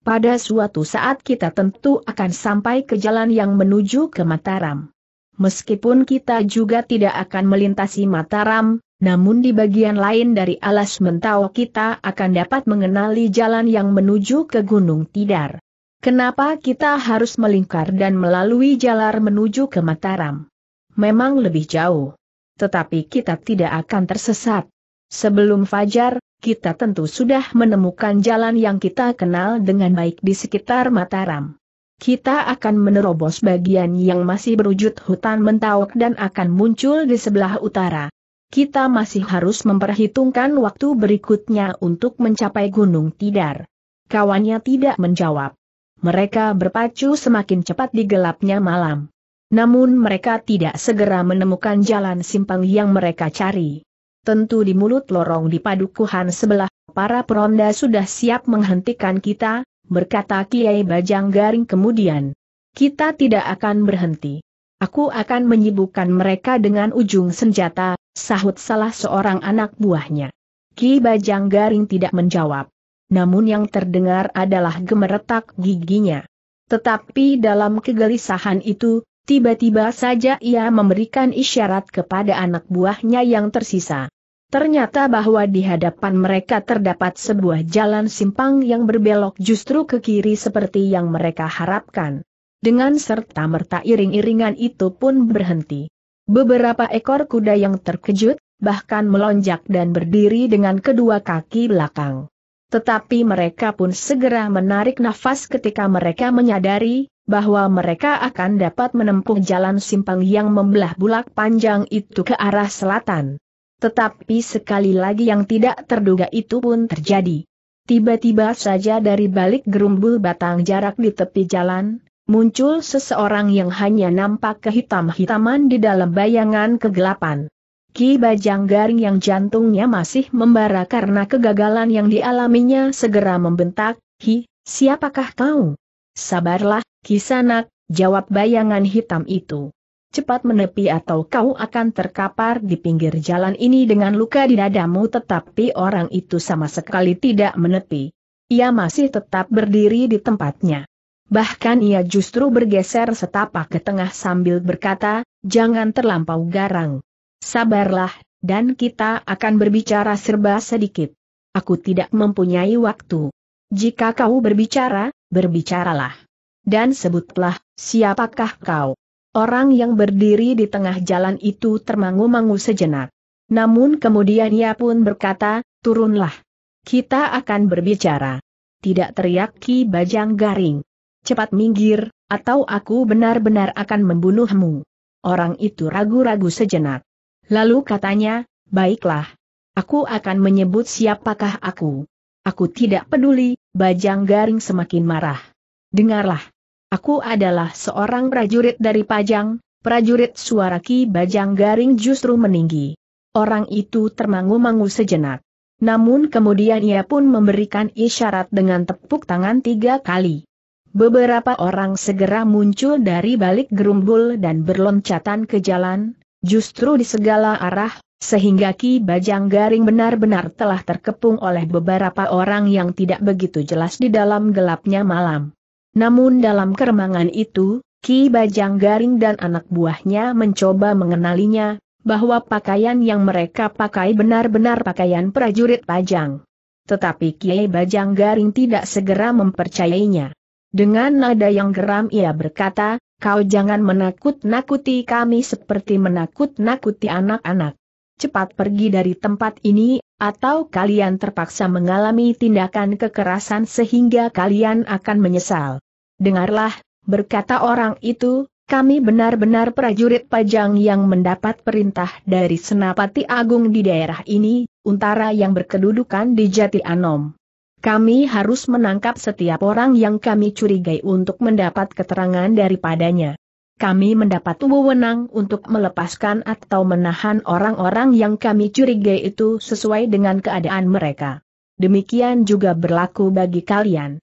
Pada suatu saat kita tentu akan sampai ke jalan yang menuju ke Mataram. Meskipun kita juga tidak akan melintasi Mataram, namun di bagian lain dari alas mentau kita akan dapat mengenali jalan yang menuju ke Gunung Tidar. Kenapa kita harus melingkar dan melalui jalan menuju ke Mataram? Memang lebih jauh. Tetapi kita tidak akan tersesat. Sebelum fajar, kita tentu sudah menemukan jalan yang kita kenal dengan baik di sekitar Mataram. Kita akan menerobos bagian yang masih berwujud hutan mentauk dan akan muncul di sebelah utara. Kita masih harus memperhitungkan waktu berikutnya untuk mencapai Gunung Tidar. Kawannya tidak menjawab. Mereka berpacu semakin cepat di gelapnya malam. Namun mereka tidak segera menemukan jalan simpang yang mereka cari tentu di mulut lorong di padukuhan sebelah, para peronda sudah siap menghentikan kita, berkata Kiai Bajang Garing kemudian. Kita tidak akan berhenti. Aku akan menyibukkan mereka dengan ujung senjata, sahut salah seorang anak buahnya. Ki Bajang Garing tidak menjawab. Namun yang terdengar adalah gemeretak giginya. Tetapi dalam kegelisahan itu, Tiba-tiba saja ia memberikan isyarat kepada anak buahnya yang tersisa. Ternyata bahwa di hadapan mereka terdapat sebuah jalan simpang yang berbelok justru ke kiri seperti yang mereka harapkan. Dengan serta-merta iring-iringan itu pun berhenti. Beberapa ekor kuda yang terkejut, bahkan melonjak dan berdiri dengan kedua kaki belakang. Tetapi mereka pun segera menarik nafas ketika mereka menyadari, bahwa mereka akan dapat menempuh jalan simpang yang membelah bulak panjang itu ke arah selatan. Tetapi sekali lagi yang tidak terduga itu pun terjadi. Tiba-tiba saja dari balik gerumbul batang jarak di tepi jalan, muncul seseorang yang hanya nampak kehitam-hitaman di dalam bayangan kegelapan. Ki Bajang Garing yang jantungnya masih membara karena kegagalan yang dialaminya segera membentak, Hi, siapakah kau? Sabarlah, Kisanak, jawab bayangan hitam itu. Cepat menepi atau kau akan terkapar di pinggir jalan ini dengan luka di dadamu tetapi orang itu sama sekali tidak menepi. Ia masih tetap berdiri di tempatnya. Bahkan ia justru bergeser setapak ke tengah sambil berkata, jangan terlampau garang. Sabarlah, dan kita akan berbicara serba sedikit. Aku tidak mempunyai waktu. Jika kau berbicara, berbicaralah dan sebutlah, siapakah kau? Orang yang berdiri di tengah jalan itu termangu-mangu sejenak. Namun kemudian ia pun berkata, turunlah. Kita akan berbicara. Tidak teriak Ki Bajang Garing. Cepat minggir, atau aku benar-benar akan membunuhmu. Orang itu ragu-ragu sejenak. Lalu katanya, baiklah. Aku akan menyebut siapakah aku. Aku tidak peduli, Bajang Garing semakin marah. Dengarlah, Aku adalah seorang prajurit dari Pajang, prajurit suara Ki Bajang Garing justru meninggi. Orang itu termangu-mangu sejenak. Namun kemudian ia pun memberikan isyarat dengan tepuk tangan tiga kali. Beberapa orang segera muncul dari balik gerumbul dan berloncatan ke jalan, justru di segala arah, sehingga Ki Bajang Garing benar-benar telah terkepung oleh beberapa orang yang tidak begitu jelas di dalam gelapnya malam. Namun dalam keremangan itu, Ki Bajang Garing dan anak buahnya mencoba mengenalinya, bahwa pakaian yang mereka pakai benar-benar pakaian prajurit Bajang. Tetapi Ki Bajang Garing tidak segera mempercayainya. Dengan nada yang geram ia berkata, kau jangan menakut-nakuti kami seperti menakut-nakuti anak-anak. Cepat pergi dari tempat ini, atau kalian terpaksa mengalami tindakan kekerasan sehingga kalian akan menyesal. Dengarlah, berkata orang itu, kami benar-benar prajurit pajang yang mendapat perintah dari Senapati Agung di daerah ini, untara yang berkedudukan di Jati Anom. Kami harus menangkap setiap orang yang kami curigai untuk mendapat keterangan daripadanya. Kami mendapat wewenang untuk melepaskan atau menahan orang-orang yang kami curigai itu sesuai dengan keadaan mereka. Demikian juga berlaku bagi kalian.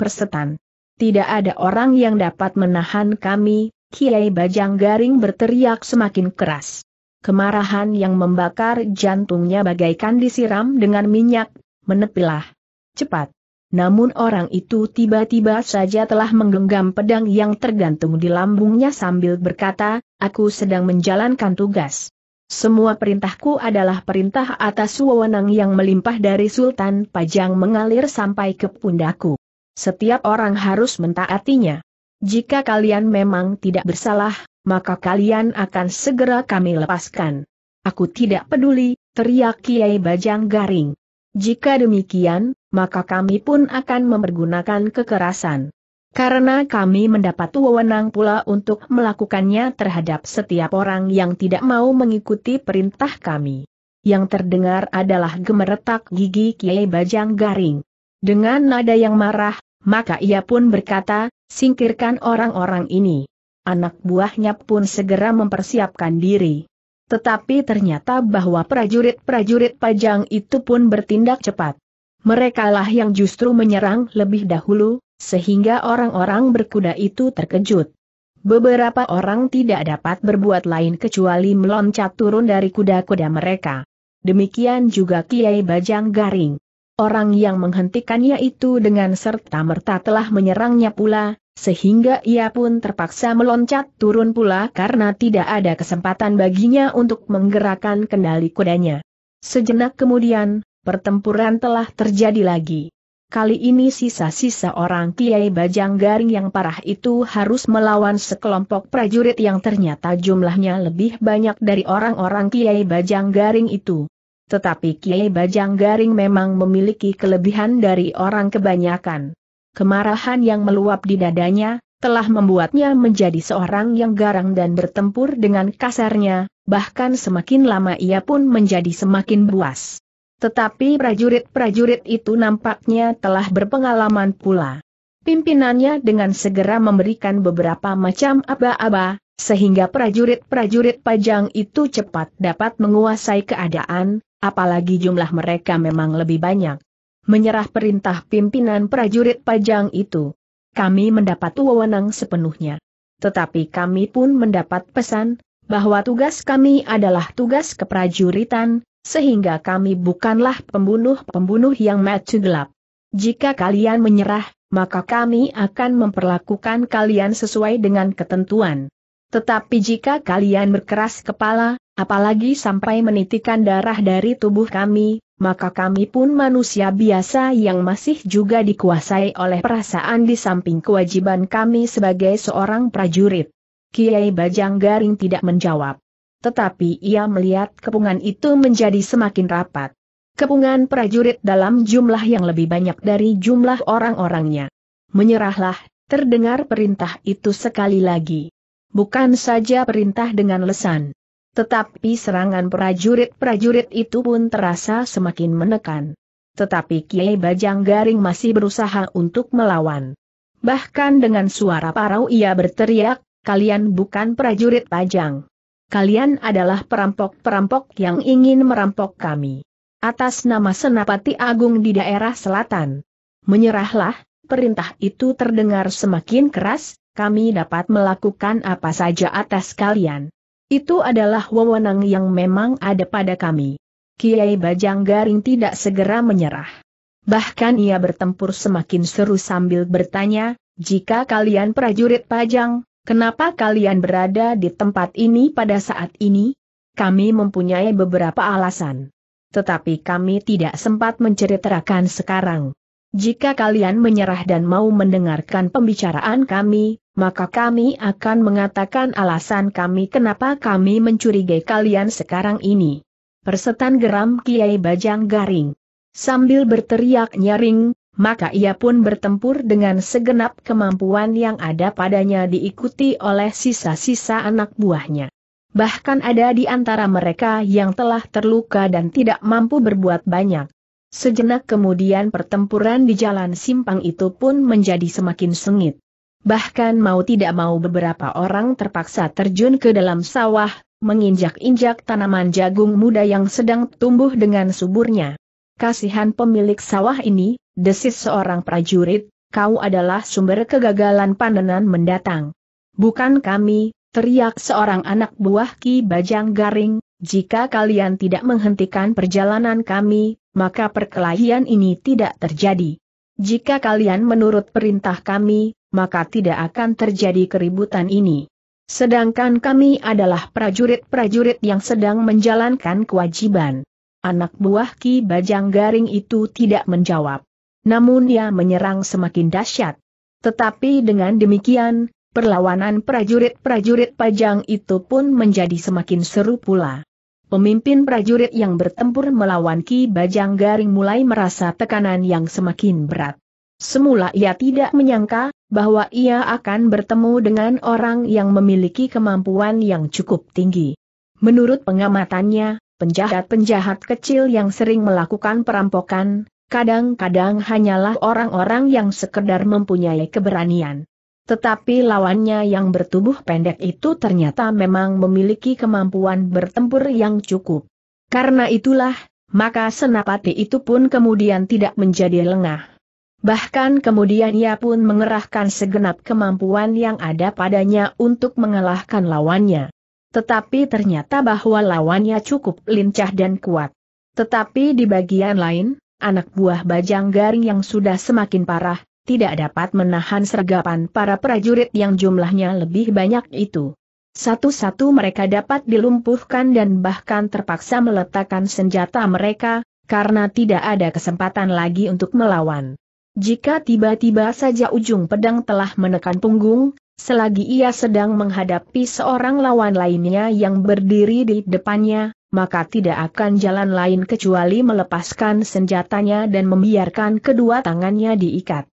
Persetan. Tidak ada orang yang dapat menahan kami, Kiai Bajang Garing berteriak semakin keras. Kemarahan yang membakar jantungnya bagaikan disiram dengan minyak, menepilah. Cepat. Namun orang itu tiba-tiba saja telah menggenggam pedang yang tergantung di lambungnya sambil berkata, aku sedang menjalankan tugas. Semua perintahku adalah perintah atas wewenang yang melimpah dari Sultan Pajang mengalir sampai ke pundakku. Setiap orang harus mentaatinya. Jika kalian memang tidak bersalah, maka kalian akan segera kami lepaskan. Aku tidak peduli, teriak Kiai Bajang Garing. Jika demikian, maka kami pun akan mempergunakan kekerasan. Karena kami mendapat wewenang pula untuk melakukannya terhadap setiap orang yang tidak mau mengikuti perintah kami. Yang terdengar adalah gemeretak gigi Kiai Bajang Garing. Dengan nada yang marah, maka ia pun berkata, singkirkan orang-orang ini. Anak buahnya pun segera mempersiapkan diri. Tetapi ternyata bahwa prajurit-prajurit pajang itu pun bertindak cepat. Merekalah yang justru menyerang lebih dahulu, sehingga orang-orang berkuda itu terkejut. Beberapa orang tidak dapat berbuat lain kecuali meloncat turun dari kuda-kuda mereka. Demikian juga Kiai Bajang Garing. Orang yang menghentikannya itu dengan serta-merta telah menyerangnya pula, sehingga ia pun terpaksa meloncat turun pula karena tidak ada kesempatan baginya untuk menggerakkan kendali kudanya. Sejenak kemudian, pertempuran telah terjadi lagi. Kali ini sisa-sisa orang Kiai Bajang Garing yang parah itu harus melawan sekelompok prajurit yang ternyata jumlahnya lebih banyak dari orang-orang Kiai Bajang Garing itu. Tetapi Kiai Bajang Garing memang memiliki kelebihan dari orang kebanyakan. Kemarahan yang meluap di dadanya, telah membuatnya menjadi seorang yang garang dan bertempur dengan kasarnya, bahkan semakin lama ia pun menjadi semakin buas. Tetapi prajurit-prajurit itu nampaknya telah berpengalaman pula. Pimpinannya dengan segera memberikan beberapa macam aba-aba, sehingga prajurit-prajurit pajang itu cepat dapat menguasai keadaan, apalagi jumlah mereka memang lebih banyak. Menyerah perintah pimpinan prajurit pajang itu, kami mendapat wewenang sepenuhnya. Tetapi kami pun mendapat pesan, bahwa tugas kami adalah tugas keprajuritan, sehingga kami bukanlah pembunuh-pembunuh yang mati gelap. Jika kalian menyerah, maka kami akan memperlakukan kalian sesuai dengan ketentuan. Tetapi jika kalian berkeras kepala, apalagi sampai menitikan darah dari tubuh kami, maka kami pun manusia biasa yang masih juga dikuasai oleh perasaan di samping kewajiban kami sebagai seorang prajurit. Kiai Bajang Garing tidak menjawab. Tetapi ia melihat kepungan itu menjadi semakin rapat. Kepungan prajurit dalam jumlah yang lebih banyak dari jumlah orang-orangnya. Menyerahlah, terdengar perintah itu sekali lagi bukan saja perintah dengan lesan. Tetapi serangan prajurit-prajurit itu pun terasa semakin menekan. Tetapi Kiai Bajang Garing masih berusaha untuk melawan. Bahkan dengan suara parau ia berteriak, kalian bukan prajurit Bajang. Kalian adalah perampok-perampok yang ingin merampok kami. Atas nama Senapati Agung di daerah selatan. Menyerahlah, perintah itu terdengar semakin keras, kami dapat melakukan apa saja atas kalian. Itu adalah wewenang yang memang ada pada kami. Kiai Bajang Garing tidak segera menyerah. Bahkan ia bertempur semakin seru sambil bertanya, jika kalian prajurit Pajang, kenapa kalian berada di tempat ini pada saat ini? Kami mempunyai beberapa alasan. Tetapi kami tidak sempat menceritakan sekarang. Jika kalian menyerah dan mau mendengarkan pembicaraan kami, maka kami akan mengatakan alasan kami kenapa kami mencurigai kalian sekarang ini. Persetan geram Kiai Bajang Garing. Sambil berteriak nyaring, maka ia pun bertempur dengan segenap kemampuan yang ada padanya diikuti oleh sisa-sisa anak buahnya. Bahkan ada di antara mereka yang telah terluka dan tidak mampu berbuat banyak. Sejenak kemudian pertempuran di jalan simpang itu pun menjadi semakin sengit. Bahkan mau tidak mau beberapa orang terpaksa terjun ke dalam sawah, menginjak-injak tanaman jagung muda yang sedang tumbuh dengan suburnya. Kasihan pemilik sawah ini, desis seorang prajurit, kau adalah sumber kegagalan panenan mendatang. Bukan kami, teriak seorang anak buah Ki Bajang Garing, jika kalian tidak menghentikan perjalanan kami, maka perkelahian ini tidak terjadi. Jika kalian menurut perintah kami, maka tidak akan terjadi keributan ini. Sedangkan kami adalah prajurit-prajurit yang sedang menjalankan kewajiban. Anak buah Ki Bajang Garing itu tidak menjawab. Namun ia menyerang semakin dahsyat. Tetapi dengan demikian, perlawanan prajurit-prajurit Pajang itu pun menjadi semakin seru pula. Pemimpin prajurit yang bertempur melawan Ki Bajang Garing mulai merasa tekanan yang semakin berat. Semula ia tidak menyangka bahwa ia akan bertemu dengan orang yang memiliki kemampuan yang cukup tinggi. Menurut pengamatannya, penjahat-penjahat kecil yang sering melakukan perampokan, kadang-kadang hanyalah orang-orang yang sekedar mempunyai keberanian. Tetapi lawannya yang bertubuh pendek itu ternyata memang memiliki kemampuan bertempur yang cukup. Karena itulah, maka senapati itu pun kemudian tidak menjadi lengah. Bahkan kemudian ia pun mengerahkan segenap kemampuan yang ada padanya untuk mengalahkan lawannya. Tetapi ternyata bahwa lawannya cukup lincah dan kuat. Tetapi di bagian lain, anak buah Bajang Garing yang sudah semakin parah, tidak dapat menahan sergapan para prajurit yang jumlahnya lebih banyak itu. Satu-satu mereka dapat dilumpuhkan dan bahkan terpaksa meletakkan senjata mereka, karena tidak ada kesempatan lagi untuk melawan. Jika tiba-tiba saja ujung pedang telah menekan punggung, selagi ia sedang menghadapi seorang lawan lainnya yang berdiri di depannya, maka tidak akan jalan lain kecuali melepaskan senjatanya dan membiarkan kedua tangannya diikat.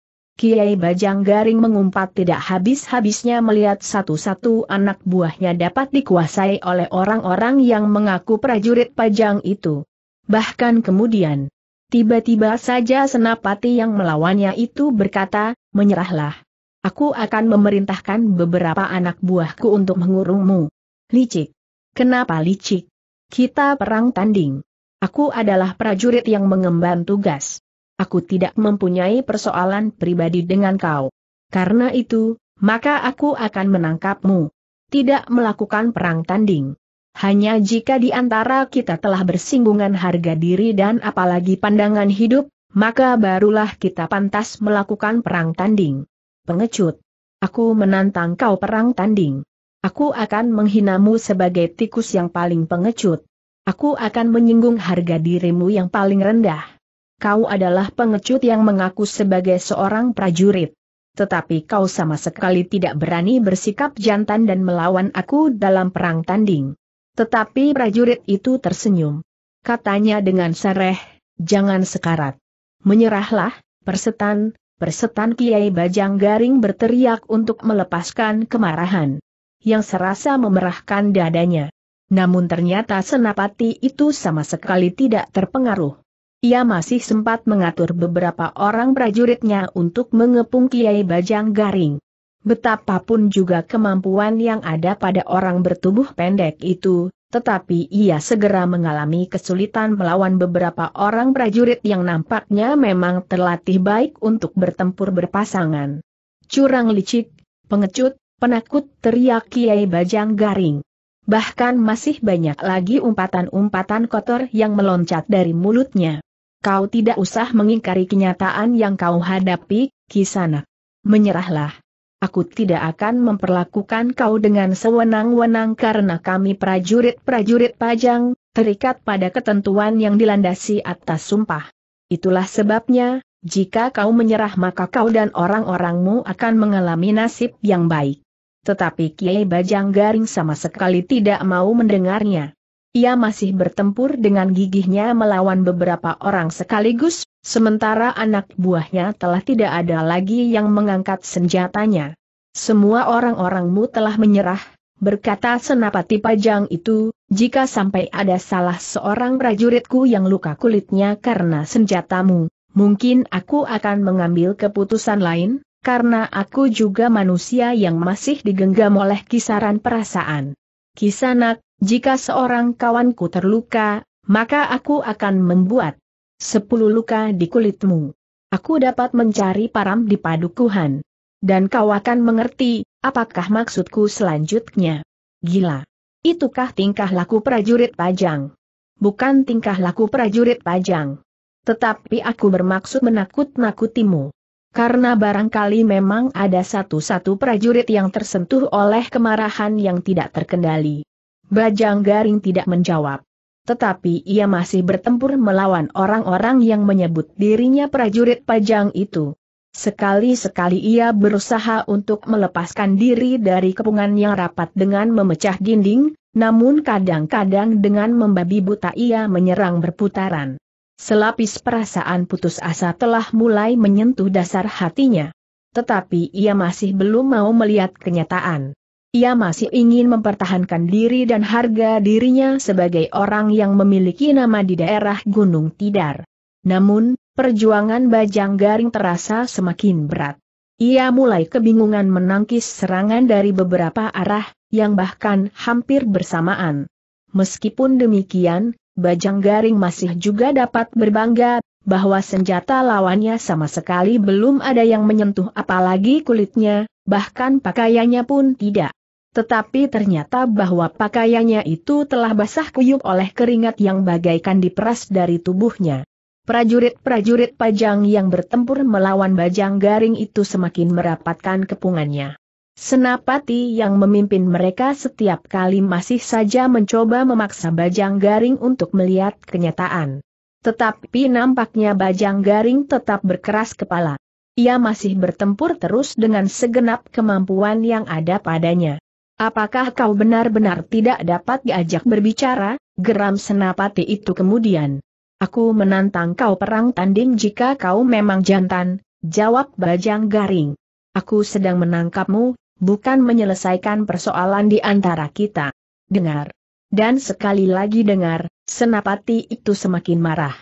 Kiai Bajang Garing mengumpat tidak habis-habisnya melihat satu-satu anak buahnya dapat dikuasai oleh orang-orang yang mengaku prajurit pajang itu. Bahkan kemudian, tiba-tiba saja senapati yang melawannya itu berkata, menyerahlah. Aku akan memerintahkan beberapa anak buahku untuk mengurungmu. Licik. Kenapa licik? Kita perang tanding. Aku adalah prajurit yang mengemban tugas aku tidak mempunyai persoalan pribadi dengan kau. Karena itu, maka aku akan menangkapmu. Tidak melakukan perang tanding. Hanya jika di antara kita telah bersinggungan harga diri dan apalagi pandangan hidup, maka barulah kita pantas melakukan perang tanding. Pengecut. Aku menantang kau perang tanding. Aku akan menghinamu sebagai tikus yang paling pengecut. Aku akan menyinggung harga dirimu yang paling rendah kau adalah pengecut yang mengaku sebagai seorang prajurit. Tetapi kau sama sekali tidak berani bersikap jantan dan melawan aku dalam perang tanding. Tetapi prajurit itu tersenyum. Katanya dengan sereh, jangan sekarat. Menyerahlah, persetan, persetan Kiai Bajang Garing berteriak untuk melepaskan kemarahan. Yang serasa memerahkan dadanya. Namun ternyata senapati itu sama sekali tidak terpengaruh. Ia masih sempat mengatur beberapa orang prajuritnya untuk mengepung Kiai Bajang Garing. Betapapun juga kemampuan yang ada pada orang bertubuh pendek itu, tetapi ia segera mengalami kesulitan melawan beberapa orang prajurit yang nampaknya memang terlatih baik untuk bertempur berpasangan. Curang licik, pengecut, penakut teriak Kiai Bajang Garing. Bahkan masih banyak lagi umpatan-umpatan kotor yang meloncat dari mulutnya. Kau tidak usah mengingkari kenyataan yang kau hadapi, Kisana. Menyerahlah. Aku tidak akan memperlakukan kau dengan sewenang-wenang karena kami prajurit-prajurit pajang, terikat pada ketentuan yang dilandasi atas sumpah. Itulah sebabnya, jika kau menyerah maka kau dan orang-orangmu akan mengalami nasib yang baik. Tetapi Kiai Bajang Garing sama sekali tidak mau mendengarnya. Ia masih bertempur dengan gigihnya melawan beberapa orang sekaligus, sementara anak buahnya telah tidak ada lagi yang mengangkat senjatanya. Semua orang-orangmu telah menyerah, berkata senapati pajang itu, jika sampai ada salah seorang prajuritku yang luka kulitnya karena senjatamu, mungkin aku akan mengambil keputusan lain, karena aku juga manusia yang masih digenggam oleh kisaran perasaan. Kisanak, jika seorang kawanku terluka, maka aku akan membuat sepuluh luka di kulitmu. Aku dapat mencari param di padukuhan. Dan kau akan mengerti, apakah maksudku selanjutnya. Gila. Itukah tingkah laku prajurit pajang? Bukan tingkah laku prajurit pajang. Tetapi aku bermaksud menakut-nakutimu. Karena barangkali memang ada satu-satu prajurit yang tersentuh oleh kemarahan yang tidak terkendali. Bajang Garing tidak menjawab. Tetapi ia masih bertempur melawan orang-orang yang menyebut dirinya prajurit pajang itu. Sekali-sekali ia berusaha untuk melepaskan diri dari kepungan yang rapat dengan memecah dinding, namun kadang-kadang dengan membabi buta ia menyerang berputaran. Selapis perasaan putus asa telah mulai menyentuh dasar hatinya. Tetapi ia masih belum mau melihat kenyataan. Ia masih ingin mempertahankan diri dan harga dirinya sebagai orang yang memiliki nama di daerah Gunung Tidar. Namun, perjuangan Bajang Garing terasa semakin berat. Ia mulai kebingungan menangkis serangan dari beberapa arah, yang bahkan hampir bersamaan. Meskipun demikian, Bajang Garing masih juga dapat berbangga bahwa senjata lawannya sama sekali belum ada yang menyentuh apalagi kulitnya, bahkan pakaiannya pun tidak. Tetapi ternyata bahwa pakaiannya itu telah basah kuyup oleh keringat yang bagaikan diperas dari tubuhnya. Prajurit-prajurit pajang yang bertempur melawan bajang garing itu semakin merapatkan kepungannya. Senapati yang memimpin mereka setiap kali masih saja mencoba memaksa bajang garing untuk melihat kenyataan. Tetapi nampaknya bajang garing tetap berkeras kepala. Ia masih bertempur terus dengan segenap kemampuan yang ada padanya. Apakah kau benar-benar tidak dapat diajak berbicara? Geram senapati itu kemudian. Aku menantang kau perang tanding jika kau memang jantan, jawab Bajang Garing. Aku sedang menangkapmu, bukan menyelesaikan persoalan di antara kita. Dengar. Dan sekali lagi dengar, senapati itu semakin marah.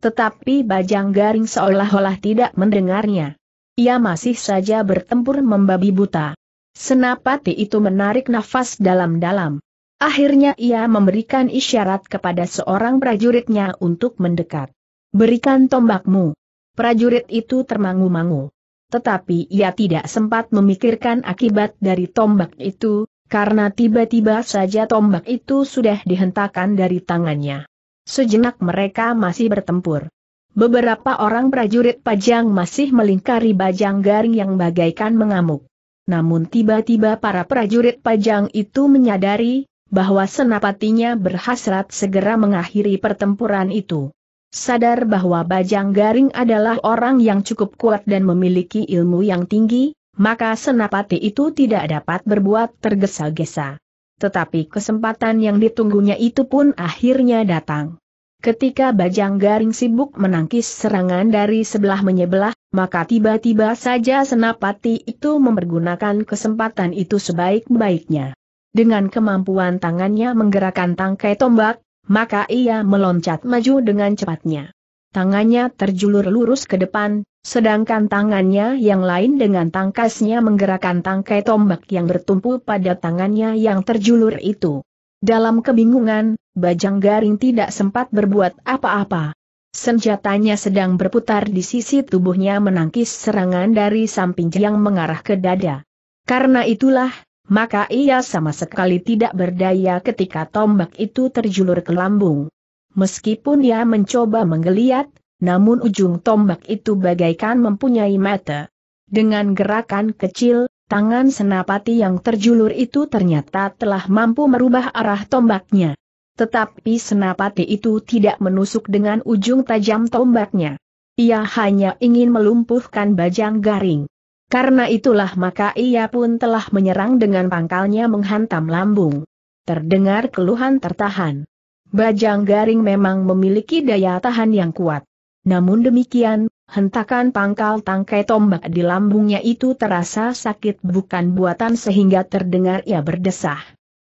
Tetapi Bajang Garing seolah-olah tidak mendengarnya. Ia masih saja bertempur membabi buta. Senapati itu menarik nafas dalam-dalam. Akhirnya ia memberikan isyarat kepada seorang prajuritnya untuk mendekat. Berikan tombakmu. Prajurit itu termangu-mangu. Tetapi ia tidak sempat memikirkan akibat dari tombak itu, karena tiba-tiba saja tombak itu sudah dihentakkan dari tangannya. Sejenak mereka masih bertempur. Beberapa orang prajurit pajang masih melingkari bajang garing yang bagaikan mengamuk. Namun tiba-tiba para prajurit pajang itu menyadari, bahwa senapatinya berhasrat segera mengakhiri pertempuran itu. Sadar bahwa Bajang Garing adalah orang yang cukup kuat dan memiliki ilmu yang tinggi, maka senapati itu tidak dapat berbuat tergesa-gesa. Tetapi kesempatan yang ditunggunya itu pun akhirnya datang. Ketika Bajang Garing sibuk menangkis serangan dari sebelah menyebelah, maka tiba-tiba saja senapati itu mempergunakan kesempatan itu sebaik-baiknya. Dengan kemampuan tangannya menggerakkan tangkai tombak, maka ia meloncat maju dengan cepatnya. Tangannya terjulur lurus ke depan, sedangkan tangannya yang lain dengan tangkasnya menggerakkan tangkai tombak yang bertumpu pada tangannya yang terjulur itu. Dalam kebingungan, Bajang Garing tidak sempat berbuat apa-apa. Senjatanya sedang berputar di sisi tubuhnya menangkis serangan dari samping yang mengarah ke dada. Karena itulah, maka ia sama sekali tidak berdaya ketika tombak itu terjulur ke lambung. Meskipun ia mencoba menggeliat, namun ujung tombak itu bagaikan mempunyai mata. Dengan gerakan kecil, tangan senapati yang terjulur itu ternyata telah mampu merubah arah tombaknya. Tetapi senapati itu tidak menusuk dengan ujung tajam tombaknya. Ia hanya ingin melumpuhkan bajang garing. Karena itulah maka ia pun telah menyerang dengan pangkalnya menghantam lambung. Terdengar keluhan tertahan. Bajang garing memang memiliki daya tahan yang kuat. Namun demikian, Hentakan pangkal tangkai tombak di lambungnya itu terasa sakit bukan buatan sehingga terdengar ia berdesah.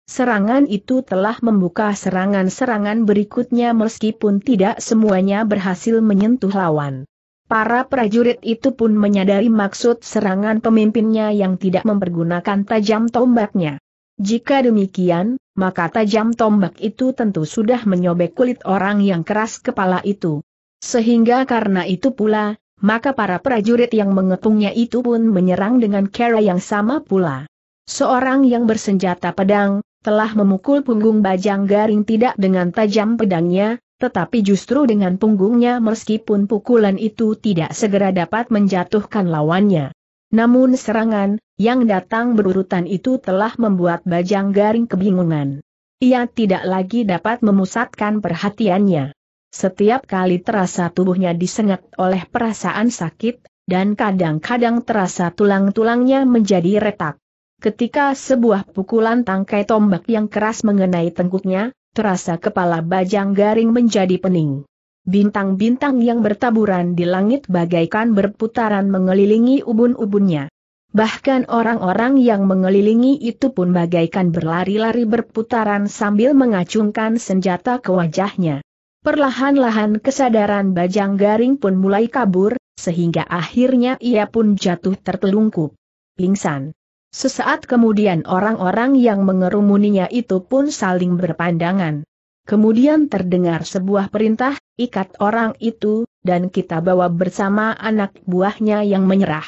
Serangan itu telah membuka serangan-serangan berikutnya meskipun tidak semuanya berhasil menyentuh lawan. Para prajurit itu pun menyadari maksud serangan pemimpinnya yang tidak mempergunakan tajam tombaknya. Jika demikian, maka tajam tombak itu tentu sudah menyobek kulit orang yang keras kepala itu. Sehingga karena itu pula, maka para prajurit yang mengepungnya itu pun menyerang dengan cara yang sama pula. Seorang yang bersenjata pedang, telah memukul punggung bajang garing tidak dengan tajam pedangnya, tetapi justru dengan punggungnya meskipun pukulan itu tidak segera dapat menjatuhkan lawannya. Namun serangan, yang datang berurutan itu telah membuat bajang garing kebingungan. Ia tidak lagi dapat memusatkan perhatiannya. Setiap kali terasa tubuhnya disengat oleh perasaan sakit, dan kadang-kadang terasa tulang-tulangnya menjadi retak. Ketika sebuah pukulan tangkai tombak yang keras mengenai tengkuknya, terasa kepala bajang garing menjadi pening. Bintang-bintang yang bertaburan di langit bagaikan berputaran mengelilingi ubun-ubunnya. Bahkan orang-orang yang mengelilingi itu pun bagaikan berlari-lari berputaran sambil mengacungkan senjata ke wajahnya. Perlahan-lahan kesadaran Bajang Garing pun mulai kabur, sehingga akhirnya ia pun jatuh tertelungkup. Pingsan. Sesaat kemudian orang-orang yang mengerumuninya itu pun saling berpandangan. Kemudian terdengar sebuah perintah, ikat orang itu, dan kita bawa bersama anak buahnya yang menyerah.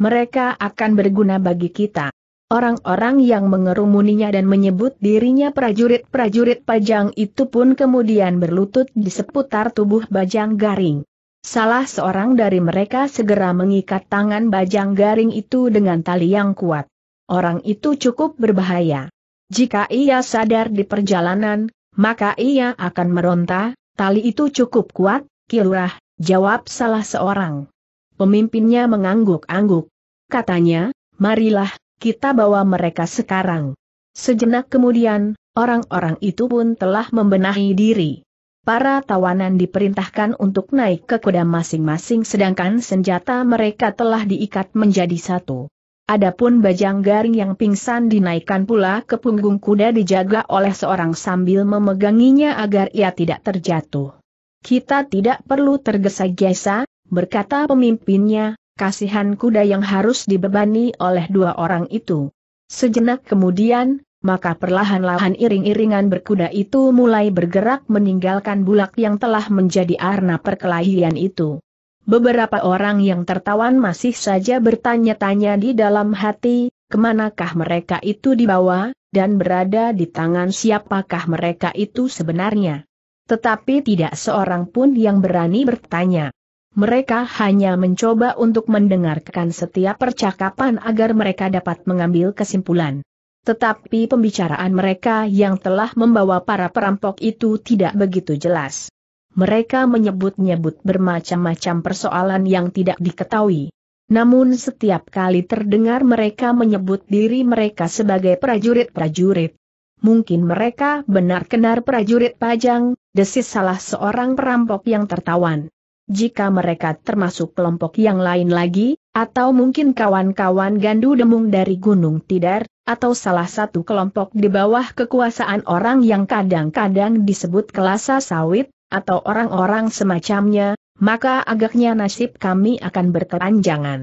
Mereka akan berguna bagi kita. Orang-orang yang mengerumuninya dan menyebut dirinya prajurit-prajurit pajang itu pun kemudian berlutut di seputar tubuh bajang garing. Salah seorang dari mereka segera mengikat tangan bajang garing itu dengan tali yang kuat. Orang itu cukup berbahaya. Jika ia sadar di perjalanan, maka ia akan meronta, tali itu cukup kuat, kilurah, jawab salah seorang. Pemimpinnya mengangguk-angguk. Katanya, marilah, kita bawa mereka sekarang. Sejenak kemudian, orang-orang itu pun telah membenahi diri. Para tawanan diperintahkan untuk naik ke kuda masing-masing sedangkan senjata mereka telah diikat menjadi satu. Adapun bajang garing yang pingsan dinaikkan pula ke punggung kuda dijaga oleh seorang sambil memeganginya agar ia tidak terjatuh. Kita tidak perlu tergesa-gesa, berkata pemimpinnya, kasihan kuda yang harus dibebani oleh dua orang itu. Sejenak kemudian, maka perlahan-lahan iring-iringan berkuda itu mulai bergerak meninggalkan bulak yang telah menjadi arna perkelahian itu. Beberapa orang yang tertawan masih saja bertanya-tanya di dalam hati, kemanakah mereka itu dibawa, dan berada di tangan siapakah mereka itu sebenarnya. Tetapi tidak seorang pun yang berani bertanya. Mereka hanya mencoba untuk mendengarkan setiap percakapan agar mereka dapat mengambil kesimpulan. Tetapi pembicaraan mereka yang telah membawa para perampok itu tidak begitu jelas. Mereka menyebut-nyebut bermacam-macam persoalan yang tidak diketahui. Namun setiap kali terdengar mereka menyebut diri mereka sebagai prajurit-prajurit. Mungkin mereka benar-benar prajurit pajang, desis salah seorang perampok yang tertawan jika mereka termasuk kelompok yang lain lagi, atau mungkin kawan-kawan gandu demung dari Gunung Tidar, atau salah satu kelompok di bawah kekuasaan orang yang kadang-kadang disebut kelasa sawit, atau orang-orang semacamnya, maka agaknya nasib kami akan berkelanjangan.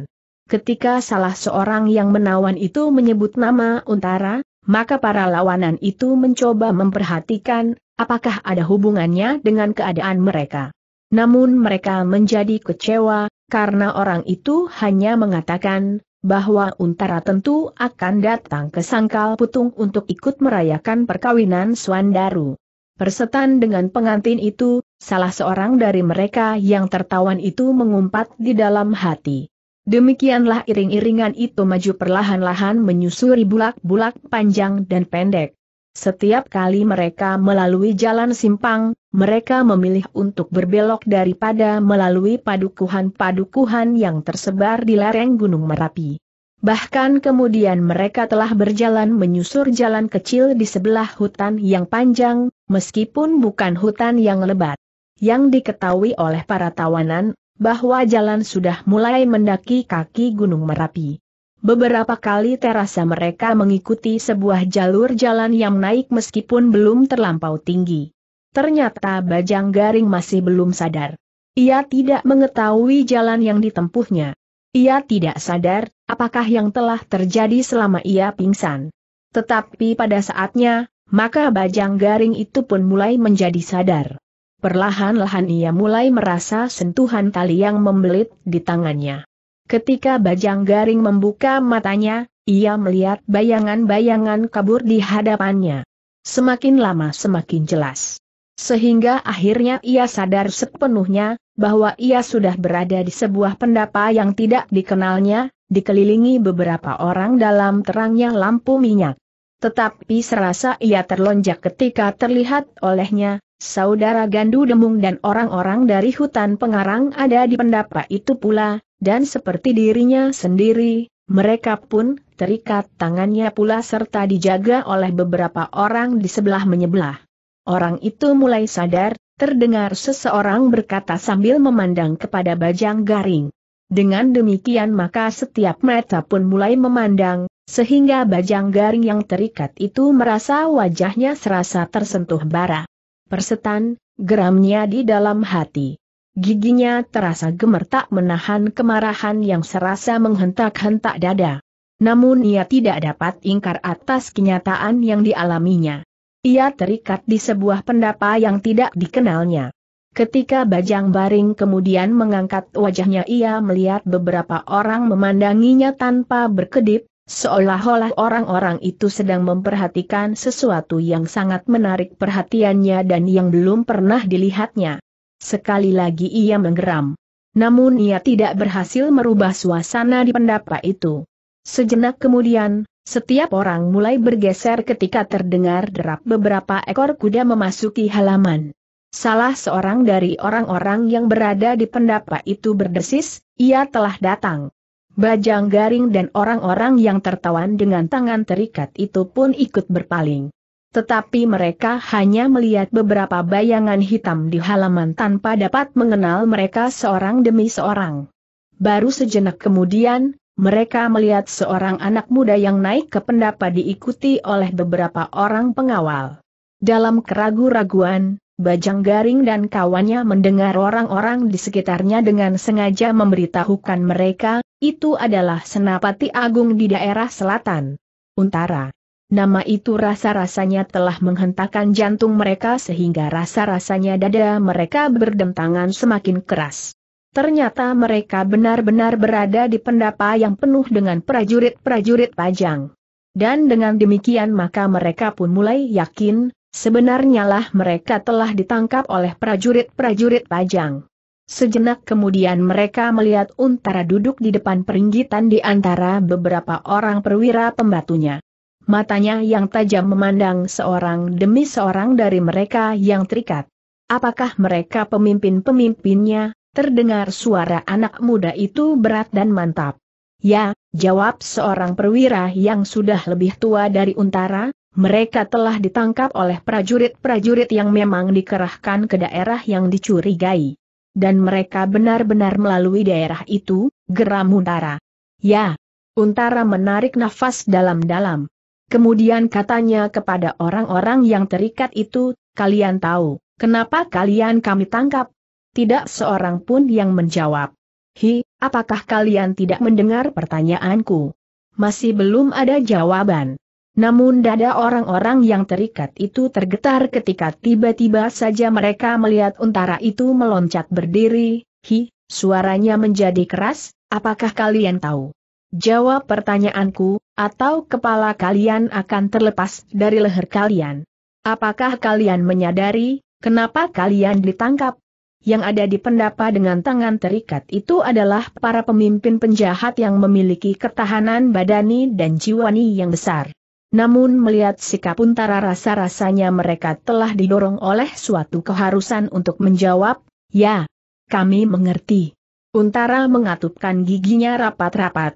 Ketika salah seorang yang menawan itu menyebut nama Untara, maka para lawanan itu mencoba memperhatikan, apakah ada hubungannya dengan keadaan mereka. Namun mereka menjadi kecewa, karena orang itu hanya mengatakan, bahwa Untara tentu akan datang ke Sangkal Putung untuk ikut merayakan perkawinan Swandaru. Persetan dengan pengantin itu, salah seorang dari mereka yang tertawan itu mengumpat di dalam hati. Demikianlah iring-iringan itu maju perlahan-lahan menyusuri bulak-bulak panjang dan pendek. Setiap kali mereka melalui jalan simpang, mereka memilih untuk berbelok daripada melalui padukuhan-padukuhan yang tersebar di lereng Gunung Merapi. Bahkan kemudian mereka telah berjalan menyusur jalan kecil di sebelah hutan yang panjang, meskipun bukan hutan yang lebat. Yang diketahui oleh para tawanan, bahwa jalan sudah mulai mendaki kaki Gunung Merapi. Beberapa kali terasa mereka mengikuti sebuah jalur jalan yang naik meskipun belum terlampau tinggi. Ternyata Bajang Garing masih belum sadar. Ia tidak mengetahui jalan yang ditempuhnya. Ia tidak sadar apakah yang telah terjadi selama ia pingsan. Tetapi pada saatnya, maka Bajang Garing itu pun mulai menjadi sadar. Perlahan-lahan ia mulai merasa sentuhan tali yang membelit di tangannya. Ketika Bajang Garing membuka matanya, ia melihat bayangan-bayangan kabur di hadapannya. Semakin lama semakin jelas. Sehingga akhirnya ia sadar sepenuhnya, bahwa ia sudah berada di sebuah pendapa yang tidak dikenalnya, dikelilingi beberapa orang dalam terangnya lampu minyak. Tetapi serasa ia terlonjak ketika terlihat olehnya, saudara Gandu Demung dan orang-orang dari hutan pengarang ada di pendapa itu pula, dan seperti dirinya sendiri, mereka pun terikat tangannya pula serta dijaga oleh beberapa orang di sebelah menyebelah. Orang itu mulai sadar, terdengar seseorang berkata sambil memandang kepada Bajang Garing. Dengan demikian maka setiap mata pun mulai memandang, sehingga Bajang Garing yang terikat itu merasa wajahnya serasa tersentuh bara. Persetan, geramnya di dalam hati. Giginya terasa gemertak menahan kemarahan yang serasa menghentak-hentak dada. Namun ia tidak dapat ingkar atas kenyataan yang dialaminya. Ia terikat di sebuah pendapa yang tidak dikenalnya. Ketika Bajang Baring kemudian mengangkat wajahnya ia melihat beberapa orang memandanginya tanpa berkedip, seolah-olah orang-orang itu sedang memperhatikan sesuatu yang sangat menarik perhatiannya dan yang belum pernah dilihatnya. Sekali lagi ia menggeram. Namun ia tidak berhasil merubah suasana di pendapa itu. Sejenak kemudian, setiap orang mulai bergeser ketika terdengar derap beberapa ekor kuda memasuki halaman. Salah seorang dari orang-orang yang berada di pendapa itu berdesis, ia telah datang. Bajang garing dan orang-orang yang tertawan dengan tangan terikat itu pun ikut berpaling. Tetapi mereka hanya melihat beberapa bayangan hitam di halaman tanpa dapat mengenal mereka seorang demi seorang. Baru sejenak kemudian, mereka melihat seorang anak muda yang naik ke pendapa diikuti oleh beberapa orang pengawal. Dalam keragu-raguan, Bajang Garing dan kawannya mendengar orang-orang di sekitarnya dengan sengaja memberitahukan mereka, itu adalah Senapati Agung di daerah selatan. Untara. Nama itu rasa-rasanya telah menghentakkan jantung mereka sehingga rasa-rasanya dada mereka berdentangan semakin keras. Ternyata mereka benar-benar berada di pendapa yang penuh dengan prajurit-prajurit pajang. Dan dengan demikian maka mereka pun mulai yakin, sebenarnya lah mereka telah ditangkap oleh prajurit-prajurit pajang. Sejenak kemudian mereka melihat Untara duduk di depan peringgitan di antara beberapa orang perwira pembatunya matanya yang tajam memandang seorang demi seorang dari mereka yang terikat. Apakah mereka pemimpin-pemimpinnya? Terdengar suara anak muda itu berat dan mantap. Ya, jawab seorang perwira yang sudah lebih tua dari Untara, mereka telah ditangkap oleh prajurit-prajurit yang memang dikerahkan ke daerah yang dicurigai. Dan mereka benar-benar melalui daerah itu, geram Untara. Ya, Untara menarik nafas dalam-dalam. Kemudian katanya kepada orang-orang yang terikat itu, kalian tahu, kenapa kalian kami tangkap? Tidak seorang pun yang menjawab. Hi, apakah kalian tidak mendengar pertanyaanku? Masih belum ada jawaban. Namun dada orang-orang yang terikat itu tergetar ketika tiba-tiba saja mereka melihat untara itu meloncat berdiri, hi, suaranya menjadi keras, apakah kalian tahu? Jawab pertanyaanku, atau kepala kalian akan terlepas dari leher kalian. Apakah kalian menyadari, kenapa kalian ditangkap? Yang ada di pendapa dengan tangan terikat itu adalah para pemimpin penjahat yang memiliki ketahanan badani dan jiwani yang besar. Namun melihat sikap Untara rasa-rasanya mereka telah didorong oleh suatu keharusan untuk menjawab, ya, kami mengerti. Untara mengatupkan giginya rapat-rapat.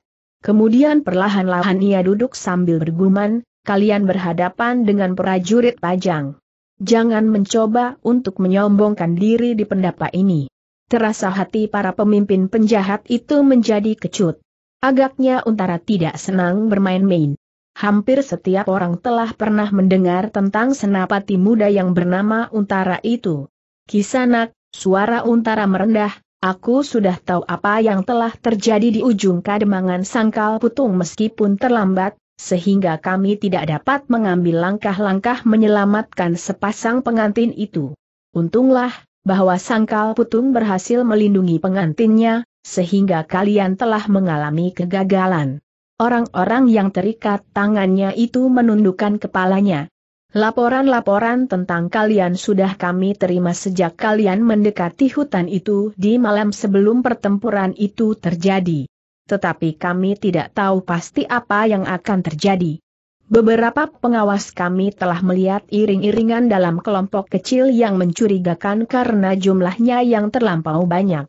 Kemudian perlahan-lahan ia duduk sambil bergumam, kalian berhadapan dengan prajurit Pajang. Jangan mencoba untuk menyombongkan diri di pendapa ini. Terasa hati para pemimpin penjahat itu menjadi kecut. Agaknya Untara tidak senang bermain-main. Hampir setiap orang telah pernah mendengar tentang senapati muda yang bernama Untara itu. Kisanak, suara Untara merendah, Aku sudah tahu apa yang telah terjadi di ujung kademangan sangkal putung meskipun terlambat, sehingga kami tidak dapat mengambil langkah-langkah menyelamatkan sepasang pengantin itu. Untunglah, bahwa sangkal putung berhasil melindungi pengantinnya, sehingga kalian telah mengalami kegagalan. Orang-orang yang terikat tangannya itu menundukkan kepalanya, Laporan-laporan tentang kalian sudah kami terima sejak kalian mendekati hutan itu di malam sebelum pertempuran itu terjadi. Tetapi kami tidak tahu pasti apa yang akan terjadi. Beberapa pengawas kami telah melihat iring-iringan dalam kelompok kecil yang mencurigakan karena jumlahnya yang terlampau banyak.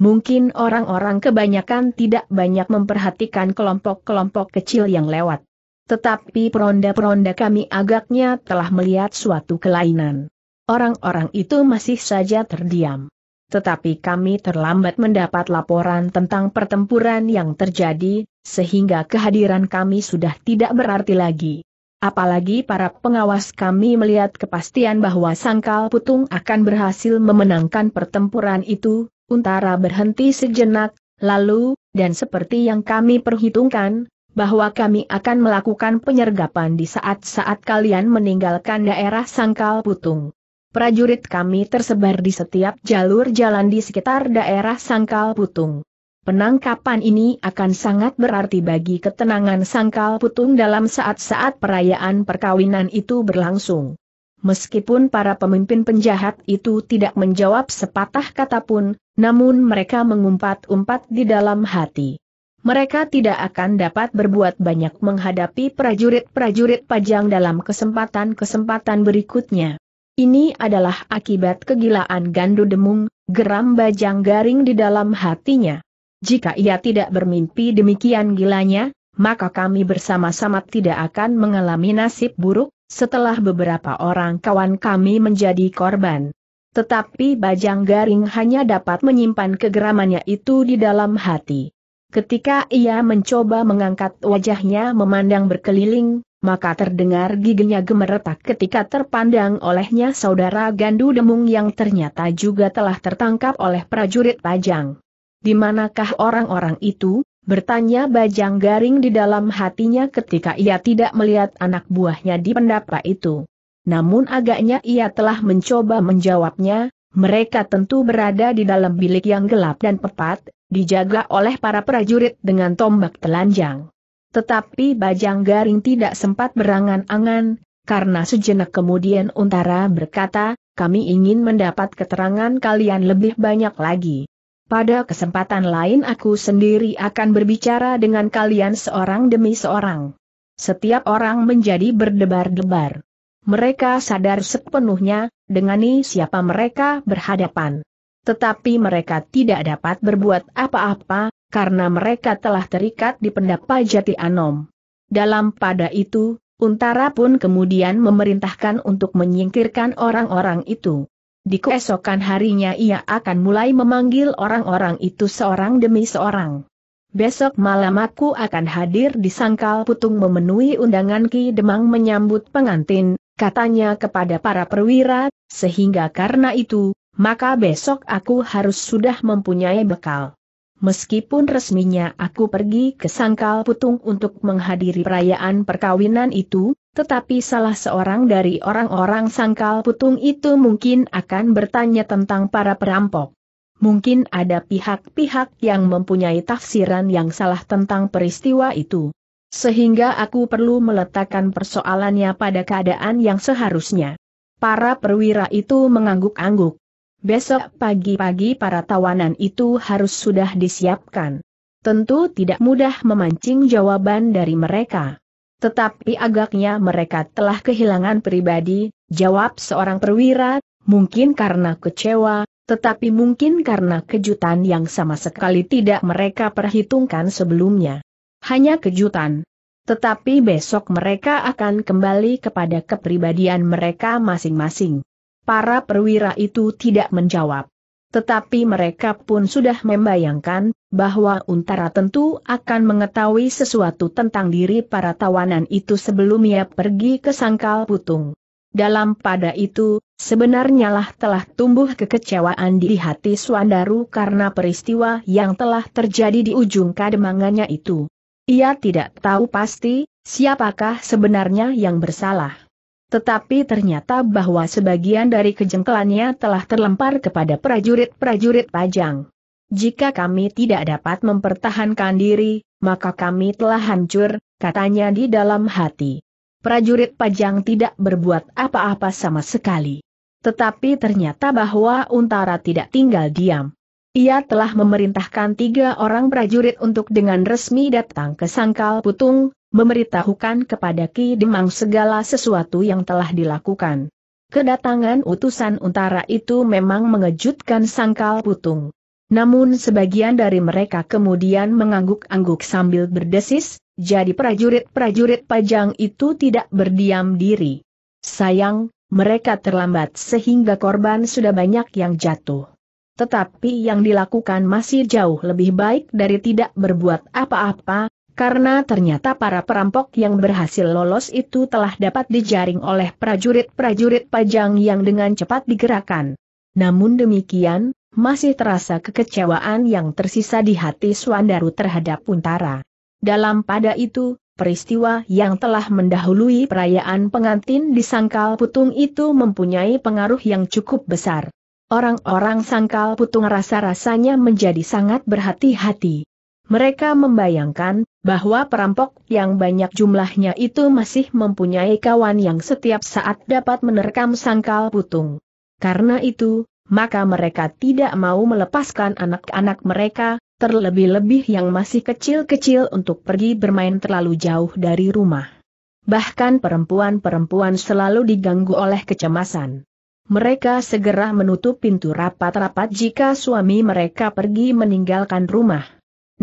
Mungkin orang-orang kebanyakan tidak banyak memperhatikan kelompok-kelompok kecil yang lewat. Tetapi peronda-peronda kami agaknya telah melihat suatu kelainan. Orang-orang itu masih saja terdiam. Tetapi kami terlambat mendapat laporan tentang pertempuran yang terjadi, sehingga kehadiran kami sudah tidak berarti lagi. Apalagi para pengawas kami melihat kepastian bahwa Sangkal Putung akan berhasil memenangkan pertempuran itu, Untara berhenti sejenak, lalu, dan seperti yang kami perhitungkan, bahwa kami akan melakukan penyergapan di saat-saat kalian meninggalkan daerah Sangkal Putung. Prajurit kami tersebar di setiap jalur jalan di sekitar daerah Sangkal Putung. Penangkapan ini akan sangat berarti bagi ketenangan Sangkal Putung dalam saat-saat perayaan perkawinan itu berlangsung. Meskipun para pemimpin penjahat itu tidak menjawab sepatah kata pun, namun mereka mengumpat-umpat di dalam hati mereka tidak akan dapat berbuat banyak menghadapi prajurit-prajurit pajang dalam kesempatan-kesempatan berikutnya. Ini adalah akibat kegilaan Gandu Demung, geram bajang garing di dalam hatinya. Jika ia tidak bermimpi demikian gilanya, maka kami bersama-sama tidak akan mengalami nasib buruk, setelah beberapa orang kawan kami menjadi korban. Tetapi Bajang Garing hanya dapat menyimpan kegeramannya itu di dalam hati. Ketika ia mencoba mengangkat wajahnya memandang berkeliling, maka terdengar giginya gemeretak ketika terpandang olehnya saudara Gandu Demung yang ternyata juga telah tertangkap oleh prajurit Bajang. Di manakah orang-orang itu? Bertanya Bajang Garing di dalam hatinya ketika ia tidak melihat anak buahnya di pendapa itu. Namun agaknya ia telah mencoba menjawabnya, mereka tentu berada di dalam bilik yang gelap dan pepat, dijaga oleh para prajurit dengan tombak telanjang. Tetapi Bajang Garing tidak sempat berangan-angan, karena sejenak kemudian Untara berkata, kami ingin mendapat keterangan kalian lebih banyak lagi. Pada kesempatan lain aku sendiri akan berbicara dengan kalian seorang demi seorang. Setiap orang menjadi berdebar-debar. Mereka sadar sepenuhnya, dengan siapa mereka berhadapan. Tetapi mereka tidak dapat berbuat apa-apa, karena mereka telah terikat di pendapa jati Anom. Dalam pada itu, Untara pun kemudian memerintahkan untuk menyingkirkan orang-orang itu. Di keesokan harinya ia akan mulai memanggil orang-orang itu seorang demi seorang. Besok malam aku akan hadir di sangkal putung memenuhi undangan Ki Demang menyambut pengantin, katanya kepada para perwira, sehingga karena itu, maka besok aku harus sudah mempunyai bekal. Meskipun resminya aku pergi ke Sangkal Putung untuk menghadiri perayaan perkawinan itu, tetapi salah seorang dari orang-orang Sangkal Putung itu mungkin akan bertanya tentang para perampok. Mungkin ada pihak-pihak yang mempunyai tafsiran yang salah tentang peristiwa itu. Sehingga aku perlu meletakkan persoalannya pada keadaan yang seharusnya. Para perwira itu mengangguk-angguk. Besok pagi-pagi para tawanan itu harus sudah disiapkan. Tentu tidak mudah memancing jawaban dari mereka. Tetapi agaknya mereka telah kehilangan pribadi, jawab seorang perwira, mungkin karena kecewa, tetapi mungkin karena kejutan yang sama sekali tidak mereka perhitungkan sebelumnya hanya kejutan. Tetapi besok mereka akan kembali kepada kepribadian mereka masing-masing. Para perwira itu tidak menjawab. Tetapi mereka pun sudah membayangkan, bahwa Untara tentu akan mengetahui sesuatu tentang diri para tawanan itu sebelum ia pergi ke Sangkal Putung. Dalam pada itu, sebenarnya lah telah tumbuh kekecewaan di hati Suandaru karena peristiwa yang telah terjadi di ujung kademangannya itu. Ia tidak tahu pasti, siapakah sebenarnya yang bersalah. Tetapi ternyata bahwa sebagian dari kejengkelannya telah terlempar kepada prajurit-prajurit Pajang. Jika kami tidak dapat mempertahankan diri, maka kami telah hancur, katanya di dalam hati. Prajurit Pajang tidak berbuat apa-apa sama sekali. Tetapi ternyata bahwa Untara tidak tinggal diam. Ia telah memerintahkan tiga orang prajurit untuk dengan resmi datang ke Sangkal Putung, memberitahukan kepada Ki Demang segala sesuatu yang telah dilakukan. Kedatangan utusan Untara itu memang mengejutkan Sangkal Putung. Namun sebagian dari mereka kemudian mengangguk-angguk sambil berdesis, jadi prajurit-prajurit pajang itu tidak berdiam diri. Sayang, mereka terlambat sehingga korban sudah banyak yang jatuh tetapi yang dilakukan masih jauh lebih baik dari tidak berbuat apa-apa, karena ternyata para perampok yang berhasil lolos itu telah dapat dijaring oleh prajurit-prajurit pajang yang dengan cepat digerakkan. Namun demikian, masih terasa kekecewaan yang tersisa di hati Swandaru terhadap Puntara. Dalam pada itu, peristiwa yang telah mendahului perayaan pengantin di Sangkal Putung itu mempunyai pengaruh yang cukup besar. Orang-orang sangkal putung rasa-rasanya menjadi sangat berhati-hati. Mereka membayangkan bahwa perampok yang banyak jumlahnya itu masih mempunyai kawan yang setiap saat dapat menerkam sangkal putung. Karena itu, maka mereka tidak mau melepaskan anak-anak mereka, terlebih-lebih yang masih kecil-kecil untuk pergi bermain terlalu jauh dari rumah. Bahkan perempuan-perempuan selalu diganggu oleh kecemasan. Mereka segera menutup pintu rapat-rapat jika suami mereka pergi meninggalkan rumah.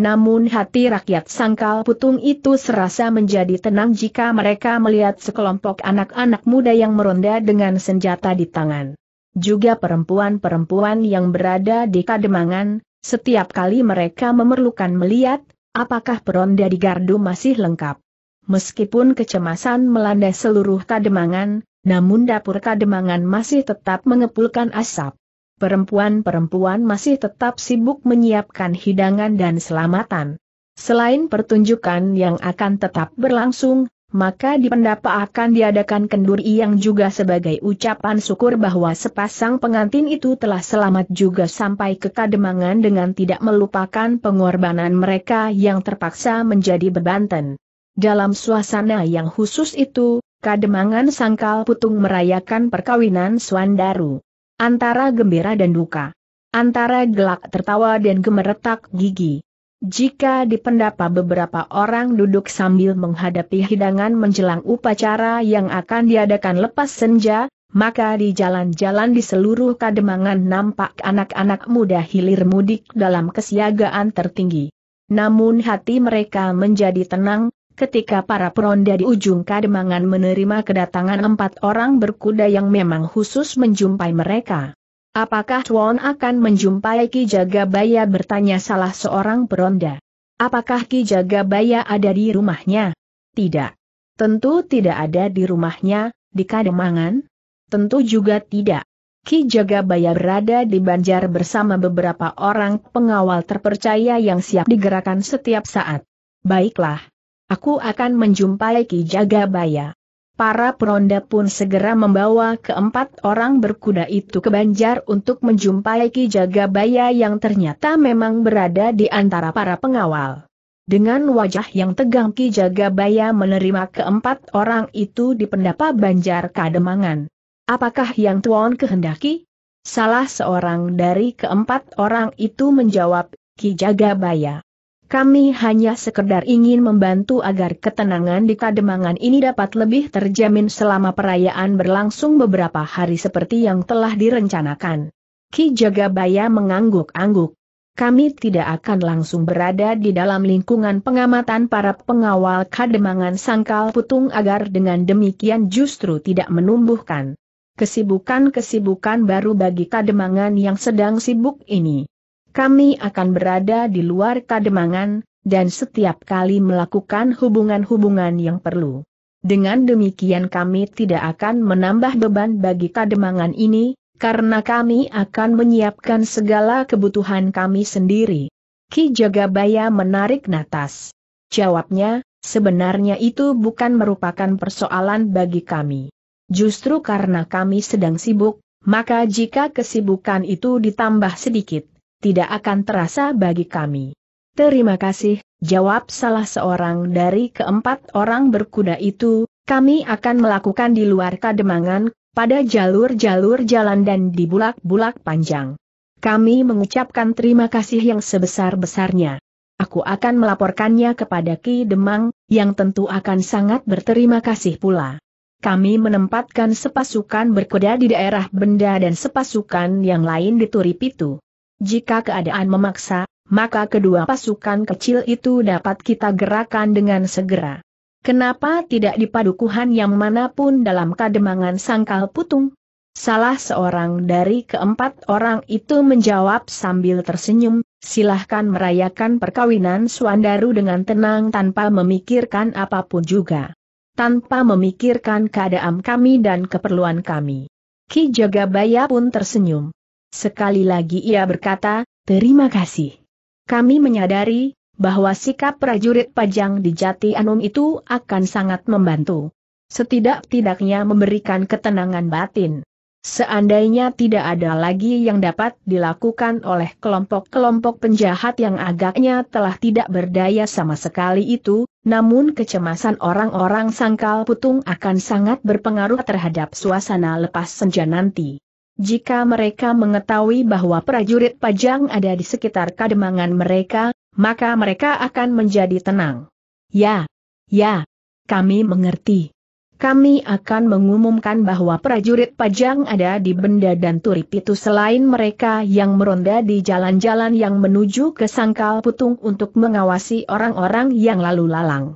Namun hati rakyat sangkal putung itu serasa menjadi tenang jika mereka melihat sekelompok anak-anak muda yang meronda dengan senjata di tangan. Juga perempuan-perempuan yang berada di kademangan, setiap kali mereka memerlukan melihat, apakah peronda di gardu masih lengkap. Meskipun kecemasan melanda seluruh kademangan, namun dapur kademangan masih tetap mengepulkan asap. Perempuan-perempuan masih tetap sibuk menyiapkan hidangan dan selamatan. Selain pertunjukan yang akan tetap berlangsung, maka di pendapa akan diadakan kenduri yang juga sebagai ucapan syukur bahwa sepasang pengantin itu telah selamat juga sampai ke Kademangan dengan tidak melupakan pengorbanan mereka yang terpaksa menjadi bebanten. Dalam suasana yang khusus itu, Kademangan Sangkal Putung merayakan perkawinan Suandaru. Antara gembira dan duka. Antara gelak tertawa dan gemeretak gigi. Jika dipendapa beberapa orang duduk sambil menghadapi hidangan menjelang upacara yang akan diadakan lepas senja, maka di jalan-jalan di seluruh kademangan nampak anak-anak muda hilir mudik dalam kesiagaan tertinggi. Namun hati mereka menjadi tenang, Ketika para peronda di ujung kademangan menerima kedatangan empat orang berkuda yang memang khusus menjumpai mereka. Apakah Tuan akan menjumpai Ki Jagabaya bertanya salah seorang peronda. Apakah Ki Jagabaya ada di rumahnya? Tidak. Tentu tidak ada di rumahnya, di kademangan? Tentu juga tidak. Ki Jagabaya berada di Banjar bersama beberapa orang pengawal terpercaya yang siap digerakkan setiap saat. Baiklah, aku akan menjumpai Ki Jagabaya. Para peronda pun segera membawa keempat orang berkuda itu ke Banjar untuk menjumpai Ki Jagabaya yang ternyata memang berada di antara para pengawal. Dengan wajah yang tegang Ki Jagabaya menerima keempat orang itu di pendapa Banjar Kademangan. Apakah yang Tuan kehendaki? Salah seorang dari keempat orang itu menjawab, Ki Jagabaya. Kami hanya sekedar ingin membantu agar ketenangan di Kademangan ini dapat lebih terjamin selama perayaan berlangsung beberapa hari seperti yang telah direncanakan. Ki Jagabaya mengangguk-angguk. Kami tidak akan langsung berada di dalam lingkungan pengamatan para pengawal Kademangan Sangkal Putung agar dengan demikian justru tidak menumbuhkan kesibukan-kesibukan baru bagi Kademangan yang sedang sibuk ini kami akan berada di luar kademangan, dan setiap kali melakukan hubungan-hubungan yang perlu. Dengan demikian kami tidak akan menambah beban bagi kademangan ini, karena kami akan menyiapkan segala kebutuhan kami sendiri. Ki Jagabaya menarik natas. Jawabnya, sebenarnya itu bukan merupakan persoalan bagi kami. Justru karena kami sedang sibuk, maka jika kesibukan itu ditambah sedikit, tidak akan terasa bagi kami. Terima kasih, jawab salah seorang dari keempat orang berkuda itu, kami akan melakukan di luar kademangan, pada jalur-jalur jalan dan di bulak-bulak panjang. Kami mengucapkan terima kasih yang sebesar-besarnya. Aku akan melaporkannya kepada Ki Demang, yang tentu akan sangat berterima kasih pula. Kami menempatkan sepasukan berkuda di daerah benda dan sepasukan yang lain di Turipitu. Jika keadaan memaksa, maka kedua pasukan kecil itu dapat kita gerakan dengan segera. Kenapa tidak di padukuhan yang manapun dalam kademangan sangkal putung? Salah seorang dari keempat orang itu menjawab sambil tersenyum, silahkan merayakan perkawinan Suandaru dengan tenang tanpa memikirkan apapun juga. Tanpa memikirkan keadaan kami dan keperluan kami. Ki Jagabaya pun tersenyum. Sekali lagi ia berkata, terima kasih. Kami menyadari, bahwa sikap prajurit pajang di Jati Anum itu akan sangat membantu. Setidak-tidaknya memberikan ketenangan batin. Seandainya tidak ada lagi yang dapat dilakukan oleh kelompok-kelompok penjahat yang agaknya telah tidak berdaya sama sekali itu, namun kecemasan orang-orang sangkal putung akan sangat berpengaruh terhadap suasana lepas senja nanti. Jika mereka mengetahui bahwa prajurit pajang ada di sekitar kademangan mereka, maka mereka akan menjadi tenang. Ya, ya, kami mengerti. Kami akan mengumumkan bahwa prajurit pajang ada di benda dan turip itu selain mereka yang meronda di jalan-jalan yang menuju ke sangkal putung untuk mengawasi orang-orang yang lalu lalang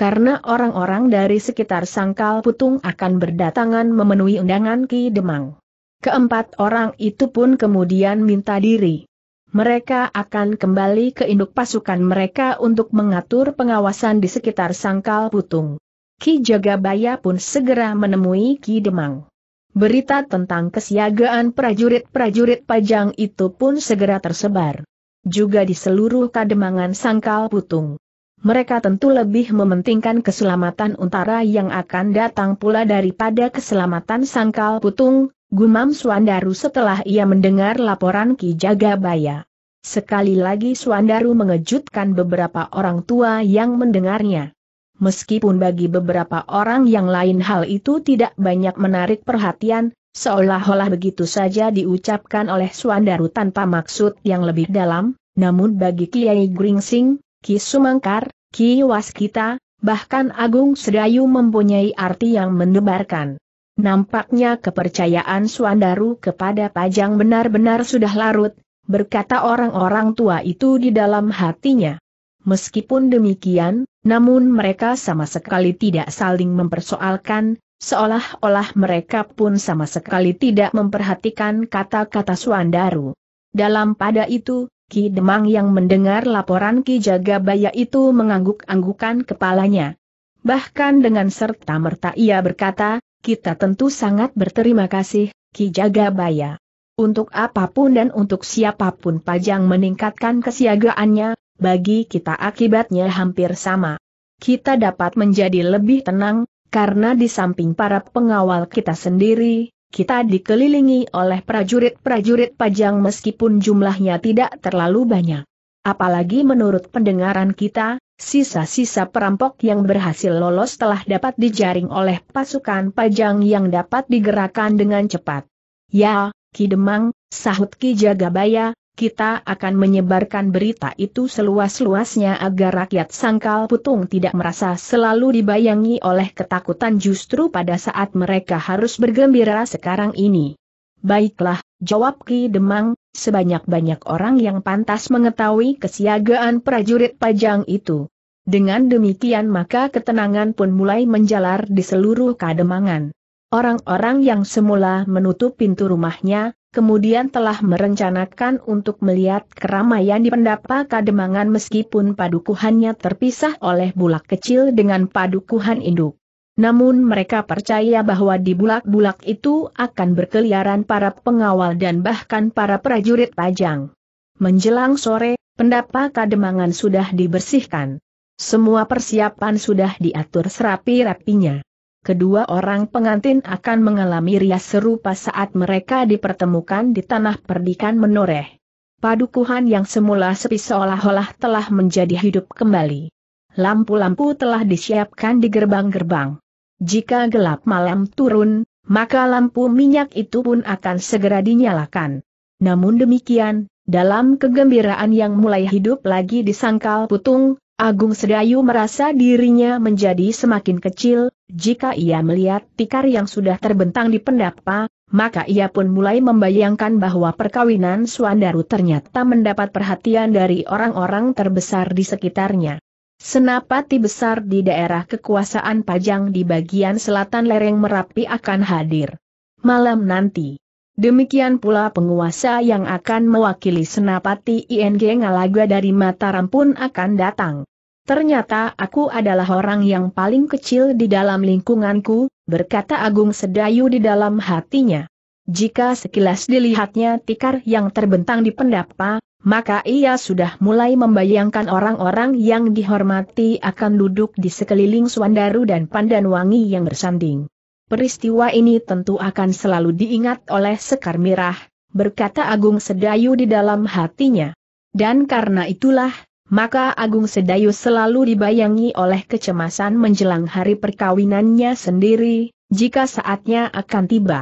karena orang-orang dari sekitar Sangkal Putung akan berdatangan memenuhi undangan Ki Demang. Keempat orang itu pun kemudian minta diri. Mereka akan kembali ke induk pasukan mereka untuk mengatur pengawasan di sekitar sangkal putung. Ki Jagabaya pun segera menemui Ki Demang. Berita tentang kesiagaan prajurit-prajurit pajang itu pun segera tersebar. Juga di seluruh kademangan sangkal putung. Mereka tentu lebih mementingkan keselamatan untara yang akan datang pula daripada keselamatan sangkal putung, Gumam Suandaru setelah ia mendengar laporan Ki Jagabaya. Sekali lagi Suandaru mengejutkan beberapa orang tua yang mendengarnya. Meskipun bagi beberapa orang yang lain hal itu tidak banyak menarik perhatian, seolah-olah begitu saja diucapkan oleh Suandaru tanpa maksud yang lebih dalam, namun bagi Kiai Gringsing, Ki Sumangkar, Ki Waskita, bahkan Agung Sedayu mempunyai arti yang mendebarkan. Nampaknya kepercayaan Suandaru kepada Pajang benar-benar sudah larut, berkata orang-orang tua itu di dalam hatinya. Meskipun demikian, namun mereka sama sekali tidak saling mempersoalkan, seolah-olah mereka pun sama sekali tidak memperhatikan kata-kata Suandaru. Dalam pada itu, Ki Demang yang mendengar laporan Ki Jagabaya itu mengangguk-anggukan kepalanya. Bahkan dengan serta merta ia berkata, kita tentu sangat berterima kasih, Ki Jagabaya. Untuk apapun dan untuk siapapun Pajang meningkatkan kesiagaannya, bagi kita akibatnya hampir sama. Kita dapat menjadi lebih tenang, karena di samping para pengawal kita sendiri, kita dikelilingi oleh prajurit-prajurit Pajang meskipun jumlahnya tidak terlalu banyak. Apalagi menurut pendengaran kita, Sisa-sisa perampok yang berhasil lolos telah dapat dijaring oleh pasukan pajang yang dapat digerakkan dengan cepat. Ya, Ki Demang, sahut Ki Jagabaya, kita akan menyebarkan berita itu seluas-luasnya agar rakyat sangkal putung tidak merasa selalu dibayangi oleh ketakutan justru pada saat mereka harus bergembira sekarang ini. Baiklah, jawab Ki Demang, sebanyak-banyak orang yang pantas mengetahui kesiagaan prajurit pajang itu. Dengan demikian maka ketenangan pun mulai menjalar di seluruh kademangan. Orang-orang yang semula menutup pintu rumahnya, kemudian telah merencanakan untuk melihat keramaian di pendapa kademangan meskipun padukuhannya terpisah oleh bulak kecil dengan padukuhan induk. Namun mereka percaya bahwa di bulak-bulak itu akan berkeliaran para pengawal dan bahkan para prajurit pajang. Menjelang sore, pendapa kademangan sudah dibersihkan. Semua persiapan sudah diatur serapi-rapinya. Kedua orang pengantin akan mengalami rias serupa saat mereka dipertemukan di tanah perdikan menoreh. Padukuhan yang semula sepi seolah-olah telah menjadi hidup kembali. Lampu-lampu telah disiapkan di gerbang-gerbang. Jika gelap malam turun, maka lampu minyak itu pun akan segera dinyalakan. Namun demikian, dalam kegembiraan yang mulai hidup lagi di sangkal putung, Agung Sedayu merasa dirinya menjadi semakin kecil, jika ia melihat tikar yang sudah terbentang di pendapa, maka ia pun mulai membayangkan bahwa perkawinan Suandaru ternyata mendapat perhatian dari orang-orang terbesar di sekitarnya. Senapati besar di daerah kekuasaan Pajang di bagian selatan lereng Merapi akan hadir. Malam nanti. Demikian pula penguasa yang akan mewakili Senapati ING Ngalaga dari Mataram pun akan datang. Ternyata aku adalah orang yang paling kecil di dalam lingkunganku, berkata Agung Sedayu di dalam hatinya. Jika sekilas dilihatnya tikar yang terbentang di pendapa, maka ia sudah mulai membayangkan orang-orang yang dihormati akan duduk di sekeliling Suandaru dan Pandanwangi yang bersanding. Peristiwa ini tentu akan selalu diingat oleh Sekar Mirah, berkata Agung Sedayu di dalam hatinya. Dan karena itulah, maka Agung Sedayu selalu dibayangi oleh kecemasan menjelang hari perkawinannya sendiri, jika saatnya akan tiba.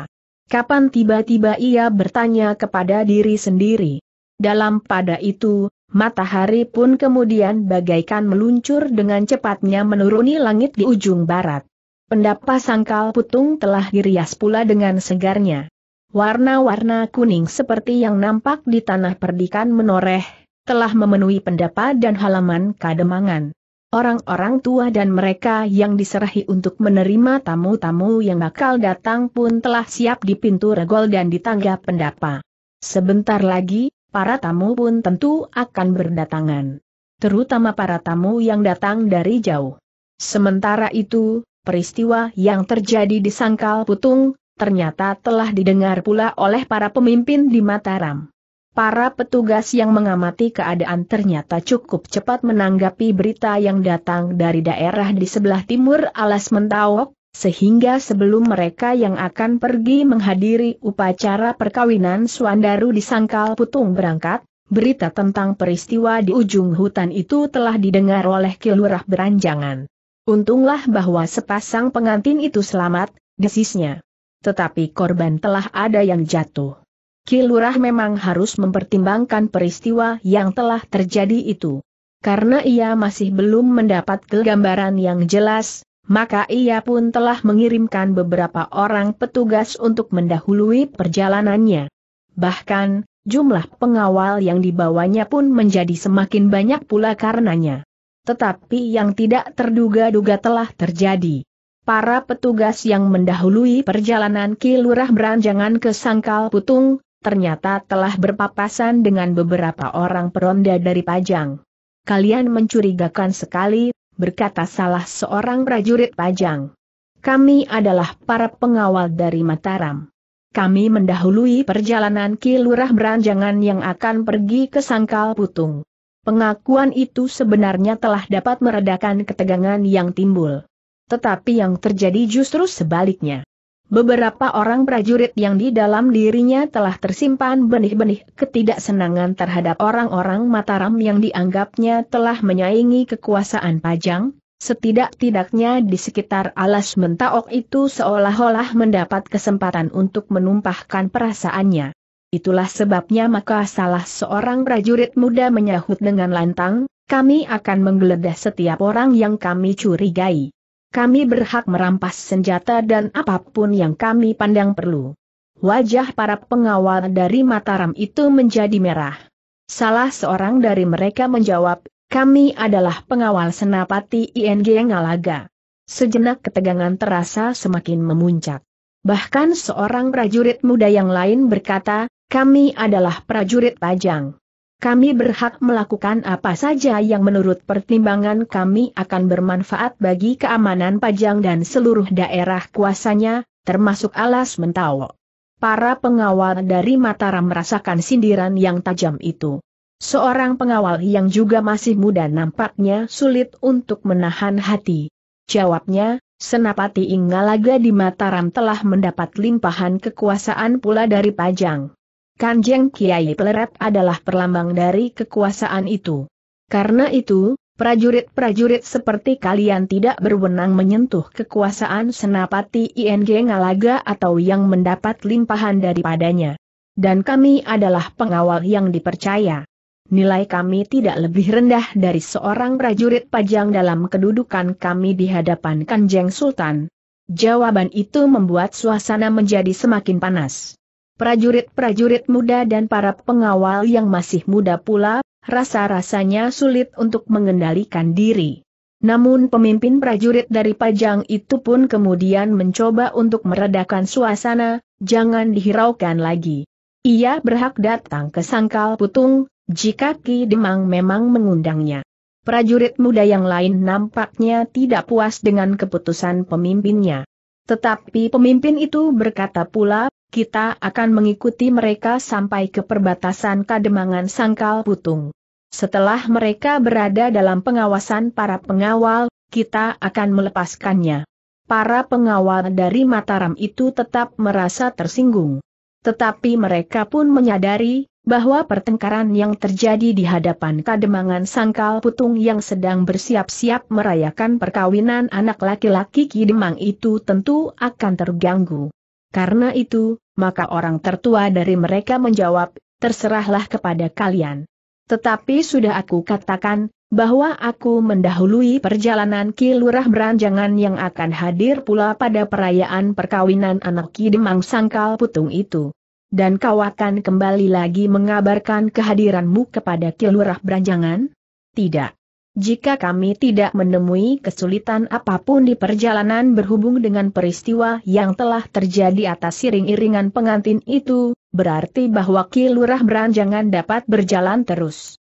Kapan tiba-tiba ia bertanya kepada diri sendiri. Dalam pada itu, matahari pun kemudian bagaikan meluncur dengan cepatnya menuruni langit di ujung barat. Pendapa sangkal putung telah dirias pula dengan segarnya. Warna-warna kuning seperti yang nampak di tanah perdikan menoreh, telah memenuhi pendapa dan halaman kademangan. Orang-orang tua dan mereka yang diserahi untuk menerima tamu-tamu yang bakal datang pun telah siap di pintu regol dan di tangga pendapa. Sebentar lagi, para tamu pun tentu akan berdatangan. Terutama para tamu yang datang dari jauh. Sementara itu, peristiwa yang terjadi di Sangkal Putung, ternyata telah didengar pula oleh para pemimpin di Mataram. Para petugas yang mengamati keadaan ternyata cukup cepat menanggapi berita yang datang dari daerah di sebelah timur alas Mentawok, sehingga sebelum mereka yang akan pergi menghadiri upacara perkawinan Suandaru di Sangkal Putung berangkat, berita tentang peristiwa di ujung hutan itu telah didengar oleh Kilurah Beranjangan. Untunglah bahwa sepasang pengantin itu selamat, desisnya. Tetapi korban telah ada yang jatuh. Kilurah memang harus mempertimbangkan peristiwa yang telah terjadi itu. Karena ia masih belum mendapat kegambaran yang jelas, maka ia pun telah mengirimkan beberapa orang petugas untuk mendahului perjalanannya. Bahkan, jumlah pengawal yang dibawanya pun menjadi semakin banyak pula karenanya. Tetapi yang tidak terduga-duga telah terjadi. Para petugas yang mendahului perjalanan Ki Lurah Beranjangan ke Sangkal Putung, ternyata telah berpapasan dengan beberapa orang peronda dari Pajang. Kalian mencurigakan sekali, berkata salah seorang prajurit pajang. Kami adalah para pengawal dari Mataram. Kami mendahului perjalanan Kilurah Beranjangan yang akan pergi ke Sangkal Putung. Pengakuan itu sebenarnya telah dapat meredakan ketegangan yang timbul. Tetapi yang terjadi justru sebaliknya. Beberapa orang prajurit yang di dalam dirinya telah tersimpan benih-benih ketidaksenangan terhadap orang-orang Mataram yang dianggapnya telah menyaingi kekuasaan Pajang, setidak-tidaknya di sekitar alas mentaok itu seolah-olah mendapat kesempatan untuk menumpahkan perasaannya. Itulah sebabnya maka salah seorang prajurit muda menyahut dengan lantang, kami akan menggeledah setiap orang yang kami curigai kami berhak merampas senjata dan apapun yang kami pandang perlu. Wajah para pengawal dari Mataram itu menjadi merah. Salah seorang dari mereka menjawab, kami adalah pengawal senapati ING Ngalaga. Sejenak ketegangan terasa semakin memuncak. Bahkan seorang prajurit muda yang lain berkata, kami adalah prajurit Pajang. Kami berhak melakukan apa saja yang menurut pertimbangan kami akan bermanfaat bagi keamanan Pajang dan seluruh daerah kuasanya, termasuk alas mentawa. Para pengawal dari Mataram merasakan sindiran yang tajam itu. Seorang pengawal yang juga masih muda nampaknya sulit untuk menahan hati. Jawabnya, Senapati Inggalaga di Mataram telah mendapat limpahan kekuasaan pula dari Pajang. Kanjeng Kiai Pleret adalah perlambang dari kekuasaan itu. Karena itu, prajurit-prajurit seperti kalian tidak berwenang menyentuh kekuasaan senapati ING Ngalaga atau yang mendapat limpahan daripadanya. Dan kami adalah pengawal yang dipercaya. Nilai kami tidak lebih rendah dari seorang prajurit pajang dalam kedudukan kami di hadapan Kanjeng Sultan. Jawaban itu membuat suasana menjadi semakin panas. Prajurit-prajurit muda dan para pengawal yang masih muda pula, rasa-rasanya sulit untuk mengendalikan diri. Namun pemimpin prajurit dari Pajang itu pun kemudian mencoba untuk meredakan suasana, jangan dihiraukan lagi. Ia berhak datang ke Sangkal Putung, jika Ki Demang memang mengundangnya. Prajurit muda yang lain nampaknya tidak puas dengan keputusan pemimpinnya. Tetapi pemimpin itu berkata pula, kita akan mengikuti mereka sampai ke perbatasan Kademangan Sangkal Putung. Setelah mereka berada dalam pengawasan para pengawal, kita akan melepaskannya. Para pengawal dari Mataram itu tetap merasa tersinggung. Tetapi mereka pun menyadari, bahwa pertengkaran yang terjadi di hadapan kademangan sangkal putung yang sedang bersiap-siap merayakan perkawinan anak laki-laki Kidemang itu tentu akan terganggu. Karena itu, maka orang tertua dari mereka menjawab, terserahlah kepada kalian. Tetapi sudah aku katakan, bahwa aku mendahului perjalanan Ki Lurah Beranjangan yang akan hadir pula pada perayaan perkawinan anak Ki Demang Sangkal Putung itu. Dan kau akan kembali lagi mengabarkan kehadiranmu kepada Ki Lurah Beranjangan? Tidak. Jika kami tidak menemui kesulitan apapun di perjalanan berhubung dengan peristiwa yang telah terjadi atas siring iringan pengantin itu, berarti bahwa Kilurah Beranjangan dapat berjalan terus.